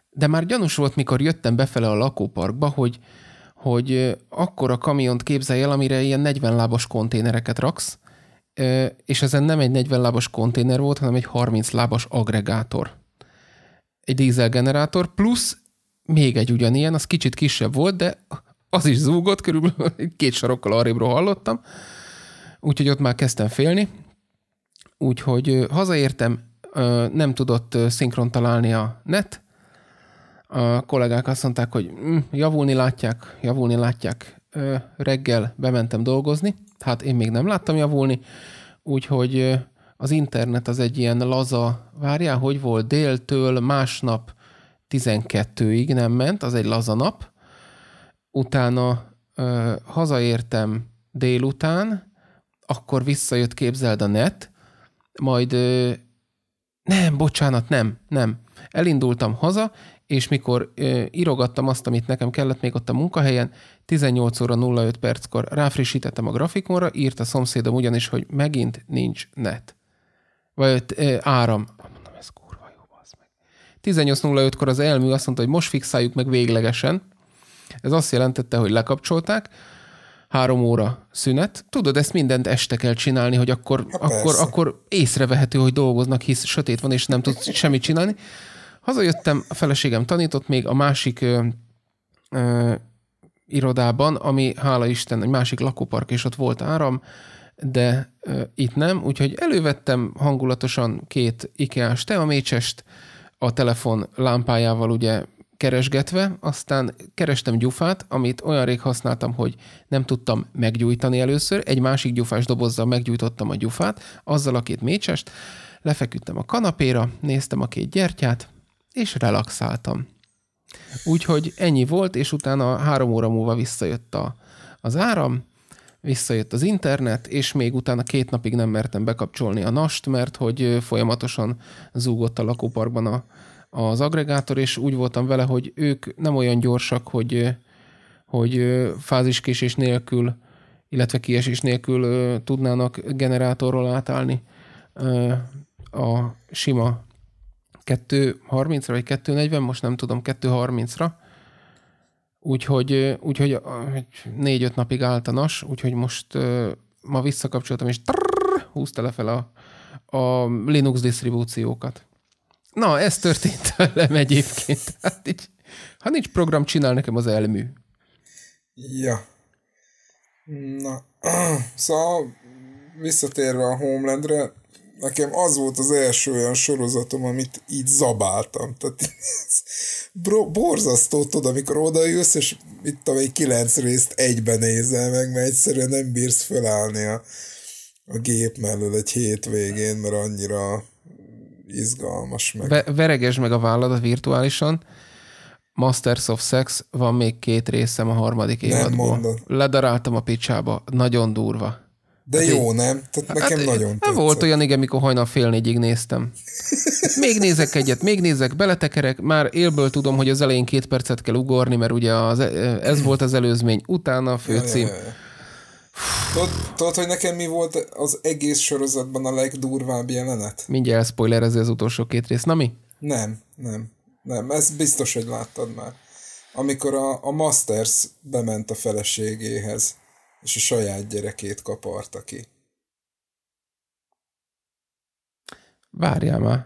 De már gyanús volt, mikor jöttem befele a lakóparkba, hogy, hogy akkor a kamiont képzelj el, amire ilyen 40 lábos konténereket raksz, és ezen nem egy 40 lábos konténer volt, hanem egy 30 lábos agregátor. Egy dízelgenerátor, plusz még egy ugyanilyen, az kicsit kisebb volt, de az is zúgott, körülbelül két sarokkal arrébről hallottam, úgyhogy ott már kezdtem félni úgyhogy hazaértem, nem tudott szinkron találni a net, a kollégák azt mondták, hogy hm, javulni látják, javulni látják. Reggel bementem dolgozni, hát én még nem láttam javulni, úgyhogy az internet az egy ilyen laza, várjál, hogy volt déltől másnap 12-ig nem ment, az egy laza nap, utána ö, hazaértem délután, akkor visszajött képzeld a net, majd nem, bocsánat, nem, nem. Elindultam haza, és mikor ö, írogattam azt, amit nekem kellett még ott a munkahelyen, 18 óra 05 perckor ráfrissítettem a grafikonra, írt a szomszédom ugyanis, hogy megint nincs net. Vagy ö, áram. Mondom, ez kurva jó, az meg. 18.05-kor az elmű azt mondta, hogy most fixáljuk meg véglegesen. Ez azt jelentette, hogy lekapcsolták, három óra szünet. Tudod, ezt mindent este kell csinálni, hogy akkor, hát akkor, akkor észrevehető, hogy dolgoznak, hisz sötét van, és nem tudsz semmit csinálni. Hazajöttem, a feleségem tanított még a másik ö, ö, irodában, ami hála Isten egy másik lakópark, és ott volt áram, de ö, itt nem, úgyhogy elővettem hangulatosan két IKEA-s teamécsest, a telefon lámpájával ugye keresgetve, aztán kerestem gyufát, amit olyan rég használtam, hogy nem tudtam meggyújtani először, egy másik gyufás dobozzal meggyújtottam a gyufát, azzal a két mécsest, lefeküdtem a kanapéra, néztem a két gyertyát, és relaxáltam. Úgyhogy ennyi volt, és utána három óra múlva visszajött a, az áram, visszajött az internet, és még utána két napig nem mertem bekapcsolni a nast, mert hogy folyamatosan zúgott a lakóparkban a, az agregátor, és úgy voltam vele, hogy ők nem olyan gyorsak, hogy, hogy fáziskésés nélkül, illetve kiesés nélkül tudnának generátorról átállni a sima 230-ra, vagy 240, most nem tudom, 230-ra. Úgyhogy, úgyhogy négy-öt napig állt a nas, úgyhogy most ma visszakapcsoltam, és trrr, húzta lefel a, a Linux disztribúciókat. Na, ez történt velem egyébként. Hát így, ha nincs program, csinál nekem az elmű. Ja. Na, szóval visszatérve a Homelandre, nekem az volt az első olyan sorozatom, amit így zabáltam. Tehát bro, borzasztó, tudod, amikor odaülsz, és itt a még kilenc részt egyben nézel meg, mert egyszerűen nem bírsz felállni a, a gép mellől egy hétvégén, mert annyira izgalmas. Meg. Be, veregesd meg a válladat virtuálisan. Masters of Sex, van még két részem a harmadik nem évadból. Mondod. Ledaráltam a picsába, nagyon durva. De hát jó, én, nem? Tehát hát nekem hát, nagyon tetszett. Volt olyan, igen, mikor hajnal fél négyig néztem. Még nézek egyet, még nézek, beletekerek, már élből tudom, hogy az elején két percet kell ugorni, mert ugye az, e- ez volt az előzmény, utána a főcím. Ja, ja, ja. Tudod, tudod, hogy nekem mi volt az egész sorozatban a legdurvább jelenet? Mindjárt spoilerezi az utolsó két rész, na mi? Nem, nem, nem, ezt biztos, hogy láttad már. Amikor a, a Masters bement a feleségéhez, és a saját gyerekét kaparta ki. Várjál már.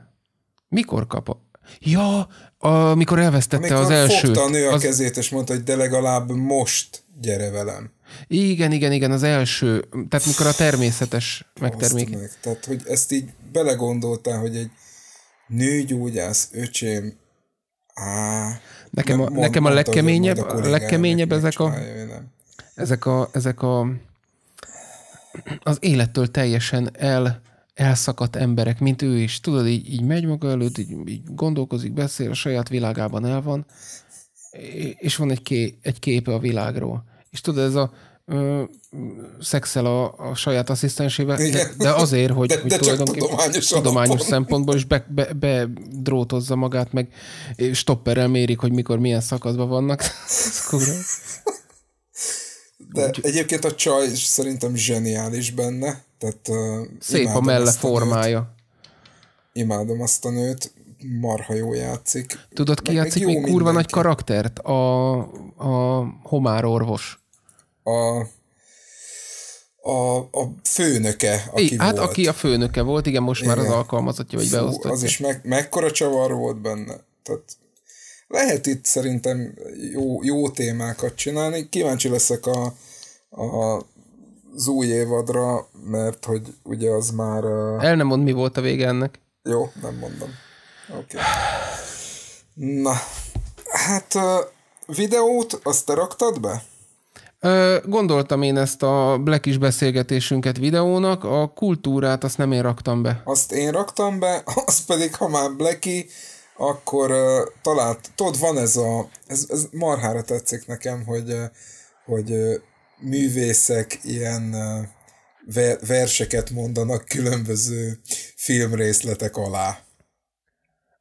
Mikor kap a... Ja, amikor elvesztette Amikor az elsőt. Amikor fogta a nő a az... kezét, és mondta, hogy de legalább most gyere velem. Igen, igen, igen, az első, tehát mikor a természetes megtermék. Meg. Tehát, hogy ezt így belegondoltál, hogy egy nőgyógyász, öcsém, á, Nekem a, mond, nekem a legkeményebb, a legkeményebb ezek a, ezek a, ezek a, az élettől teljesen el, elszakadt emberek, mint ő is. Tudod, így, így megy maga előtt, így, így gondolkozik, beszél, a saját világában el van, és van egy, ké, egy képe a világról. És tudod, ez a ö, szexel a, a saját asszisztensével, de, de azért, hogy, de, hogy de tulajdonképpen tudományos, tudományos szempontból is be, be, be drótozza magát, meg stopperrel mérik, hogy mikor milyen szakaszban vannak. de Úgy. egyébként a csaj szerintem zseniális benne. Tehát, uh, Szép a melle formája. Nőt. Imádom azt a nőt, marha jó játszik. Tudod, ki meg, játszik meg még kurva mindenki. nagy karaktert? A, a homár orvos a a, a főnöke, aki é, Hát volt. aki a főnöke volt, igen, most igen. már az alkalmazottja, vagy beosztottja. Az is me- mekkora csavar volt benne. Tehát lehet itt szerintem jó, jó témákat csinálni. Kíváncsi leszek a, a, az új évadra, mert hogy ugye az már... El nem mond, mi volt a vége ennek. Jó, nem mondom. Oké. Okay. Na, hát videót azt te raktad be? Gondoltam én ezt a Black is beszélgetésünket videónak, a kultúrát azt nem én raktam be. Azt én raktam be, az pedig, ha már Blacky, akkor talált, tudod, van ez a, ez, ez marhára tetszik nekem, hogy, hogy művészek ilyen verseket mondanak különböző filmrészletek alá.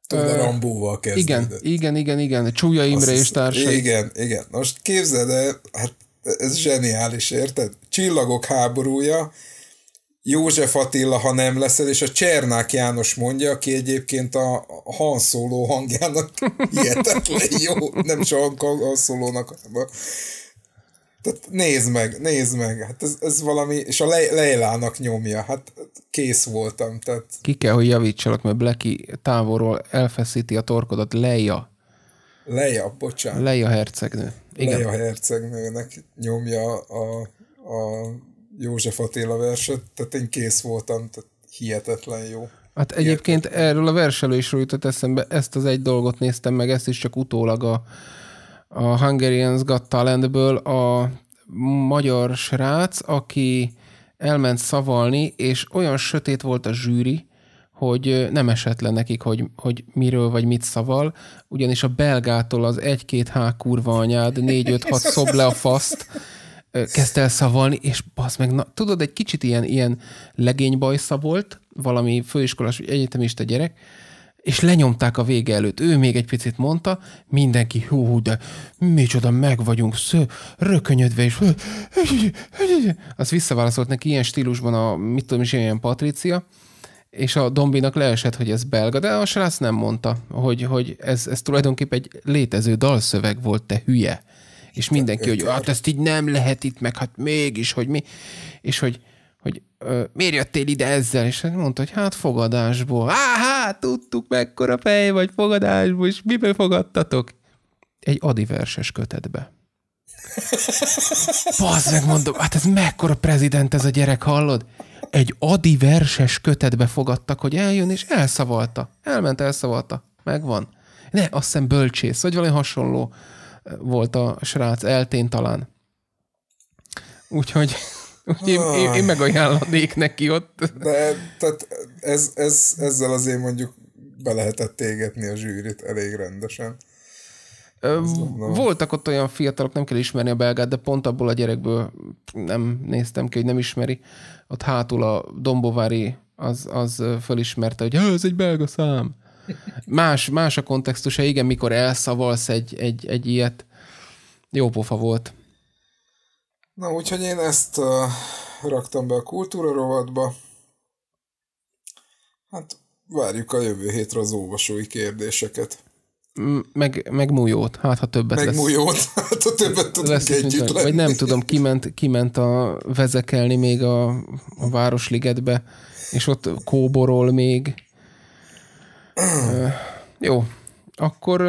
Tudod, a Rambóval kezdődött. Igen, igen, igen, igen. Csúlya Imre Azt és társai. Igen, igen. Most képzeld el, hát ez zseniális, érted? Csillagok háborúja, József Attila, ha nem leszel, és a Csernák János mondja, aki egyébként a hanszóló hangjának hihetetlen jó, nem csak hanszólónak, hanem a... Tehát nézd meg, nézd meg, hát ez, ez valami, és a Leilának nyomja, hát kész voltam, tehát... Ki kell, hogy javítsalak, mert Blacky távolról elfeszíti a torkodat, Leia Leia, bocsánat. Leia hercegnő. Igen. Leia hercegnőnek nyomja a, a József Attila verset, tehát én kész voltam, tehát hihetetlen jó. Hát egyébként Hihetetlen. erről a verselőisről jutott eszembe, ezt az egy dolgot néztem meg, ezt is csak utólag a, a Hungarians Got Talentből a magyar srác, aki elment szavalni, és olyan sötét volt a zsűri, hogy nem le nekik, hogy, hogy miről vagy mit szaval, ugyanis a belgától az 1-2 H kurva anyád, 4-5-6 szob le a faszt, kezd el szavalni, és basz meg, na, tudod, egy kicsit ilyen, ilyen legénybaj volt, valami főiskolás, egyetemista gyerek, és lenyomták a vége előtt. Ő még egy picit mondta, mindenki, hú, de micsoda, meg vagyunk sző, rökönyödve, is. azt visszaválaszolt neki ilyen stílusban a, mit tudom is, ilyen Patricia, és a Dombinak leesett, hogy ez belga, de a srác nem mondta, hogy, hogy ez, ez tulajdonképpen egy létező dalszöveg volt, te hülye. És mindenki, hogy hát ezt így nem lehet itt, meg hát mégis, hogy mi, és hogy, hogy ö, miért jöttél ide ezzel? És hát mondta, hogy hát fogadásból. Áhá, tudtuk, mekkora fej vagy fogadásból, és miből fogadtatok? Egy adiverses kötetbe. Bazd meg, mondom, hát ez mekkora prezident ez a gyerek, hallod? Egy adi verses kötetbe fogadtak, hogy eljön, és elszavalta. Elment, elszavalta. Megvan. Ne, azt hiszem bölcsész, vagy valami hasonló eh, volt a srác, eltén talán. Úgyhogy... Úgyhogy én, én, én megajánlanék neki ott. De tehát ez, ez, ezzel azért mondjuk be lehetett égetni a zsűrit elég rendesen. Voltak ott olyan fiatalok, nem kell ismerni a belgát, de pont abból a gyerekből nem néztem ki, hogy nem ismeri. Ott hátul a Dombovári az, az fölismerte, hogy ez egy belga szám. Más, más a kontextusa, igen, mikor elszavalsz egy, egy, egy ilyet. Jó pofa volt. Na, úgyhogy én ezt uh, raktam be a kultúra rovatba. Hát várjuk a jövő hétre az olvasói kérdéseket meg, meg mújót, hát ha többet meg lesz. Meg mújót, hát ha többet tudunk lesz, együtt lenni. Vagy nem tudom, kiment, kiment a vezekelni még a, a Városligetbe, és ott kóborol még. uh, jó, akkor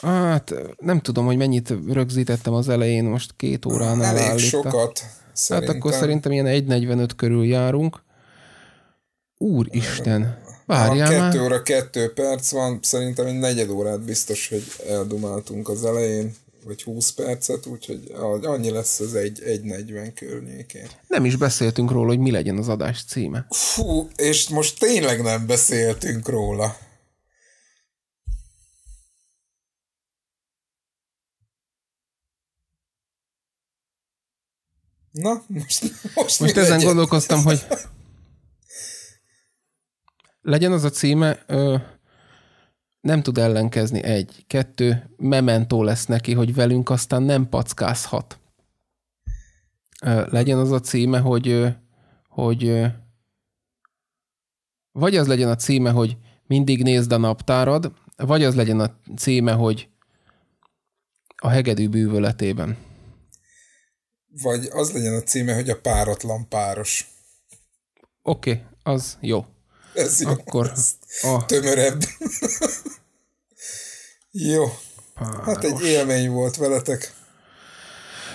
hát nem tudom, hogy mennyit rögzítettem az elején, most két óránál Elég állítta. sokat, szerintem. Hát akkor szerintem ilyen 1.45 körül járunk. Úristen, Várjál már. 2 óra 2 perc van, szerintem egy negyed órát biztos, hogy eldumáltunk az elején, vagy 20 percet, úgyhogy annyi lesz az 1.40 környékén. Nem is beszéltünk róla, hogy mi legyen az adás címe. Fú, és most tényleg nem beszéltünk róla. Na, most, most, most ezen legyen? gondolkoztam, hogy legyen az a címe, ö, nem tud ellenkezni egy, kettő, mementó lesz neki, hogy velünk aztán nem packázhat. Ö, legyen az a címe, hogy, hogy vagy az legyen a címe, hogy mindig nézd a naptárad, vagy az legyen a címe, hogy a hegedű bűvöletében. Vagy az legyen a címe, hogy a páratlan páros. Oké, okay, az jó. Ez jó. Akkor a... Tömörebb. jó. Páros. Hát egy élmény volt veletek.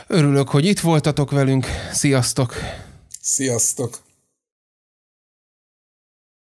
Örülök, hogy itt voltatok velünk. Sziasztok! Sziasztok!